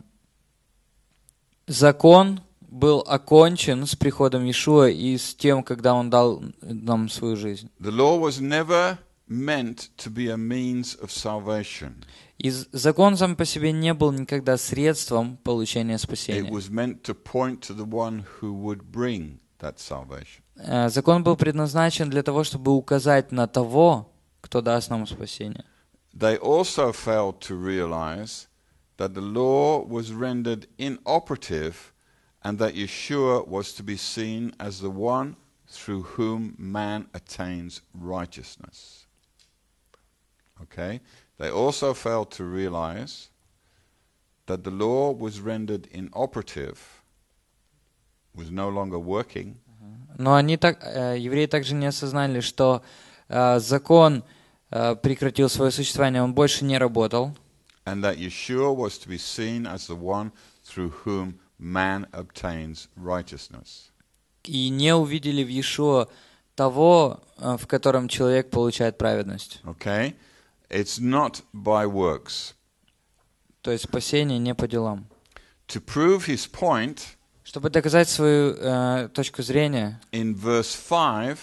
Speaker 1: закон был окончен с приходом Иешуа и с тем, когда он дал нам свою жизнь. The law was
Speaker 2: never meant to be a means of salvation. И закон сам по себе не был никогда средством получения спасения. It was meant to point to the one who would bring that salvation.
Speaker 1: Э, закон был предназначен для того, чтобы указать на того, кто даст нам спасение.
Speaker 2: They also failed to realize that the law was rendered inoperative and that Yeshua was to be seen as the one through whom man attains righteousness. Okay? They also failed to realize that the law was rendered inoperative was
Speaker 1: no longer working. Но они так, э, евреи также не осознали, что э, закон э, прекратил свое существование, он больше не работал. And that Yeshua
Speaker 2: was to be seen as the one through whom man obtains righteousness.
Speaker 1: И не увидели в Иешуа того, в котором человек получает праведность. Okay? It's not by works. То есть спасение не по делам. To prove his point, чтобы доказать свою э, точку зрения,
Speaker 2: in verse five.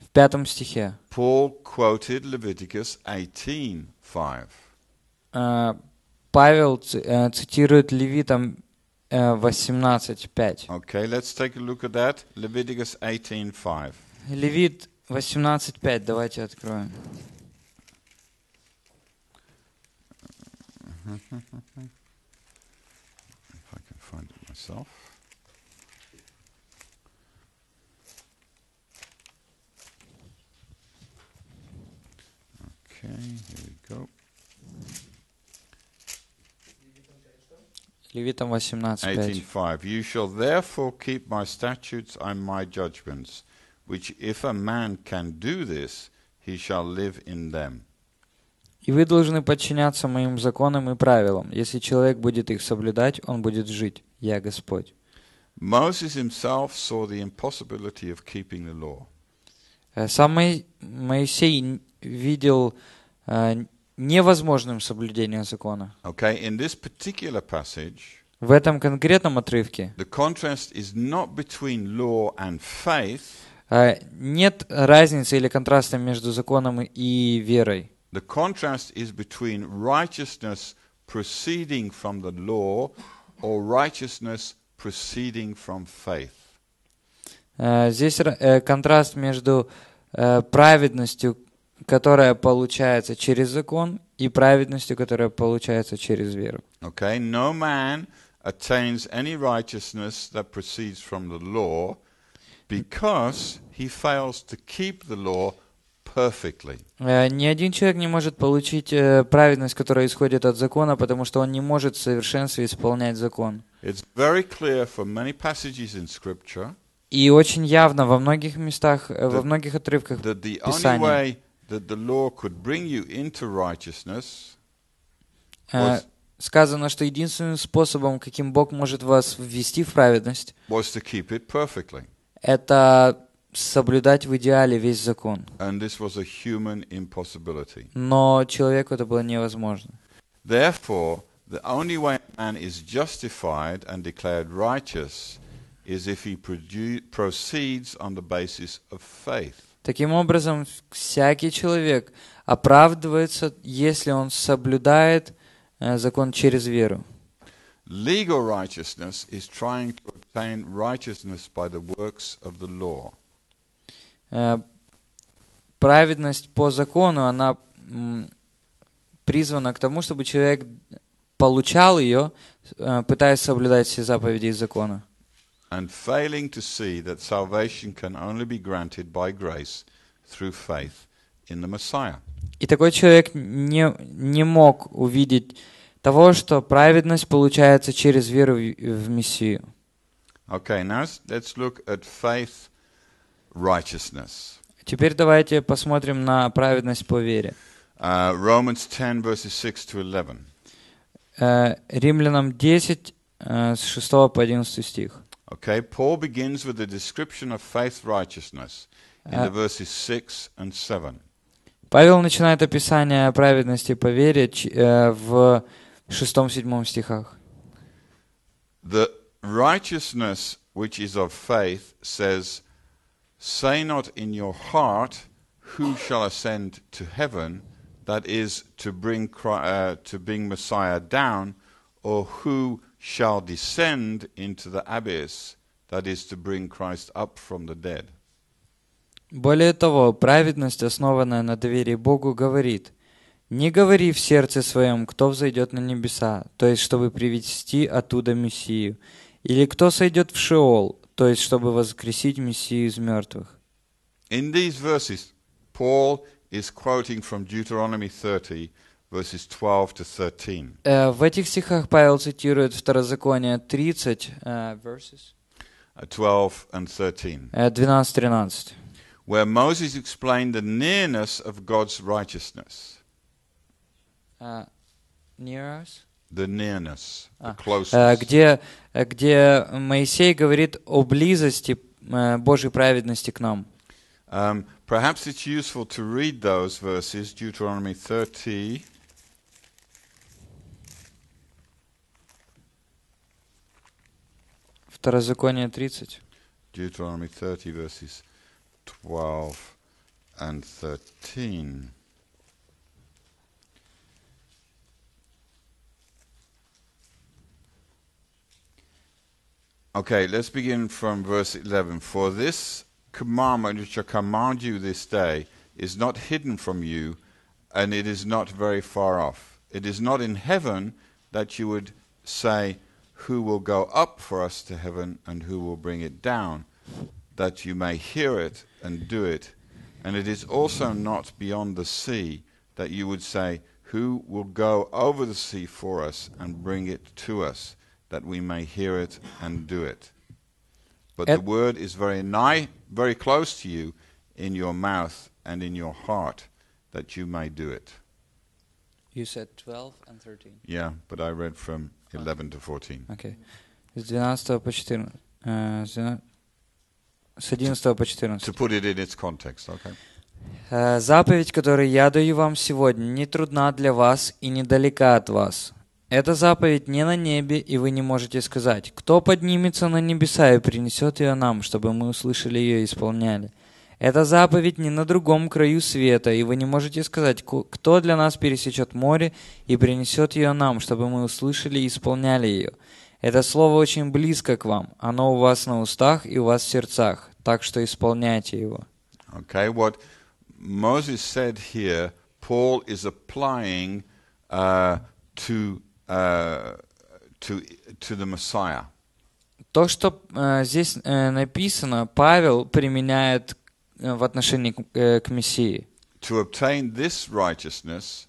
Speaker 1: в пятом стихе
Speaker 2: Paul quoted Leviticus 18:5.
Speaker 1: Э, Павел э, цитирует Левитам э, 18:5.
Speaker 2: Okay, let's take a look at that. Leviticus 18:5. Левит
Speaker 1: 18:5, давайте откроем. If I
Speaker 2: can find it myself.
Speaker 1: here we go. Левитам 18.5. 18,
Speaker 2: you shall therefore keep my statutes and my judgments, which if a man can do this, he shall live in them.
Speaker 1: И вы должны подчиняться моим законам и правилам. Если человек будет их соблюдать, он будет жить. Я Господь. Moses himself
Speaker 2: saw the impossibility of keeping the law.
Speaker 1: Сам Моисей видел невозможным соблюдение закона.
Speaker 2: Okay, in this particular passage, в этом конкретном отрывке the contrast is not between law and faith,
Speaker 1: нет разницы или контраста между законом и верой.
Speaker 2: The contrast is between righteousness proceeding from the law or righteousness proceeding from faith.
Speaker 1: Здесь контраст между праведностью, которая получается через закон, и праведностью, которая получается через веру.
Speaker 2: Okay, no man attains any righteousness that proceeds from the law, because he fails to keep the law perfectly.
Speaker 1: Э, ни один человек не может получить э, праведность, которая исходит от закона, потому что он не может в совершенстве исполнять закон.
Speaker 2: It's very clear from many passages in Scripture.
Speaker 1: И очень явно во многих местах, э, во многих отрывках Писания
Speaker 2: that the law could bring you into righteousness
Speaker 1: э, was сказано, что единственным способом, каким Бог может вас ввести в праведность,
Speaker 2: was to keep it perfectly.
Speaker 1: это соблюдать в идеале весь закон. And this
Speaker 2: was a human impossibility.
Speaker 1: Но человеку это было невозможно.
Speaker 2: Therefore, the only way man is justified and declared righteous is if he proceeds on the basis of faith.
Speaker 1: Таким образом, всякий человек оправдывается, если он соблюдает э, закон через веру.
Speaker 2: Legal righteousness is trying to obtain righteousness
Speaker 1: by the works of the law. Э, праведность по закону, она призвана к тому, чтобы человек получал ее, э, пытаясь соблюдать все заповеди и закона and
Speaker 2: failing to see that salvation can only be granted by grace through faith in the Messiah.
Speaker 1: И такой человек не, не мог увидеть того, что праведность получается через веру в, в Мессию.
Speaker 2: Okay, now let's look at faith righteousness.
Speaker 1: Теперь давайте посмотрим на праведность по вере.
Speaker 2: Uh, Romans 10 verses 6 to 11.
Speaker 1: Uh, Римлянам 10 uh, с 6 по 11 стих.
Speaker 2: Okay, Paul begins with a description of faith righteousness in the uh, verses 6 and 7.
Speaker 1: Павел начинает описание праведности по вере э, в 6-7 стихах.
Speaker 2: The righteousness which is of faith says, Say not in your heart, Who shall ascend to heaven, that is, to bring, uh, to bring Messiah down, or who shall descend into the abyss, that is to bring Christ up from the dead.
Speaker 1: Более того, праведность, основанная на доверии Богу, говорит, «Не говори в сердце своем, кто взойдет на небеса, то есть, чтобы привести оттуда Мессию, или кто сойдет в Шеол, то есть, чтобы воскресить Мессию из мертвых».
Speaker 2: In these verses, Paul is quoting from Deuteronomy 30, verses 12 to 13.
Speaker 1: Э, в этих стихах Павел цитирует Второзаконие 30, verses
Speaker 2: э, э, 12 and
Speaker 1: 13.
Speaker 2: Where Moses explained the nearness of
Speaker 1: God's righteousness. The nearness, the closeness. Где, где Моисей говорит о близости Божьей праведности к нам. Um,
Speaker 2: perhaps it's useful to read those verses, Deuteronomy 30. Второзаконие 30. Deuteronomy 30 verses 12 and 13. Okay, let's begin from verse 11. For this commandment which I command you this day is not hidden from you, and it is not very far off. It is not in heaven that you would say, who will go up for us to heaven and who will bring it down, that you may hear it and do it. And it is also not beyond the sea that you would say, Who will go over the sea for us and bring it to us, that we may hear it and do it? But the word is very nigh, very close to you, in your mouth and in your heart, that you may
Speaker 1: do it. You said 12 and 13.
Speaker 2: Yeah, but I read from 11 to 14.
Speaker 1: Okay. С 12 по 14. Э, с 11 по 14. To put it in its context, okay. Э, заповедь, которую я даю вам сегодня, не трудна для вас и недалека от вас. Эта заповедь не на небе, и вы не можете сказать, кто поднимется на небеса и принесет ее нам, чтобы мы услышали ее и исполняли. Эта заповедь не на другом краю света, и вы не можете сказать, кто для нас пересечет море и принесет ее нам, чтобы мы услышали и исполняли ее. Это слово очень близко к вам, оно у вас на устах и у вас в сердцах, так что исполняйте его.
Speaker 2: Okay, what Moses said here, Paul is applying uh, to, uh,
Speaker 1: to, to the Messiah. То, что э, здесь э, написано, Павел применяет Э, в отношении э, к Мессии. To
Speaker 2: obtain this righteousness,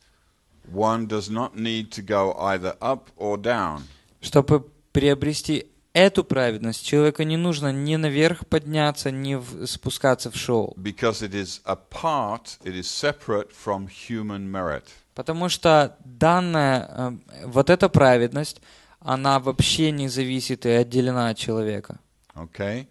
Speaker 2: one does not need to go either up or
Speaker 1: down. Чтобы приобрести эту праведность, человеку не нужно ни наверх подняться, ни в, спускаться в шоу. Because it is apart, it is separate from human merit. Потому что данная, э, вот эта праведность, она вообще не зависит и отделена от человека. Okay?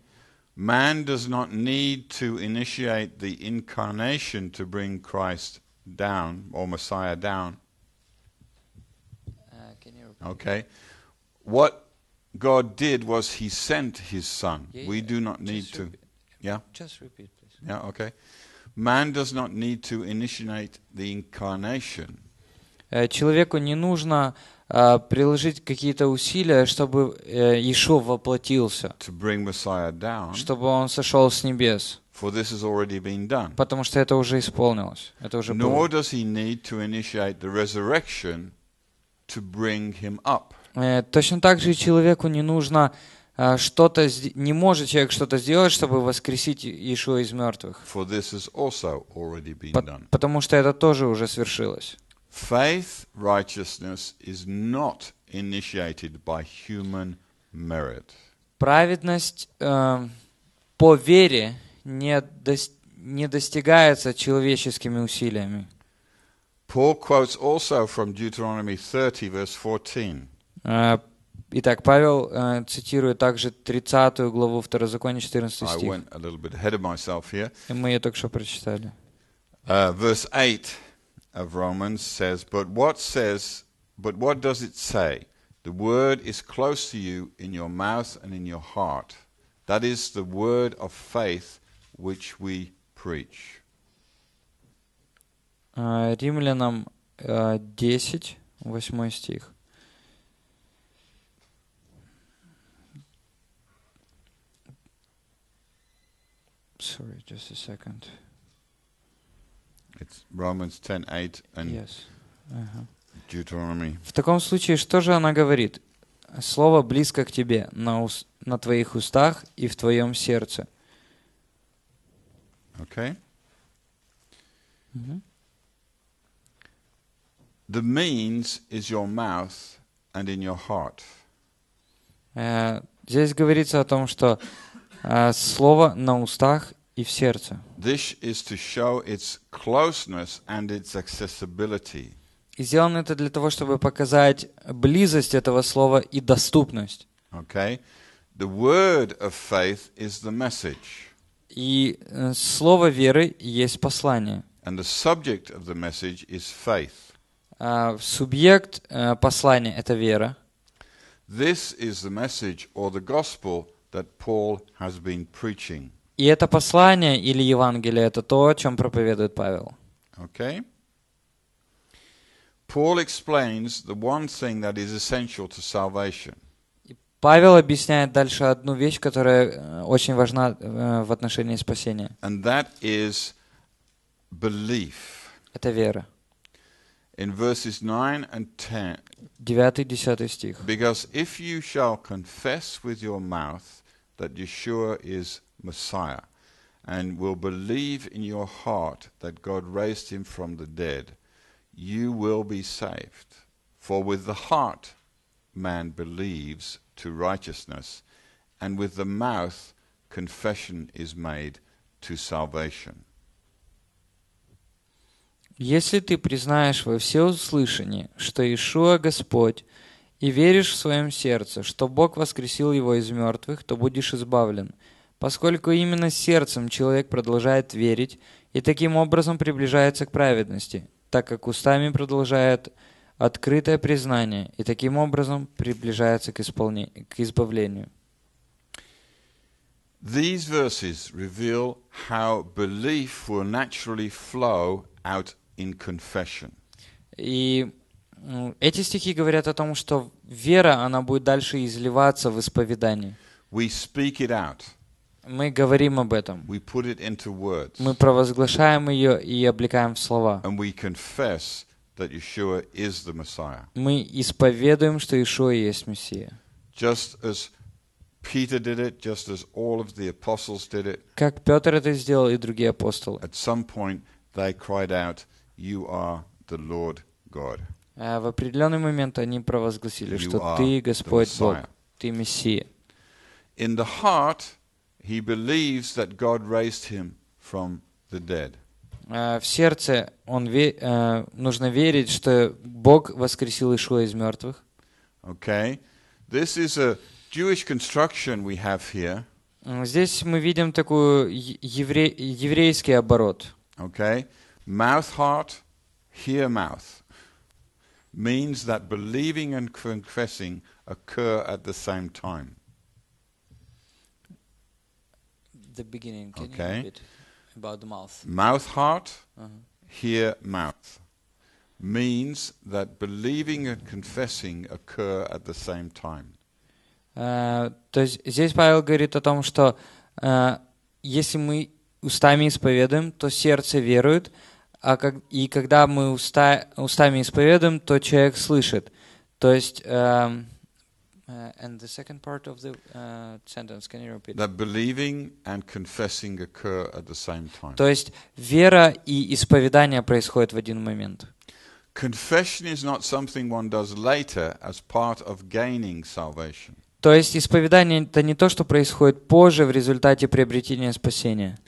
Speaker 2: Man does not need to initiate the incarnation to bring Christ down or Messiah down. Uh, okay. What God did was He sent His Son. Yeah, we do not need to. Repeat. Yeah? Just repeat, please. Yeah, okay. Man does not need to
Speaker 1: initiate the incarnation. Э, человеку не нужно А, приложить какие-то усилия, чтобы э, Иешуа воплотился, чтобы он сошел с небес. For this has already been done. Потому что это уже исполнилось. Это уже Nor
Speaker 2: does he need to initiate the resurrection to bring him up.
Speaker 1: Э, точно так же человеку не нужно а, что-то, не может человек что-то сделать, чтобы воскресить Иешуа из мертвых. For this has also already been done. Потому что это тоже уже свершилось.
Speaker 2: Faith righteousness is not
Speaker 1: initiated by human merit. Праведность э, по вере не, дос не достигается человеческими усилиями. Paul quotes also from Deuteronomy 30, verse 14. Итак, Павел э, цитирует также 30 главу Второзакония, 14 стих. I went a little bit ahead of myself here. мы ее только что прочитали.
Speaker 2: Uh, verse 8 of Romans says, But what says, but what does it say? The word is close to you in your mouth and in your heart. That is the word of faith which we preach.
Speaker 1: Римлянам 10, 8 стих. Sorry, just a second. It's Romans 10:8 and yes. uh-huh. Deuteronomy. В таком случае, что же она говорит? Слово близко к тебе, на, ус, на твоих устах и в твоем сердце. Okay. Mm-hmm.
Speaker 2: The means is your mouth and in
Speaker 1: your heart. Uh, здесь говорится о том, что uh, слово на устах и в сердце.
Speaker 2: This is to show its closeness and its accessibility.
Speaker 1: И сделано это для того, чтобы показать близость этого слова и доступность.
Speaker 2: Okay. The word of faith is the
Speaker 1: message. И слово веры есть послание. And the subject of the message is faith. Субъект послания — это вера.
Speaker 2: This is the message or the gospel that Paul has been preaching.
Speaker 1: И это послание или Евангелие – это то, о чем проповедует Павел.
Speaker 2: Okay. Paul explains the one thing that is essential to salvation.
Speaker 1: Павел объясняет дальше одну вещь, которая очень важна в отношении спасения.
Speaker 2: And that is belief. Это вера. In verses 9 and
Speaker 1: 10. 9-10 стих.
Speaker 2: Because if you shall confess with your mouth that Yeshua is Messiah and will believe in your heart that God raised him from the dead, you will be saved. For with the heart man believes to righteousness, and with the mouth confession is made to salvation.
Speaker 1: Если ты признаешь во всеуслышание, что Иешуа Господь, и веришь в своем сердце, что Бог воскресил его из мертвых, то будешь избавлен – поскольку именно сердцем человек продолжает верить и таким образом приближается к праведности, так как устами продолжает открытое признание и таким образом приближается к, исполне... к избавлению. These
Speaker 2: verses reveal how belief will naturally flow out
Speaker 1: in confession. И ну, эти стихи говорят о том, что вера, она будет дальше изливаться в исповедании. We speak it out. Мы говорим об этом. Мы провозглашаем ее и облекаем в слова. Мы исповедуем, что Иешуа есть Мессия.
Speaker 2: Just as Peter did it, just as all of the
Speaker 1: apostles did it. Как Петр это сделал и другие апостолы. At some point they cried out, "You are the Lord God." А в определенный момент они провозгласили, что ты Господь Бог,
Speaker 2: ты Мессия. In the heart He believes that God raised him from the dead.
Speaker 1: Э, в сердце он ве, э, нужно верить, что Бог воскресил Ишуа из мертвых.
Speaker 2: Okay, this is a Jewish construction we have here.
Speaker 1: Здесь мы видим такую евре, еврейский оборот. Okay, mouth
Speaker 2: heart, hear, mouth means that believing and confessing occur at the same time.
Speaker 1: the beginning. Can okay. you repeat about the mouth? Mouth heart, uh -huh.
Speaker 2: here mouth. Means that believing and confessing occur at the same time.
Speaker 1: Uh, то есть здесь Павел говорит о том, что uh, если мы устами исповедуем, то сердце верует, а как, и когда мы уста, устами исповедуем, то человек слышит. То есть... Uh, Uh, and the second part of the uh, sentence, can you repeat? That believing
Speaker 2: and confessing occur at the same time. То есть
Speaker 1: вера и исповедание происходят в один момент.
Speaker 2: Confession is not something one does later as part of gaining salvation.
Speaker 1: То есть исповедание это не то, что происходит позже в результате приобретения спасения.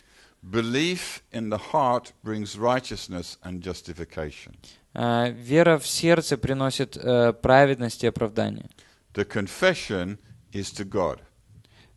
Speaker 2: Belief in the heart brings righteousness and
Speaker 1: justification. Uh, вера в сердце приносит праведность и оправдание. The confession is to God.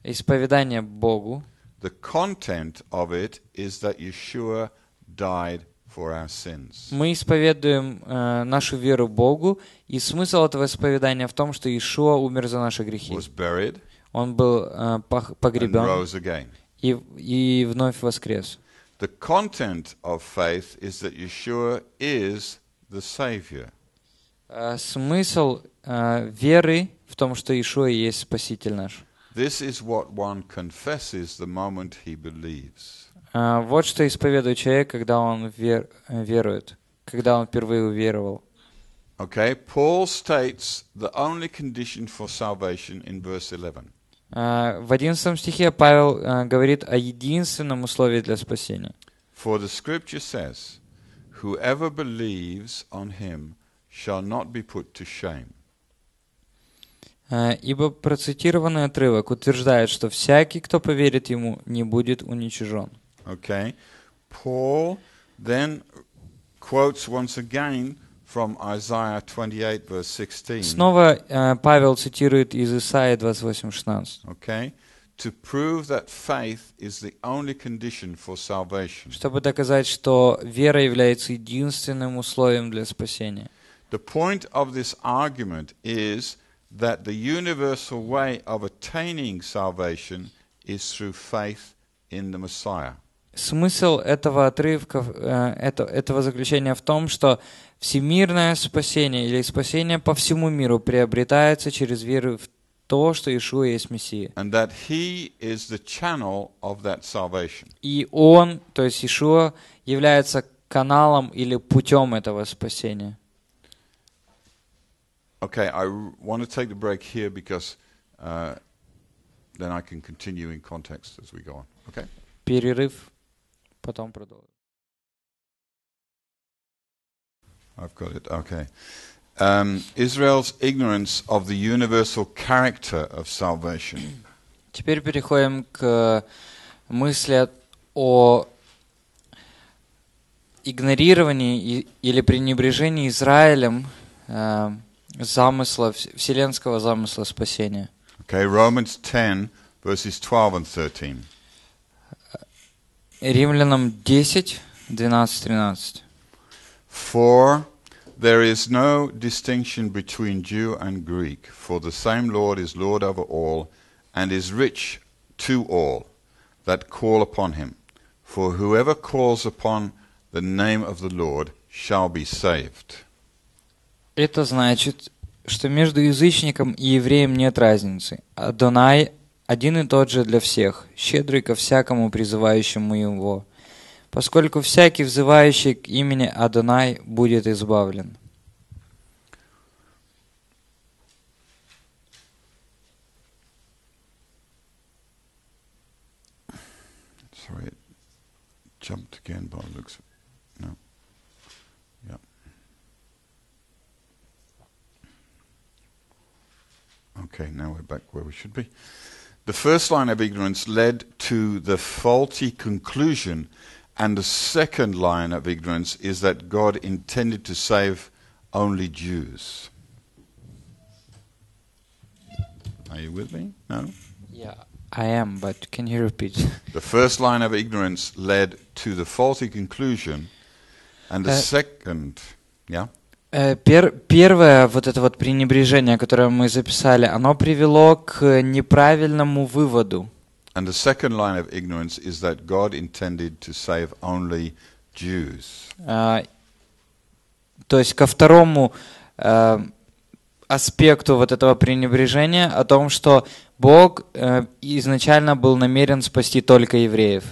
Speaker 1: Исповедание Богу.
Speaker 2: The content of it is that Yeshua died for our sins.
Speaker 1: Мы исповедуем э, нашу веру Богу, и смысл этого исповедания в том, что Иешуа умер за наши грехи. Was buried, Он был э, погребен and rose again. И, и вновь воскрес.
Speaker 2: The content of faith is that Yeshua is the Savior. Э,
Speaker 1: смысл э, веры в том, что Ишуа есть Спаситель наш.
Speaker 2: This is what one confesses the moment he believes.
Speaker 1: Вот что исповедует человек, когда он вер... верует, когда он впервые уверовал. Okay,
Speaker 2: Paul states the only condition for salvation in verse 11.
Speaker 1: В 11 стихе Павел говорит о единственном условии для спасения.
Speaker 2: For the scripture says, whoever believes on him shall not be put to shame.
Speaker 1: Э, ибо процитированный отрывок утверждает, что всякий, кто поверит ему, не будет уничижен. Okay.
Speaker 2: Paul then quotes once again from Isaiah 28 verse 16.
Speaker 1: Снова э, Павел цитирует из Исаии 28:16.
Speaker 2: Okay. To prove that faith is the only condition for salvation. Чтобы
Speaker 1: доказать, что вера является единственным условием для спасения. The point
Speaker 2: of this argument is that the universal way of attaining salvation is through faith in the Messiah.
Speaker 1: Смысл этого отрывка, э, этого заключения в том, что всемирное спасение или спасение по всему миру приобретается через веру в то, что Иешуа есть Мессия. И Он, то есть Иешуа, является каналом или путем этого спасения. Okay, I want to take
Speaker 2: the break here because uh, then I can continue in context as we go on.
Speaker 1: Okay? Перерыв, потом продолжим.
Speaker 2: I've got it. Okay. Um, Israel's ignorance of the
Speaker 1: universal character
Speaker 2: of salvation.
Speaker 1: Теперь переходим к мысли о игнорировании или пренебрежении Израилем замысла, вселенского замысла спасения. Okay, Romans 10, verses 12 and 13. Римлянам 10, 12, 13.
Speaker 2: For there is no distinction between Jew and Greek, for the same Lord is Lord over all, and is rich to all that call upon him. For whoever calls upon the name of the Lord shall be saved.
Speaker 1: Это значит, что между язычником и евреем нет разницы. Адонай один и тот же для всех, щедрый ко всякому призывающему его, поскольку всякий, взывающий к имени Адонай, будет избавлен.
Speaker 2: Sorry, jumped again, but it looks Okay, now we're back where we should be. The first line of ignorance led to the faulty conclusion, and the second line of ignorance is that God intended to save only Jews. Are you with me?
Speaker 1: No? Yeah, I am, but can you repeat?
Speaker 2: the first line of ignorance led to the faulty conclusion, and the uh, second, yeah?
Speaker 1: Э, пер, первое вот это вот пренебрежение, которое мы записали, оно привело к неправильному выводу. And the second line of
Speaker 2: ignorance is that God intended to save only Jews. Э,
Speaker 1: то есть ко второму э, аспекту вот этого пренебрежения о том, что Бог изначально был намерен спасти только евреев.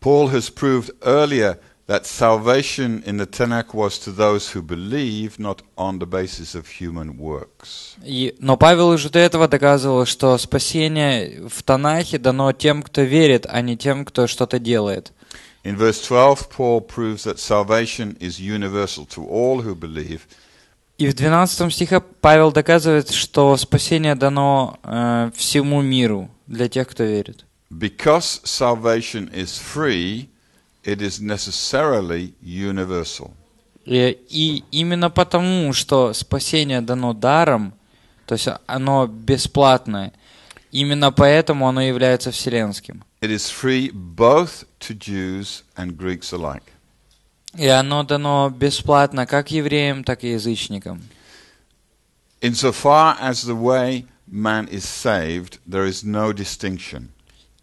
Speaker 2: Paul has proved earlier that salvation in the Tanakh was to those who believe, not on the basis of human works.
Speaker 1: но Павел уже до этого доказывал, что спасение в Танахе дано тем, кто верит, а не тем, кто что-то делает.
Speaker 2: In verse 12, Paul proves that salvation is universal to all who believe.
Speaker 1: И в 12 стихе Павел доказывает, что спасение дано э, всему миру для тех, кто верит. Because
Speaker 2: salvation is free, it is necessarily universal.
Speaker 1: И, и именно потому, что спасение дано даром, то есть оно бесплатное, именно поэтому оно является вселенским.
Speaker 2: It is free both to Jews and Greeks alike.
Speaker 1: И оно дано бесплатно как евреям, так и язычникам. Insofar
Speaker 2: as the way man is saved, there is no distinction.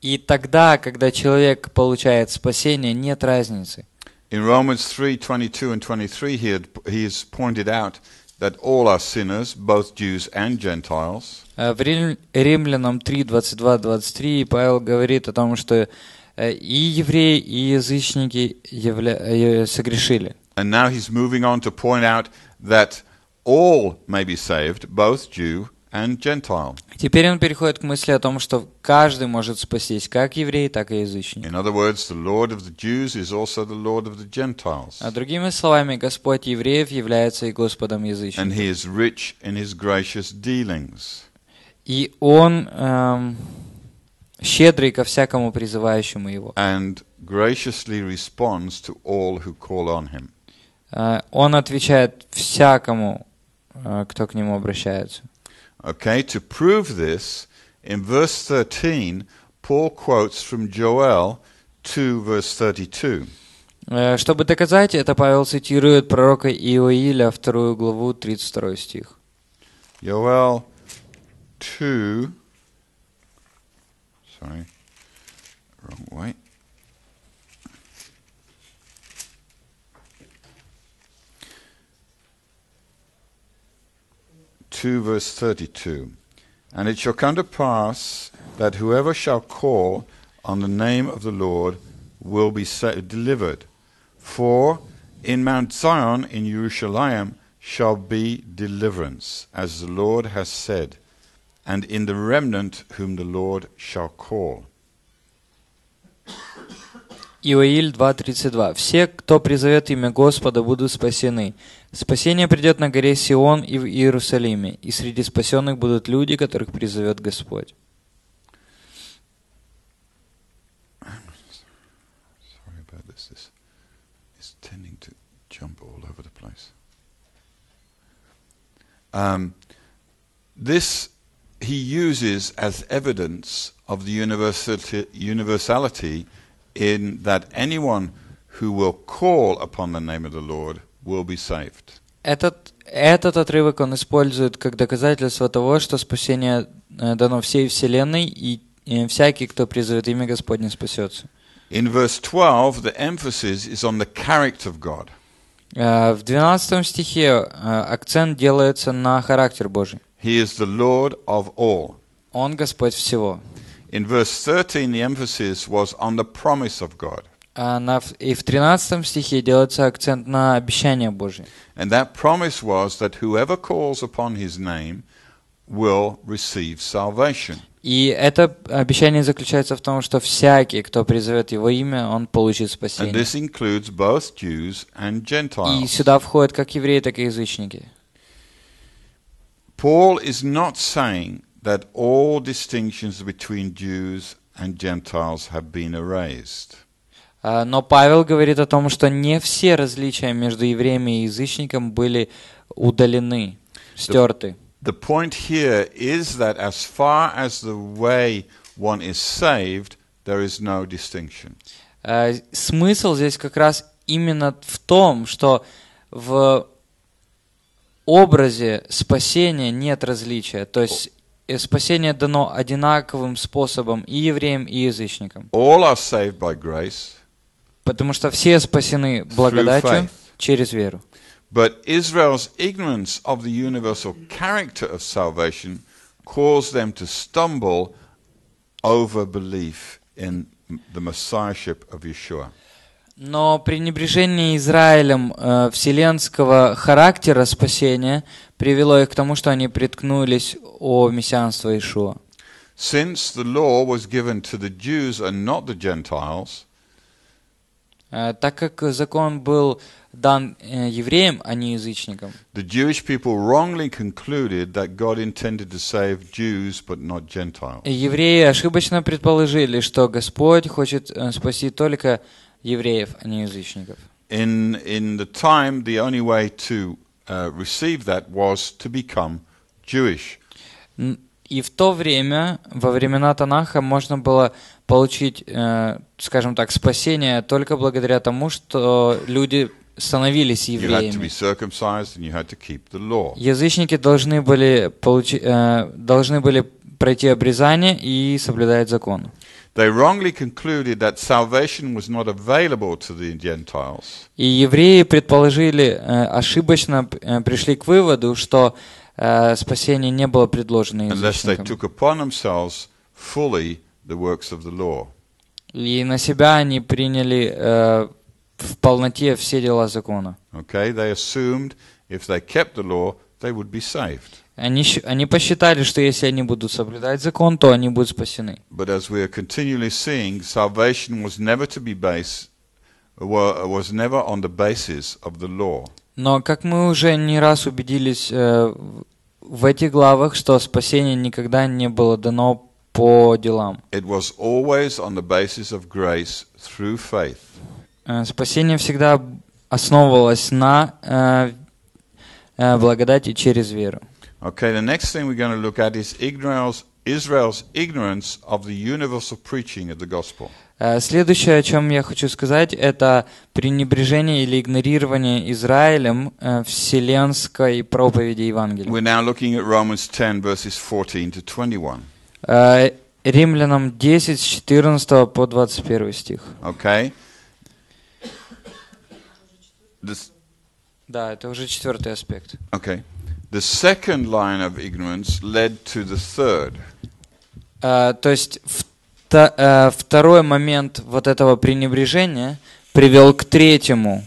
Speaker 2: И тогда,
Speaker 1: когда человек получает спасение, нет разницы.
Speaker 2: In Romans 3, 22 and 23, he, had, he has pointed out that all are sinners, both Jews and Gentiles.
Speaker 1: В Римлянам 3, 22, 23 Павел говорит о том, что и евреи, и язычники явля... согрешили.
Speaker 2: And now he's moving on to point out that all may be saved, both Jew
Speaker 1: and Gentile. Теперь он переходит к мысли о том, что каждый может спастись, как еврей, так и язычник. In other words, the Lord of the Jews is also the Lord of the Gentiles. А другими словами, Господь евреев является и Господом язычников. And He is rich in His gracious dealings. И он эм, щедрый ко всякому призывающему его.
Speaker 2: And graciously responds to all who call on Him.
Speaker 1: Э, он отвечает всякому, э, кто к нему обращается.
Speaker 2: Okay, to prove this, in verse 13, Paul quotes from Joel 2, verse 32.
Speaker 1: Э, чтобы доказать это, Павел цитирует пророка 2 главу, 32 стих.
Speaker 2: Joel 2, sorry, wrong way. 2, verse 32. And it shall come to pass that whoever shall call on the name of the Lord will be delivered. For in Mount Zion, in Jerusalem, shall be deliverance, as the Lord has
Speaker 1: said, and in the remnant whom the Lord shall call. Иоиль 2.32. Все, кто призовет имя Господа, будут спасены. Спасение придет на горе Сион и в Иерусалиме, и среди спасенных будут люди, которых призовет Господь.
Speaker 2: Um, this he uses as evidence of the universality in that anyone who will call upon the name of the Lord will be saved.
Speaker 1: Этот, этот отрывок он использует как доказательство того, что спасение э, дано всей вселенной, и э, всякий, кто призовет имя Господне, спасется.
Speaker 2: In verse 12, the emphasis is on the character of God.
Speaker 1: Э, в 12 стихе акцент делается на характер Божий. He is the Lord of all. Он Господь всего. In verse 13, the emphasis
Speaker 2: was on the promise of God.
Speaker 1: Она, и в 13 стихе делается акцент на обещание Божие.
Speaker 2: And that promise was that whoever calls upon his name will receive salvation.
Speaker 1: И это обещание заключается в том, что всякий, кто призовет его имя, он получит спасение. And this includes both Jews and Gentiles. И сюда входят как евреи, так и язычники.
Speaker 2: Paul is not saying that all distinctions between Jews and Gentiles
Speaker 1: have been erased. А, но Павел говорит о том, что не все различия между евреем и язычником были удалены, стерты. The, point
Speaker 2: here is that as far as the way one is saved, there is
Speaker 1: no distinction. А, смысл здесь как раз именно в том, что в образе спасения нет различия. То есть э, спасение дано одинаковым способом и евреям, и язычникам.
Speaker 2: All are saved by grace.
Speaker 1: Потому что все спасены благодатью
Speaker 2: через веру. But Israel's ignorance of the universal character of salvation caused them to stumble over belief in the messiahship of Yeshua.
Speaker 1: Но пренебрежение Израилем э, вселенского характера спасения привело их к тому, что они приткнулись о мессианство Ишуа. Since the law was given to the Jews and not the Gentiles, Э, так как закон был дан э, евреям, а не язычникам.
Speaker 2: The Jewish people wrongly concluded that God intended to save Jews, but not Gentiles. Евреи
Speaker 1: ошибочно предположили, что Господь хочет э, спасти только евреев,
Speaker 2: а не язычников. In in the time, the only way to uh, receive that was to become Jewish.
Speaker 1: И в то время, во времена Танаха, можно было получить, э, скажем так, спасение только благодаря тому, что люди становились евреями. Язычники должны были, получи, э, должны были пройти обрезание и соблюдать закон.
Speaker 2: They wrongly concluded that salvation was not available to the Gentiles.
Speaker 1: И евреи предположили, э, ошибочно пришли к выводу, что спасение не было предложено язычникам. Unless they took upon themselves fully the works of the law. И на себя они приняли э, в полноте все дела закона. Okay, they assumed if they kept the law, they would be saved. Они, они посчитали, что если они будут соблюдать закон, то они будут спасены.
Speaker 2: But as we are continually seeing, salvation was never to be based, was never on the basis of the law.
Speaker 1: Но как мы уже не раз убедились э, в этих главах, что спасение никогда не было дано по делам.
Speaker 2: It was always on the basis of grace through faith.
Speaker 1: Спасение всегда основывалось на э, э, благодати через веру.
Speaker 2: Okay, the next thing we're going to look at is Israel's, Israel's ignorance of the universal preaching of the gospel.
Speaker 1: Следующее, о чем я хочу сказать, это пренебрежение или игнорирование Израилем вселенской проповеди Евангелия.
Speaker 2: We're now looking at Romans 10, verses 14 to 21.
Speaker 1: Э, Римлянам 10, с 14 по 21 стих. Okay. This... Да, это уже четвертый аспект.
Speaker 2: Okay. The second line of ignorance
Speaker 1: led to the third. Uh, то есть вта- uh, второй момент вот этого пренебрежения привел к третьему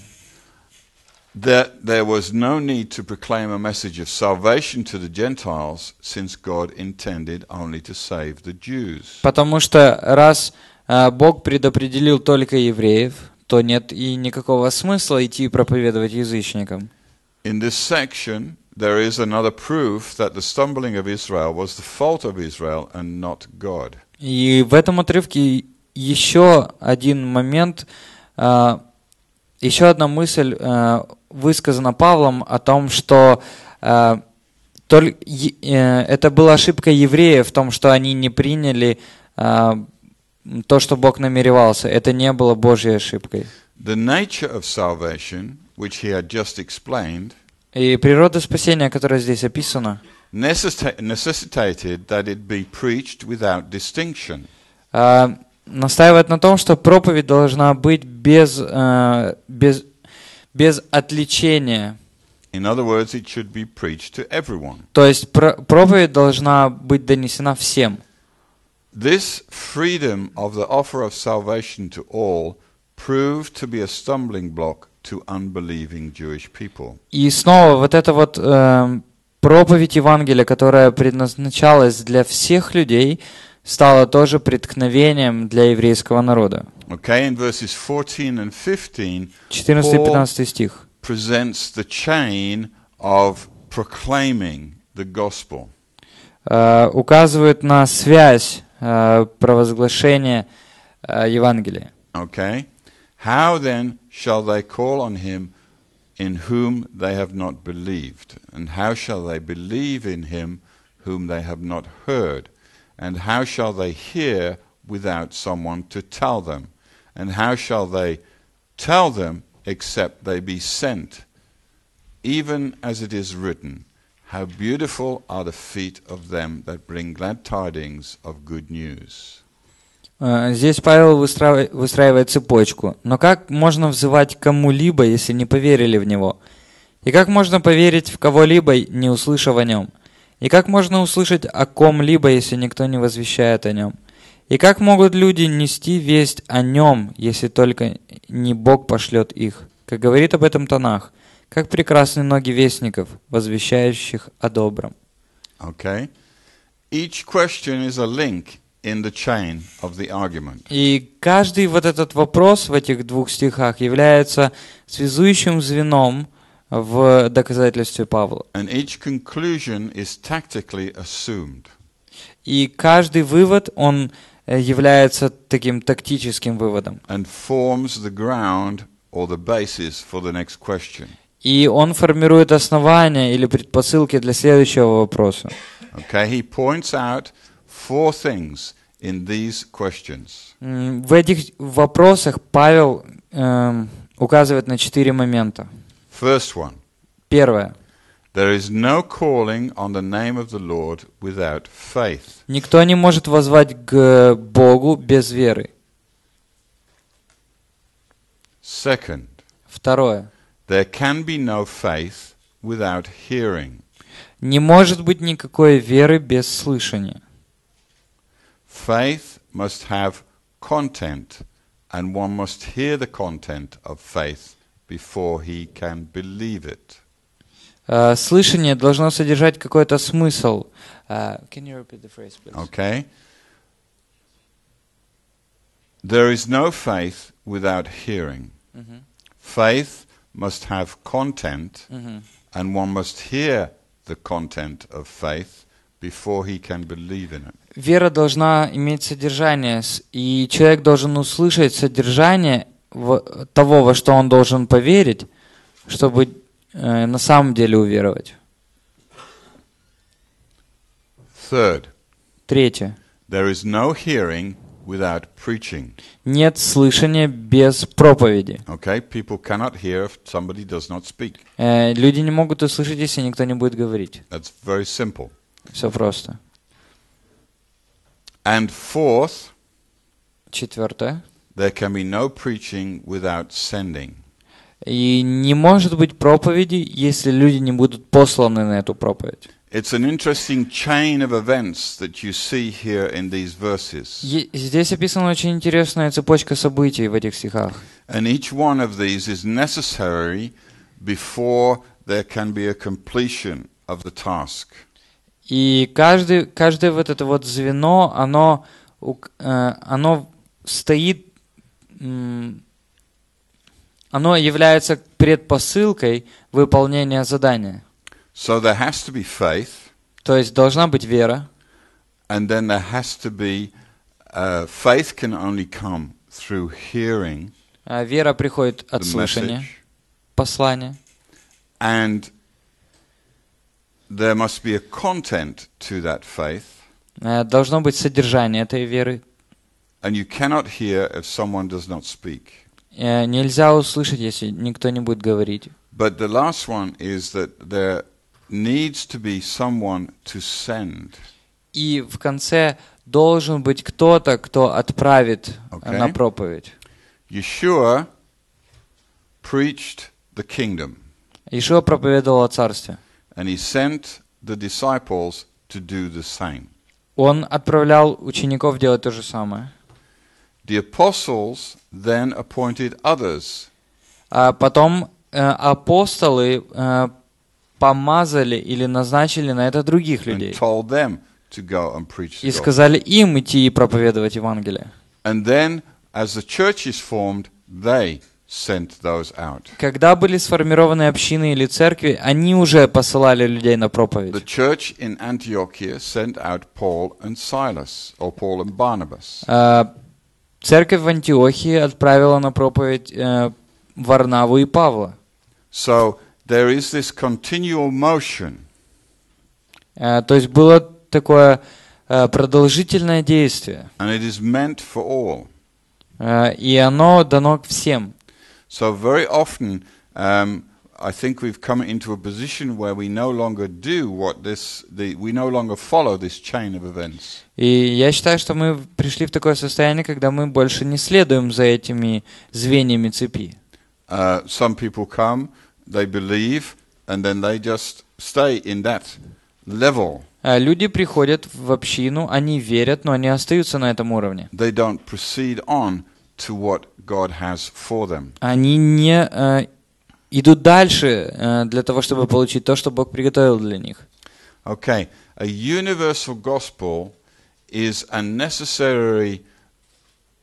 Speaker 2: that there was no need to proclaim a message of salvation to the Gentiles, since God intended only to save the Jews.
Speaker 1: Потому что раз Бог предопределил только евреев, то нет и никакого смысла идти проповедовать язычникам.
Speaker 2: In this section, there is another proof that the stumbling of Israel was the fault of Israel and not God.
Speaker 1: И в этом отрывке еще один момент, еще одна мысль высказано Павлом о том, что э, только, э, это была ошибка евреев в том, что они не приняли э, то, что Бог намеревался. Это не было Божьей ошибкой.
Speaker 2: The nature of salvation, which he had just explained,
Speaker 1: и природа спасения, которая здесь описана, э, настаивает на том, что проповедь должна быть без, uh, без без отличения.
Speaker 2: In other words, it should be preached to everyone.
Speaker 1: То есть проповедь должна быть донесена всем.
Speaker 2: This freedom of the offer of salvation to all proved to be a stumbling block to unbelieving Jewish people.
Speaker 1: И снова вот это вот э, проповедь Евангелия, которая предназначалась для всех людей, стала тоже преткновением для еврейского народа.
Speaker 2: Okay, in verses 14 and 15, 14 и стих. presents the chain of proclaiming the gospel.
Speaker 1: Uh, указывает на связь uh, провозглашения uh, Евангелия. Okay.
Speaker 2: How then shall they call on him in whom they have not believed? And how shall they believe in him whom they have not heard? And how shall they hear without someone to tell them? And how shall they tell them except they be sent? Even as it is written, How beautiful are the feet of them that bring glad tidings of good news.
Speaker 1: А, здесь Павел выстраивает, выстраивает цепочку. Но как можно взывать кому-либо, если не поверили в него? И как можно поверить в кого-либо, не услышав о нем? И как можно услышать о ком-либо, если никто не возвещает о нем? И как могут люди нести весть о нем, если только не Бог пошлет их? Как говорит об этом Танах, как прекрасны ноги вестников, возвещающих о добром. Okay.
Speaker 2: Each question is a link in the chain of the argument.
Speaker 1: И каждый вот этот вопрос в этих двух стихах является связующим звеном в доказательстве Павла. And each conclusion is tactically assumed. И каждый вывод, он Э, является таким тактическим выводом.
Speaker 2: And forms the ground or the basis for the next question.
Speaker 1: И он формирует основания или предпосылки для следующего вопроса.
Speaker 2: Okay, he points out four things in these questions.
Speaker 1: В этих вопросах Павел эм, указывает на четыре момента. First one. Первое.
Speaker 2: There is no calling
Speaker 1: Никто не может возвать к Богу без веры. Second. Второе. There can
Speaker 2: be no faith without hearing. Не может быть никакой веры без
Speaker 1: слышания.
Speaker 2: Faith must have content, and one must hear the content of faith before he can believe it.
Speaker 1: Uh, слышание должно содержать какой-то смысл. Uh, can you repeat the phrase, please? Okay. There
Speaker 2: is no faith without hearing. Mm -hmm. Faith must have content, mm -hmm. and one must hear the content of faith before he can believe in it.
Speaker 1: Вера должна иметь содержание, и человек должен услышать содержание того, во что он должен поверить, чтобы на самом деле уверовать.
Speaker 2: Third. Третье. There is no hearing without preaching.
Speaker 1: Нет слышания без проповеди. Okay, people cannot hear if somebody does not speak. Э, люди не могут услышать, если никто не будет говорить. That's very simple. Все просто. And fourth. Четвертое.
Speaker 2: There can be no preaching without sending.
Speaker 1: И не может быть проповеди, если люди не будут посланы на эту проповедь.
Speaker 2: It's an interesting chain of events that you see here in these verses.
Speaker 1: Здесь описана очень интересная цепочка событий в этих стихах.
Speaker 2: And each one of these is necessary
Speaker 1: before there can be a completion of the task. И каждый, каждое вот это вот звено, оно, э, оно стоит оно является предпосылкой выполнения задания. So there has to be faith. То есть должна быть вера.
Speaker 2: And then there has to be uh, faith can only come through hearing.
Speaker 1: А вера приходит от слушания послания.
Speaker 2: And there must be a content to that faith. Должно быть содержание этой веры. And you cannot hear if someone does not speak.
Speaker 1: Э, нельзя услышать, если никто не будет говорить. But the
Speaker 2: last one is that there needs to be someone to send.
Speaker 1: И в конце должен быть кто-то, кто отправит э, okay. на проповедь. Yeshua preached the kingdom.
Speaker 2: Иешуа проповедовал о царстве. And he sent the disciples to do the
Speaker 1: same. Он отправлял учеников делать то же самое. The apostles then appointed others. А потом э, апостолы э, помазали или назначили на это других людей. И сказали им идти и проповедовать Евангелие. And then, as the
Speaker 2: church is formed, they sent those out.
Speaker 1: Когда были сформированы общины или церкви, они уже посылали людей на проповедь. The church in Antiochia sent
Speaker 2: out Paul and Silas, or Paul and Barnabas.
Speaker 1: А, Церковь в Антиохии отправила на проповедь э, Варнаву и Павла. So
Speaker 2: there is this continual motion.
Speaker 1: Э, то есть было такое э, продолжительное действие. And it is
Speaker 2: meant for all.
Speaker 1: Э, и оно дано всем.
Speaker 2: So very often um, I think we've come into a position where we no longer do what this, the, we no longer follow this
Speaker 1: chain of events. И я считаю, что мы пришли в такое состояние, когда мы больше не следуем за этими звеньями цепи. Uh, some people come, they
Speaker 2: believe, and then they just stay in that level. Люди приходят
Speaker 1: в общину, они верят, но они остаются на этом уровне.
Speaker 2: They don't proceed on to what God has for them.
Speaker 1: Они не идут дальше э, для того, чтобы получить то, что Бог приготовил для них. Okay, a
Speaker 2: universal gospel is a necessary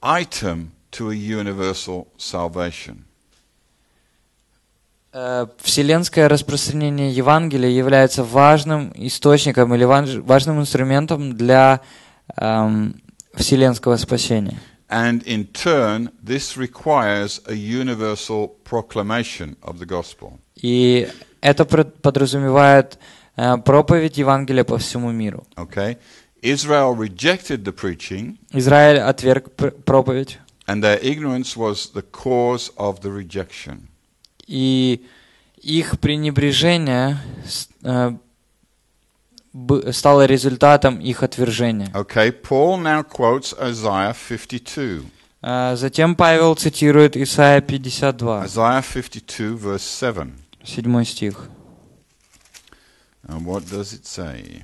Speaker 2: item
Speaker 1: to a universal salvation. Э, вселенское распространение Евангелия является важным источником или важным инструментом для эм, вселенского спасения.
Speaker 2: and in turn this requires a universal proclamation of the gospel.
Speaker 1: И это подразумевает э, проповедь Евангелия по всему миру. Okay.
Speaker 2: Israel rejected the preaching. Израиль отверг
Speaker 1: проповедь. And
Speaker 2: their ignorance was the cause of the rejection.
Speaker 1: И их пренебрежение э, стало результатом их отвержения. Okay, Paul now quotes Isaiah 52. Uh,
Speaker 2: затем Павел цитирует Исаия 52. Isaiah 52, verse 7.
Speaker 1: Седьмой стих.
Speaker 2: And what does it say?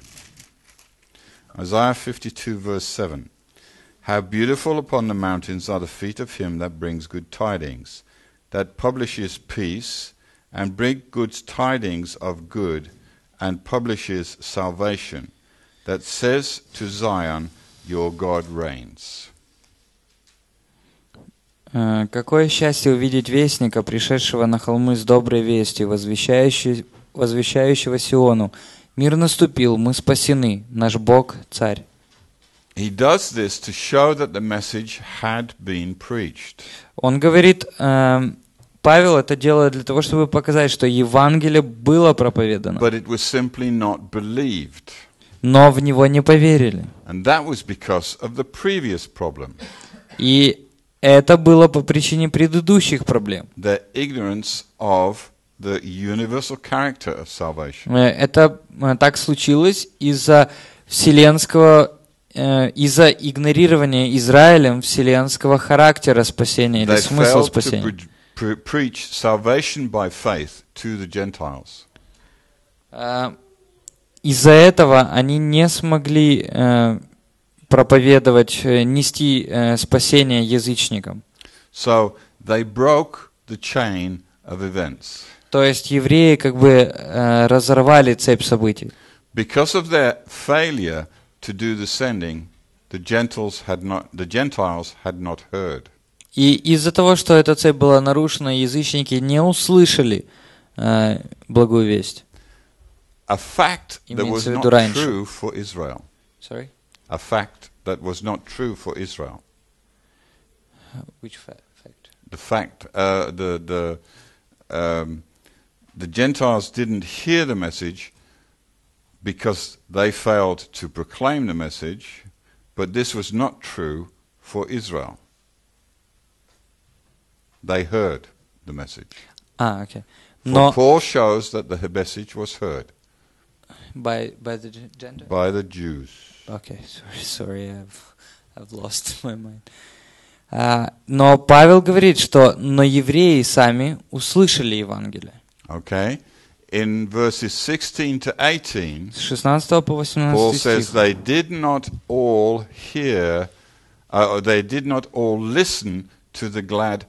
Speaker 2: Isaiah 52, verse 7. How beautiful upon the mountains are the feet of him that brings good tidings, that publishes peace, and bring good tidings of good, and publishes salvation that
Speaker 1: says to Zion, Your
Speaker 2: God reigns.
Speaker 1: Э, какое счастье увидеть вестника, пришедшего на холмы с доброй вестью, возвещающего Сиону. Мир наступил, мы спасены, наш Бог – Царь. Он говорит, э, Павел это делает для того, чтобы показать, что Евангелие было проповедано. But it was not Но в него не поверили. And that
Speaker 2: was of the И это
Speaker 1: было по причине предыдущих проблем.
Speaker 2: Their of the of
Speaker 1: э, Это э, так случилось из-за вселенского э, из-за игнорирования Израилем вселенского характера спасения или смысла спасения.
Speaker 2: pre- preach salvation by faith to the Gentiles. Э,
Speaker 1: из-за этого они не смогли uh, проповедовать, э, нести uh, спасение язычникам.
Speaker 2: So they broke the chain of events. То есть евреи
Speaker 1: как бы uh, разорвали цепь событий.
Speaker 2: Because of their failure to do the sending, the Gentiles had not, the Gentiles had not heard.
Speaker 1: И из-за того, что эта цепь была нарушена, язычники не услышали э, благую весть.
Speaker 2: A fact that was not true for Israel. Sorry? A fact that was not true for Israel. Which fact? The fact, the, the, the Gentiles didn't hear the message because they failed to proclaim the message, but this was not true for Israel. They heard the message. Ah, okay. No. Paul shows that the message was heard.
Speaker 1: By by the gender.
Speaker 2: By the Jews.
Speaker 1: Okay, sorry, sorry, I've, I've lost my mind. Uh, ah, но Павел говорит, что но евреи сами услышали Евангелие. Okay.
Speaker 2: In verses 16 to 18,
Speaker 1: 16 по 18 Paul says they
Speaker 2: did not all hear, uh, they did not all listen to the glad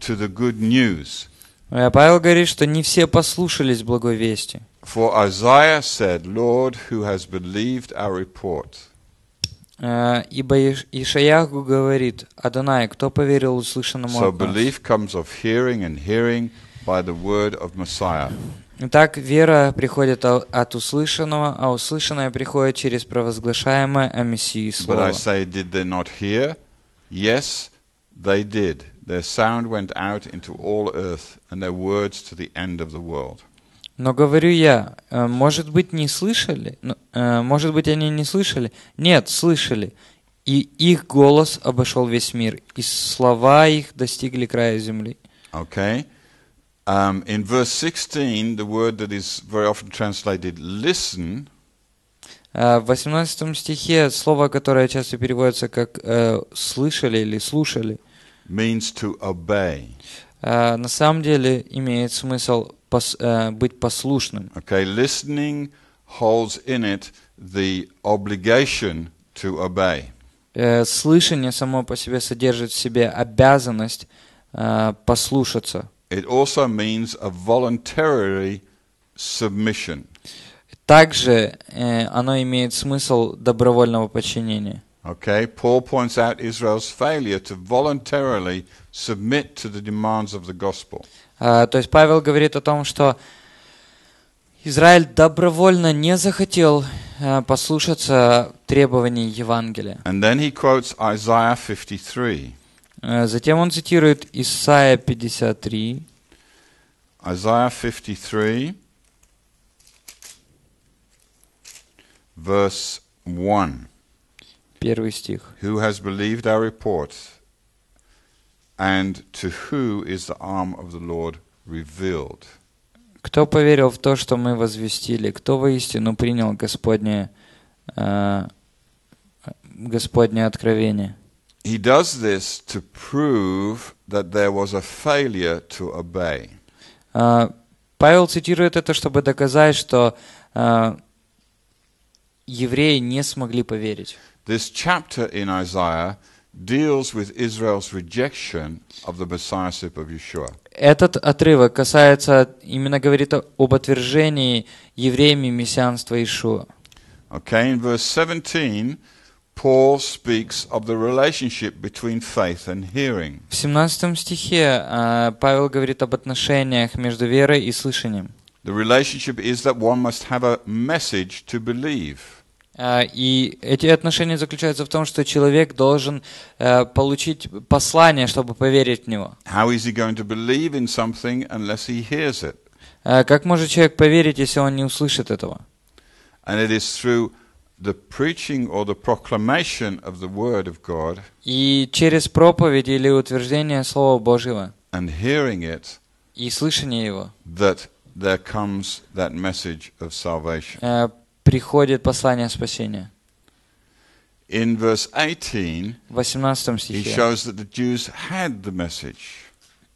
Speaker 2: to the good news. Павел говорит, что не все послушались благовестия. For Isaiah said, Lord, who has believed our report?
Speaker 1: Ибо Ишаяху говорит, Адонай, кто поверил услышанному so belief
Speaker 2: comes of hearing and hearing by the word of Messiah.
Speaker 1: Итак, вера приходит от услышанного, а услышанное приходит через провозглашаемое о Мессии слово. But I say, did they not hear? Yes, they
Speaker 2: did. Their sound went out into all earth, and their words to the end of the world.
Speaker 1: Но говорю я, «Э, может быть, не слышали? Ну, э, может быть, они не слышали? Нет, слышали. И их голос обошел весь мир, и слова их достигли края земли. Okay.
Speaker 2: Um, in verse 16,
Speaker 1: the word that is very often translated listen. Э, в 18 стихе слово, которое часто переводится как «слышали» или «слушали» means to obey. Э, на самом деле имеет смысл э, быть послушным.
Speaker 2: Okay, listening holds in it the
Speaker 1: obligation to obey. Э, слышание само по себе содержит в себе обязанность послушаться.
Speaker 2: It also means a voluntary submission.
Speaker 1: Также оно имеет смысл
Speaker 2: добровольного подчинения. Okay, Paul points out Israel's failure to voluntarily
Speaker 1: submit to the demands of the gospel. то есть Павел говорит о том, что Израиль добровольно не захотел послушаться требований Евангелия. And then he quotes Isaiah 53. затем
Speaker 2: он цитирует Исаия 53. Isaiah 53 verse 1. Первый стих. Who has believed our report,
Speaker 1: and to who is the arm of the Lord revealed? Кто поверил в то, что мы возвестили? Кто воистину принял Господне, э, Господне откровение?
Speaker 2: He does this to prove that there was a failure to obey.
Speaker 1: Э, Павел цитирует это, чтобы доказать, что uh, евреи
Speaker 2: не смогли поверить. This chapter in Isaiah deals with Israel's rejection of the messiahship of Yeshua.
Speaker 1: Этот отрывок касается, именно говорит об отвержении евреями мессианства Иешуа.
Speaker 2: Okay, in verse 17, Paul speaks of the relationship between faith and hearing.
Speaker 1: В 17 стихе Павел говорит об отношениях между верой и слышанием.
Speaker 2: The relationship is that one must have a message to believe.
Speaker 1: А, и эти отношения заключаются в том, что человек должен э, получить послание, чтобы поверить в него. Как может человек поверить, если он не услышит этого? И через проповедь или утверждение Слова Божьего и слышание Его that there comes that message of salvation. А, приходит послание спасения.
Speaker 2: In verse 18, в 18 стихе he shows that the Jews had
Speaker 1: the message.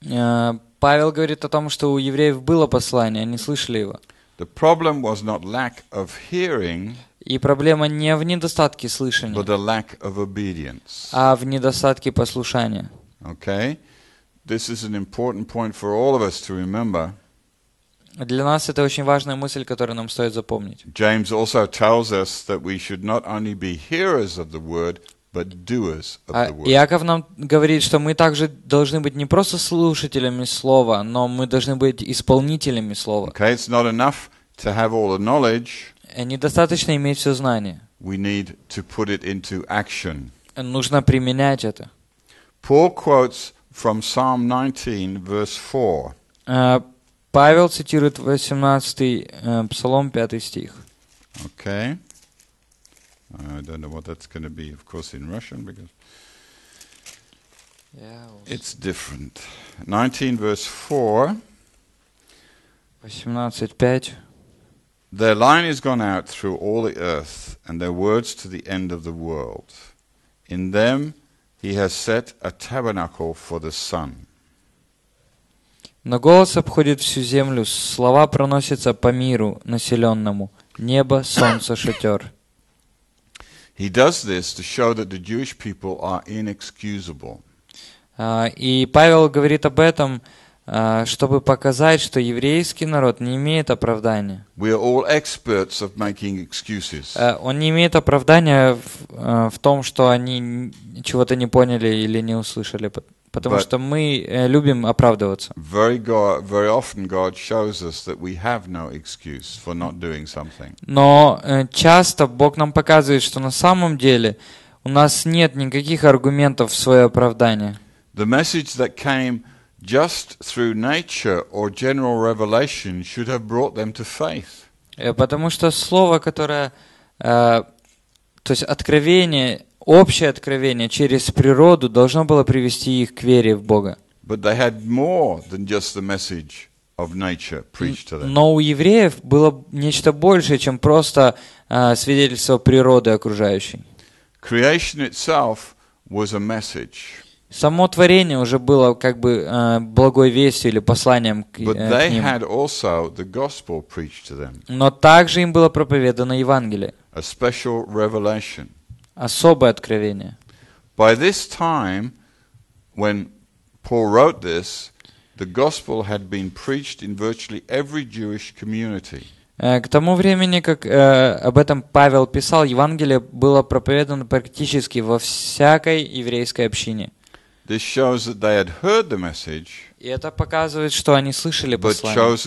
Speaker 1: Э, Павел говорит о том, что у евреев было послание, они слышали его. The problem was not lack of hearing, и проблема не в недостатке слышания, but a lack of obedience. а в недостатке послушания. Okay?
Speaker 2: This is an important point for all of us to remember.
Speaker 1: Для нас это очень важная мысль, которую нам стоит запомнить.
Speaker 2: James also tells us that we should not only be hearers of the word, but doers
Speaker 1: of а the word. Иаков нам говорит, что мы также должны быть не просто слушателями слова, но мы должны быть исполнителями слова. Okay, it's not enough to have all the knowledge. Э, недостаточно иметь все знание. We need
Speaker 2: to put it into action.
Speaker 1: Нужно применять это. Paul quotes
Speaker 2: from Psalm 19, verse 4.
Speaker 1: Павел цитирует 18 э, Псалом, 5 стих. Okay.
Speaker 2: I don't know what that's going to be, of course, in Russian, because it's different. 19, verse 4. Their line is gone out through all the earth, and their words to the end of the world. In them he has set a tabernacle for
Speaker 1: the sun, Но голос обходит всю землю, слова проносятся по миру населенному. Небо, солнце, шатер.
Speaker 2: He does this to show that the Jewish people are inexcusable.
Speaker 1: А, и Павел говорит об этом, а, чтобы показать, что еврейский народ не имеет оправдания.
Speaker 2: We are all experts of making excuses.
Speaker 1: Э, он не имеет оправдания в э, том, что они чего-то не поняли или не услышали Потому But что мы любим оправдываться.
Speaker 2: Very God, very often God shows us that we have no excuse for not doing something.
Speaker 1: Но часто Бог нам показывает, что на самом деле у нас нет никаких аргументов в свое оправдание. The message
Speaker 2: that came just through nature or general revelation should have
Speaker 1: brought them to faith. Потому что слово, которое, э, то есть откровение, Общее откровение через природу должно было привести их к вере в Бога. Но у евреев было нечто большее, чем просто uh, свидетельство природы окружающей. was a message. Само творение уже было как бы э, благой вестью или посланием к, э, к ним. Но также им было проповедано Евангелие. Особое откровение. By this time, when
Speaker 2: Paul wrote this, the gospel had been preached in virtually every Jewish community.
Speaker 1: Э, к тому времени, как э, об этом Павел писал, Евангелие было проповедано практически во всякой еврейской общине. This shows that they had heard the message, и это показывает, что они слышали послание,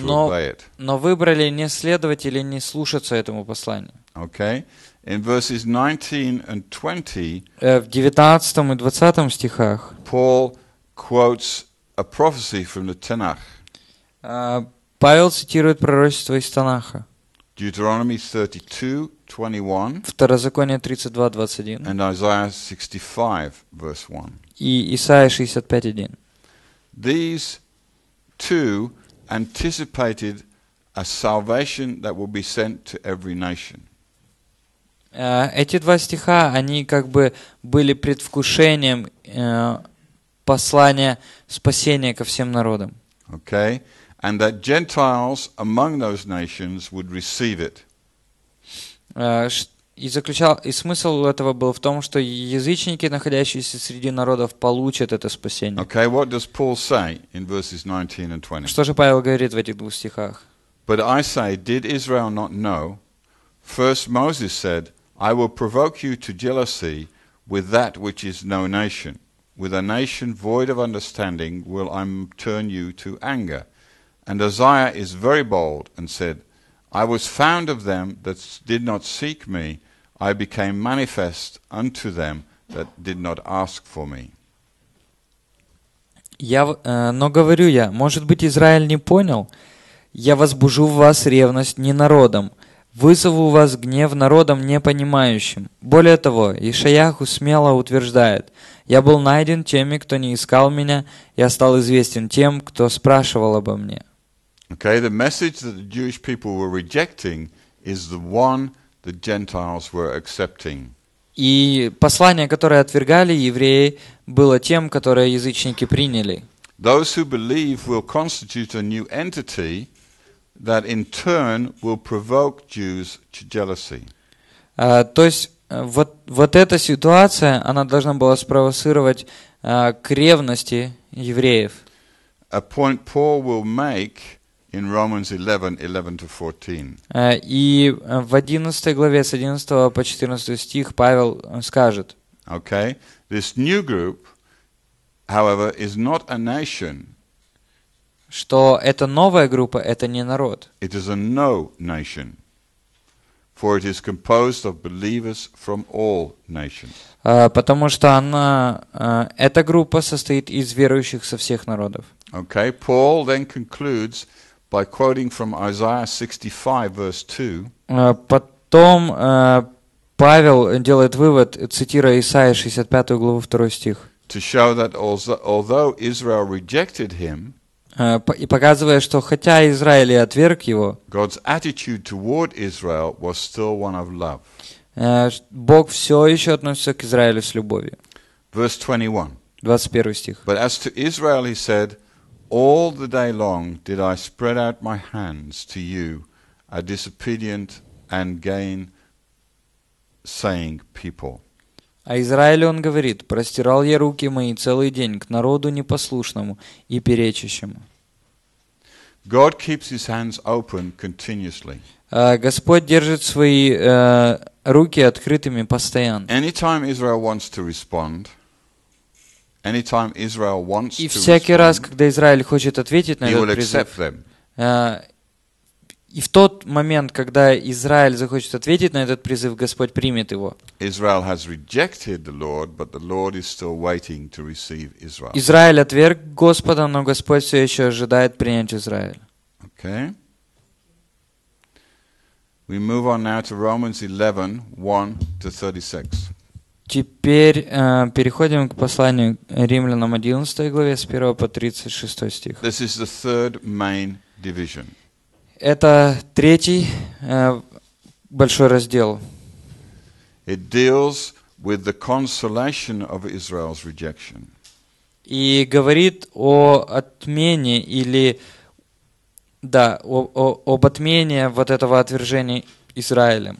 Speaker 1: но, но выбрали не следовать или не слушаться этому посланию. Okay? In verses 19 and
Speaker 2: 20,
Speaker 1: э, стихах
Speaker 2: Paul quotes a prophecy from the Tanakh. Э,
Speaker 1: Павел цитирует пророчество из Танаха.
Speaker 2: Deuteronomy 32, 32, 21 and Isaiah 65, verse 1.
Speaker 1: и Исаия 65, 1.
Speaker 2: These two anticipated a salvation that will be sent to every nation.
Speaker 1: Э, эти два стиха, они как бы были предвкушением э, послания спасения ко всем народам. Okay? And that Gentiles among those
Speaker 2: nations would receive it.
Speaker 1: Э, и, заключал, и смысл этого был в том, что язычники, находящиеся среди народов, получат это спасение. Okay, what does Paul say
Speaker 2: in verses 19 and 20? Что же
Speaker 1: Павел говорит в этих
Speaker 2: двух стихах? But I say, did Israel not know? First Moses said, I will provoke you to jealousy with that which is no nation. With a nation void of understanding will I turn you to anger. And Uzziah is very bold and said, I was found of them that did not seek me. I became manifest unto them that did not ask for me.
Speaker 1: Я, э, но говорю я, может быть, Израиль не понял? Я возбужу в вас ревность не народом, вызову вас гнев народом непонимающим. Более того, Ишаяху смело утверждает, «Я был найден теми, кто не искал меня, я стал известен тем, кто спрашивал обо мне».
Speaker 2: Okay, the message that the Jewish people were rejecting is the one the Gentiles were accepting.
Speaker 1: И послание, которое отвергали евреи, было тем, которое язычники приняли.
Speaker 2: Those who believe will constitute a new entity – that in turn will provoke Jews to jealousy.
Speaker 1: То есть э, вот, вот эта ситуация, она должна была спровоцировать к ревности евреев. A point Paul will make
Speaker 2: in Romans 11, 11 to 14.
Speaker 1: Э, и э, в 11 главе с 11 по 14 стих Павел скажет. Okay, this new group, however, is not a nation, что эта новая группа
Speaker 2: – это не народ. It is a no nation, for it is composed of believers from all nations.
Speaker 1: Uh, потому что она, uh, эта группа состоит из верующих со всех народов.
Speaker 2: Okay, Paul then concludes by quoting from Isaiah 65, verse 2.
Speaker 1: Uh, потом Павел делает вывод, цитируя Исаия 65 главу 2 стих. To show
Speaker 2: that although Israel rejected him,
Speaker 1: и показывая, что хотя Израиль и отверг его, God's attitude toward Israel was still one of love. Бог все еще относится к Израилю с любовью. Verse 21. 21 стих.
Speaker 2: But as to Israel he said, All the day long did I spread out my hands to you, a disobedient and gain
Speaker 1: saying people. А Израилю он говорит, «Простирал я руки мои целый день к народу непослушному и перечащему». God
Speaker 2: keeps his hands open continuously.
Speaker 1: А Господь держит свои э, руки открытыми постоянно.
Speaker 2: Anytime Israel wants to respond, anytime Israel wants и всякий раз,
Speaker 1: когда Израиль хочет ответить на этот призыв, и в тот момент, когда Израиль захочет ответить на этот призыв,
Speaker 2: Господь примет его. Израиль
Speaker 1: отверг Господа, но Господь все еще ожидает принять Израиль.
Speaker 2: Okay. We move on now to Romans 11, 1 to 36.
Speaker 1: Теперь э, переходим к посланию Римлянам 11 главе с 1 по 36 стих.
Speaker 2: This is the third main division.
Speaker 1: Это третий э, большой раздел.
Speaker 2: It deals with the consolation of Israel's rejection.
Speaker 1: И говорит о отмене или да, о, о, об отмене вот этого отвержения Израилем.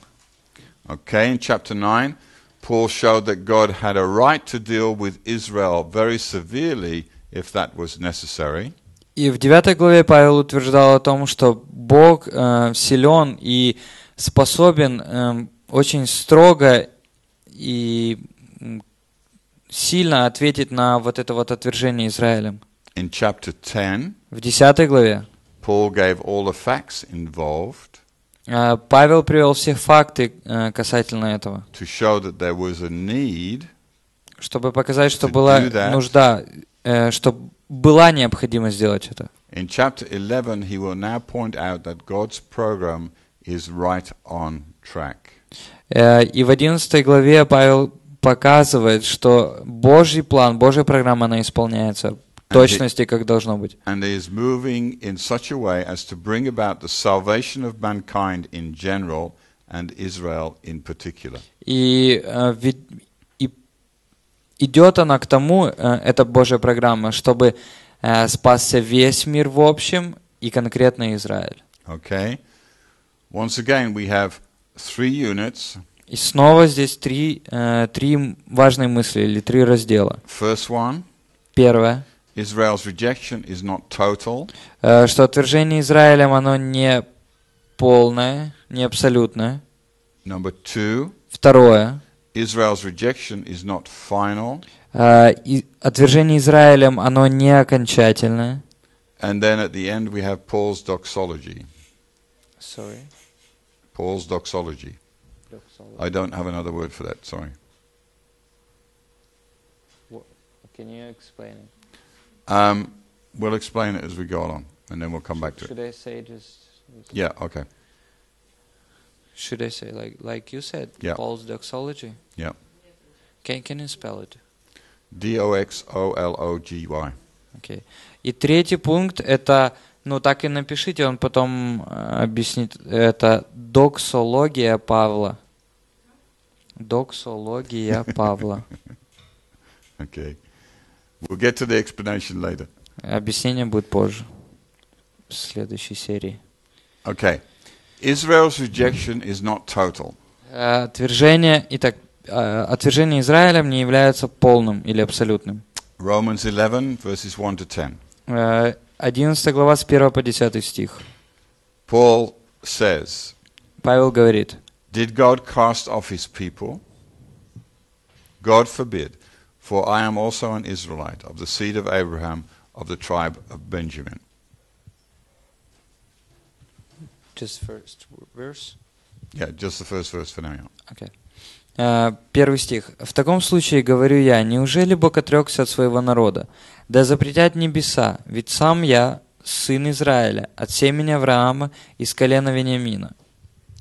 Speaker 1: Okay,
Speaker 2: in chapter 9, Paul showed that God had a right to deal with Israel very severely if that was necessary.
Speaker 1: И в 9 главе Павел утверждал о том, что Бог э, силен и способен э, очень строго и сильно ответить на вот это вот отвержение Израилем. In chapter 10, в 10 главе Paul gave all the
Speaker 2: facts involved,
Speaker 1: э, Павел привел все факты э, касательно этого, to show that there was a need чтобы показать, что была нужда что была необходимость сделать это.
Speaker 2: In chapter 11 he will now point out that God's program is right on track.
Speaker 1: И в 11 главе Павел показывает, что Божий план, Божья программа, она исполняется в точности, как должно быть.
Speaker 2: And is moving in such a way as to bring about the salvation of mankind in general and Israel in particular.
Speaker 1: И идет она к тому, э, эта Божья программа, чтобы э, спасся весь мир в общем и конкретно Израиль. Okay.
Speaker 2: Once again, we have three units.
Speaker 1: И снова здесь три, э, три важные мысли или три раздела.
Speaker 2: First one. Первое. Israel's rejection is not total.
Speaker 1: Что отвержение Израилем, оно не полное, не абсолютное.
Speaker 2: Number two.
Speaker 1: Второе.
Speaker 2: Israel's rejection is not final.
Speaker 1: Отвержение Израилем, оно не окончательное.
Speaker 2: And then at the end we have Paul's doxology. Sorry. Paul's doxology.
Speaker 1: doxology. I don't
Speaker 2: have another word for that. Sorry.
Speaker 1: What, can you explain it?
Speaker 2: Um, we'll explain it as we go along, and then we'll come back to Should
Speaker 1: it. Should I say just? Yeah. Okay. should I say like like you said yeah. Paul's doxology? Yeah. Can can you spell it? D O X O L O G Y. Okay. И третий пункт это ну так и напишите, он потом э, объяснит. Это доксология Павла. Доксология Павла. Okay. We'll get to the explanation later. Объяснение будет позже, в следующей серии. Okay.
Speaker 2: Israel's rejection is not total.
Speaker 1: Э, отвержение, итак, э, отвержение Израилем не является полным или абсолютным.
Speaker 2: Romans 11,
Speaker 1: verses 1 to 10. 11 э, глава с 1 по 10 стих. Paul
Speaker 2: says, Павел говорит, Did God cast off his people? God forbid, for I am also an Israelite, of the seed of Abraham, of the tribe of Benjamin.
Speaker 1: Just first verse? Yeah, just the first verse for now. Okay. Uh, первый стих. «В таком случае, говорю я, неужели Бог отрекся от своего народа? Да запретят небеса, ведь сам я сын Израиля, от семени Авраама, из колена Вениамина».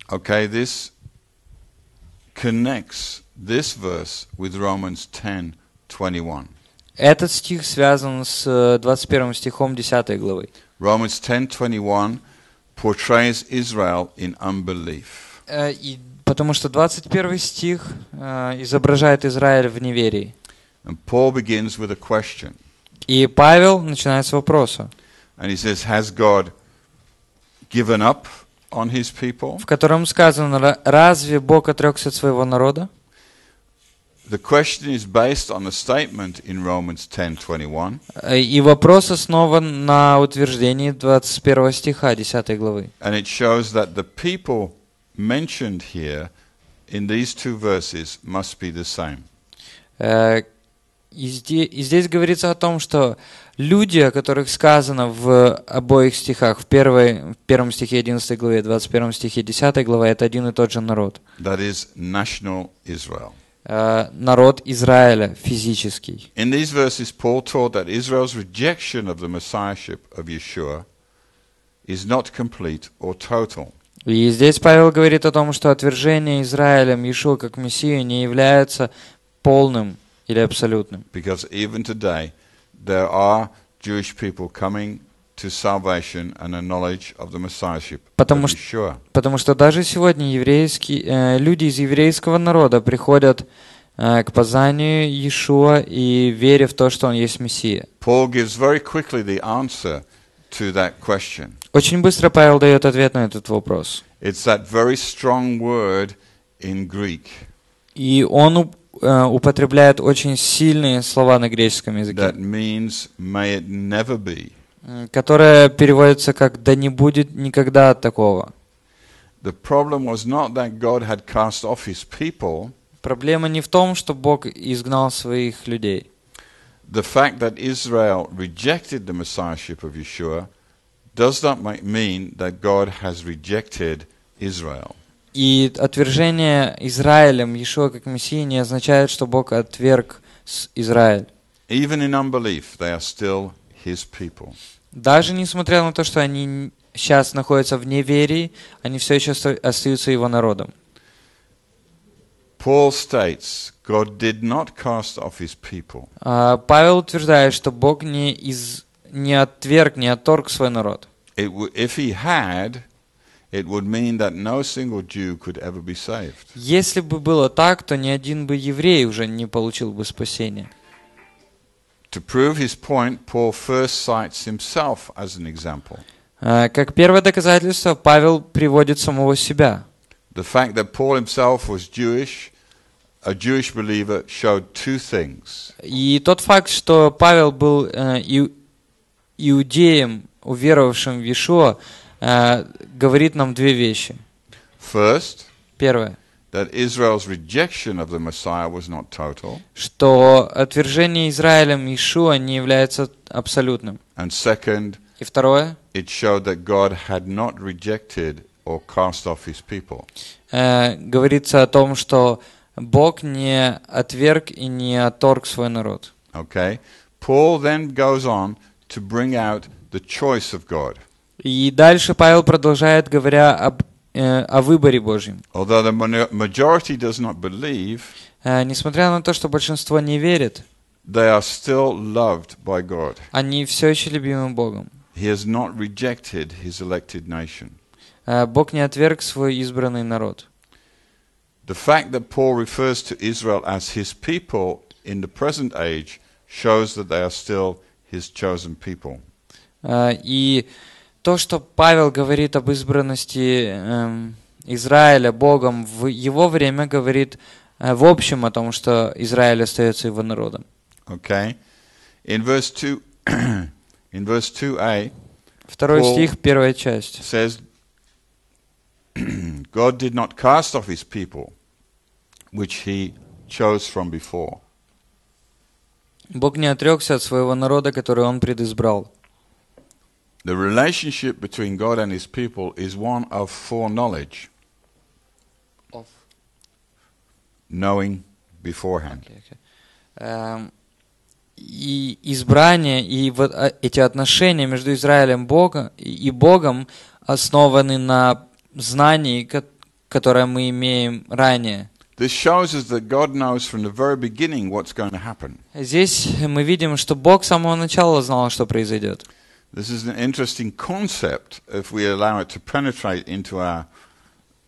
Speaker 1: Okay, this
Speaker 2: connects this verse with Romans 10:21. Этот стих связан с 21 э, стихом 10 главы. Romans 10:21 portrays Israel in unbelief.
Speaker 1: Э, потому что 21 стих э, изображает Израиль в неверии. And Paul begins with a question. И Павел начинает с вопроса. And he says, has God
Speaker 2: given up on his people? В
Speaker 1: котором сказано, разве Бог отрекся от своего народа?
Speaker 2: The question is based on a statement in Romans 10:21.
Speaker 1: И вопрос основан на утверждении 21 стиха 10 главы.
Speaker 2: And it shows that the people mentioned here in these
Speaker 1: two verses must be the same. И здесь, говорится о том, что люди, о которых сказано в обоих стихах, в, первой, в первом стихе 11 главе, 21 стихе 10 глава, это один и тот же народ. That is
Speaker 2: national Israel.
Speaker 1: народ Израиля физический.
Speaker 2: In these verses, Paul taught that Israel's rejection of the messiahship of Yeshua is not
Speaker 1: complete or total. И здесь Павел говорит о том, что отвержение Израилем Иешуа как Мессию не является полным или абсолютным. Because even today
Speaker 2: there are Jewish people coming
Speaker 1: Потому что, потому что даже сегодня еврейские, э, люди из еврейского народа приходят э, к познанию Иешуа и вере в то, что он есть Мессия. Очень быстро Павел дает ответ на этот вопрос. И он э, употребляет очень сильные слова на греческом языке. That means, may it never be которое переводится как «да не будет никогда такого».
Speaker 2: The problem was not that God had cast off his people. Проблема не в том, что Бог изгнал своих людей. The fact that Israel rejected the messiahship of Yeshua does not mean that God has rejected Israel.
Speaker 1: И отвержение Израилем Иешуа как Мессии не означает, что Бог отверг Израиль.
Speaker 2: Even in unbelief, they are still His people.
Speaker 1: Даже несмотря на то, что они сейчас находятся в неверии, они все еще остаются его народом.
Speaker 2: Paul states, God did not cast off his people.
Speaker 1: А, Павел утверждает, что Бог не, из, не отверг, не отторг свой народ.
Speaker 2: It, if he had, it would mean that no single Jew could ever be saved.
Speaker 1: Если бы было так, то ни один бы еврей уже не получил бы спасения. To
Speaker 2: prove his point, Paul first cites himself as an example.
Speaker 1: Как первое доказательство, Павел приводит самого себя.
Speaker 2: The fact that Paul himself was Jewish, a Jewish believer, showed two things.
Speaker 1: И тот факт, что Павел был иудеем, уверовавшим в Иешуа, говорит нам две вещи. First, первое что отвержение Израилем Иешуа не является абсолютным. И второе, it showed that God had
Speaker 2: not rejected or cast off his people.
Speaker 1: Э, говорится о том, что Бог не отверг и не отторг свой народ. Okay. Paul then goes on to bring out the choice of God. И дальше Павел продолжает, говоря об Э, о выборе Божьем. Э, несмотря на то, что большинство не верит, they are still loved
Speaker 2: by God. Они все еще любимы Богом. He has not rejected his elected nation.
Speaker 1: Э, Бог не отверг свой избранный народ.
Speaker 2: The fact that Paul refers to Israel as his people in the present age shows that they are still his chosen people.
Speaker 1: И то, что Павел говорит об избранности эм, Израиля Богом в его время, говорит э, в общем о том, что Израиль остается его народом. Okay.
Speaker 2: In verse two, in verse two a Второй Paul стих,
Speaker 1: первая часть.
Speaker 2: Says, God did not cast off his people, which he chose from before.
Speaker 1: Бог не отрекся от своего народа, который он предизбрал.
Speaker 2: The relationship between God and his people is one of foreknowledge.
Speaker 1: Of? Knowing beforehand. Okay, okay. Um, и избрание, и вот э, эти отношения между Израилем Бога и Богом основаны на знании, которое мы имеем ранее. This
Speaker 2: shows us that God knows from the very beginning what's going to happen.
Speaker 1: Здесь мы видим, что Бог с самого начала знал, что произойдет. This is an interesting concept if we allow it to penetrate into our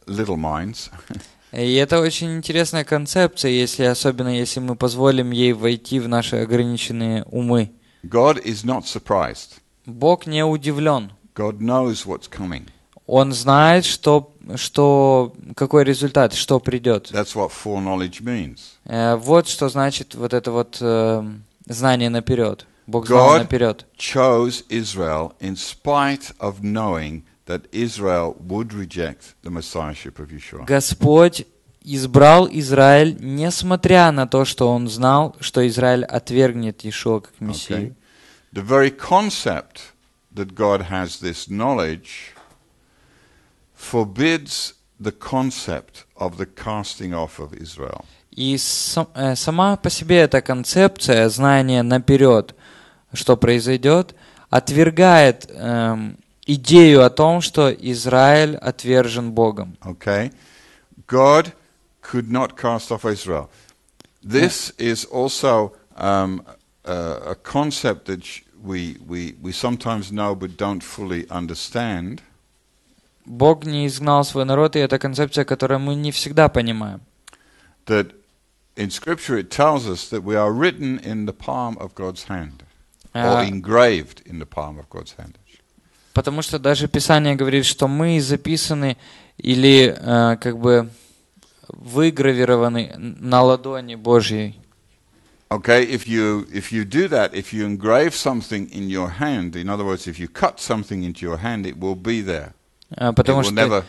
Speaker 1: little minds. И это очень интересная концепция, если особенно если мы позволим ей войти в наши ограниченные умы. God is not surprised. Бог не удивлен. God knows what's coming. Он знает, что, что, какой результат, что придет. That's what foreknowledge means. Э, вот что значит вот это вот э, знание наперед. Бог знал
Speaker 2: наперед. chose Israel in spite of knowing that Israel would reject the messiahship of Yeshua.
Speaker 1: Господь избрал Израиль, несмотря на то, что он знал, что Израиль отвергнет Иешуа как Мессию.
Speaker 2: Okay. The very concept that God has this knowledge forbids the concept of the casting off of
Speaker 1: Israel. И сам, э, сама по себе эта концепция знания наперед что произойдет, отвергает эм, идею о том, что Израиль отвержен Богом. Okay. God could not
Speaker 2: cast off Israel. This is also um, a, a
Speaker 1: concept that we, we, we sometimes know but don't fully understand. Бог не изгнал свой народ, и это концепция, которую мы не всегда понимаем.
Speaker 2: That in Scripture it tells us that we are written in the palm of God's hand.
Speaker 1: Потому что даже Писание говорит, что мы записаны или э, как бы выгравированы на ладони Божьей.
Speaker 2: Okay, if you if you do that, if you engrave something in your hand, in other words, if you cut something into your hand, it will be there.
Speaker 1: Потому it will что never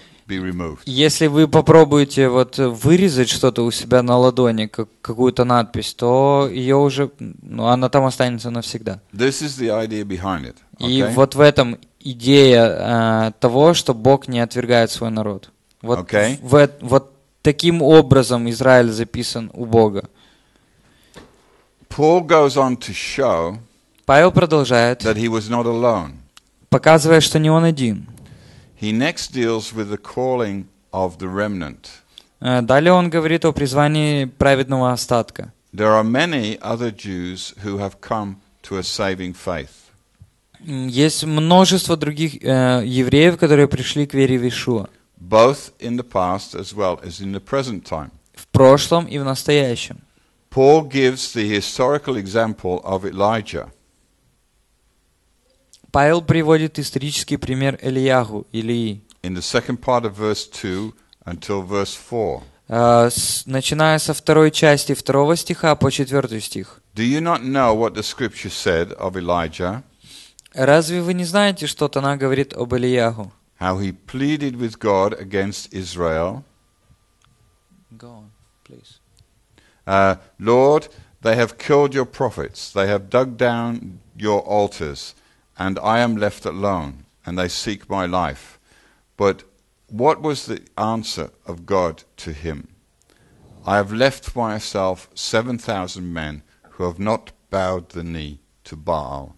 Speaker 1: если вы попробуете вот вырезать что-то у себя на ладони, как, какую-то надпись, то ее уже, ну, она там останется навсегда.
Speaker 2: This is the idea behind it, okay? И вот
Speaker 1: в этом идея э, того, что Бог не отвергает свой народ. Вот, okay. в, вот таким образом Израиль записан у Бога.
Speaker 2: Paul goes on to show Павел продолжает, that he was not alone.
Speaker 1: показывая, что не он один.
Speaker 2: He next deals with the calling of the remnant. Далее он говорит о
Speaker 1: призвании праведного остатка.
Speaker 2: There are many other Jews who have come to a saving faith.
Speaker 1: Есть множество других э, евреев, которые пришли к вере в Иешуа.
Speaker 2: Both in the past as well as in the present time. В прошлом
Speaker 1: и в настоящем. Paul gives the historical example of Elijah. Павел приводит исторический пример Ильягу, Илии. In the second part of verse 2 until verse 4. Uh, с, начиная со второй части второго стиха по четвертый стих. Do you not know what the scripture said of Elijah? Разве вы не знаете, что она говорит об Ильягу? How
Speaker 2: he pleaded with God against Israel.
Speaker 1: Go on, please.
Speaker 2: Uh, Lord, they have killed your prophets. They have dug down your altars and I am left alone, and they seek my life. But what was the answer of God to him? I have left for myself 7,000 men who have not bowed the knee to Baal.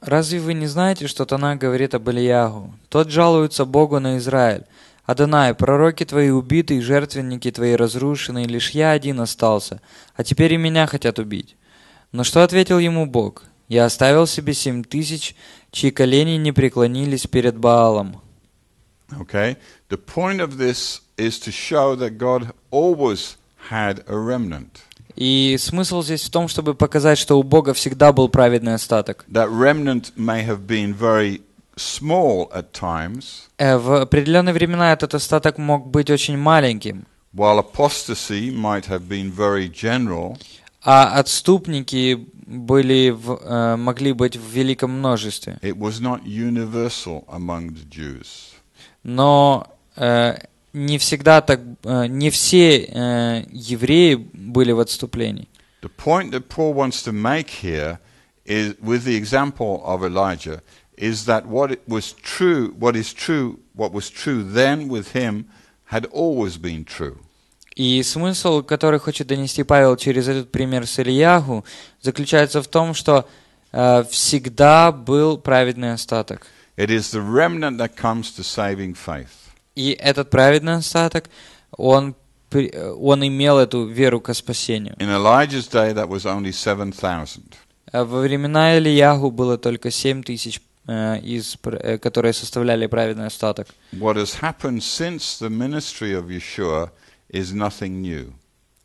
Speaker 1: Разве вы не знаете, что Тана говорит об Ильягу? Тот жалуется Богу на Израиль. «Адонай, пророки твои убиты, и жертвенники твои разрушены, и лишь я один остался, а теперь и меня хотят убить». Но что ответил ему Бог? Я оставил себе семь тысяч, чьи колени не преклонились перед Баалом. Okay? The point of this is to show that God always had a remnant. И смысл здесь в том, чтобы показать, что у Бога всегда был праведный остаток. That remnant may have been very small at times. Э, в определенные времена этот остаток мог быть очень маленьким. While apostasy might have been very general. А отступники были в, могли быть в великом множестве. It was not universal among the Jews. Но не всегда так, не все евреи были в отступлении. The point that Paul wants to make here
Speaker 2: is, with the example of Elijah, is that what was true, what is true, what was true then with him had always been true.
Speaker 1: И смысл, который хочет донести Павел через этот пример с Ильягу, заключается в том, что э, всегда был праведный остаток. It is the remnant that comes to saving faith. И этот праведный остаток, он э, он имел эту веру к спасению. In Elijah's day, that was only 7, э, Во времена Ильягу было только 7 тысяч э, из, которые составляли праведный остаток. What has happened since the ministry of Yeshua is nothing new.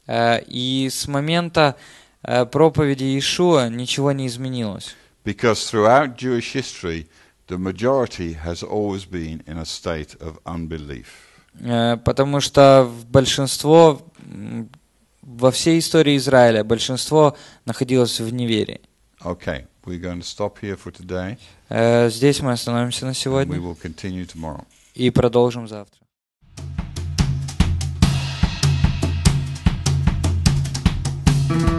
Speaker 1: Э, и с момента э, проповеди Иешуа ничего не изменилось. Because throughout Jewish history, the majority has always
Speaker 2: been in a state of unbelief.
Speaker 1: Э, потому что большинство во всей истории Израиля большинство находилось в неверии. Okay, we're going to stop here for today. Здесь мы остановимся на сегодня. we will continue tomorrow. И продолжим завтра. Thank you.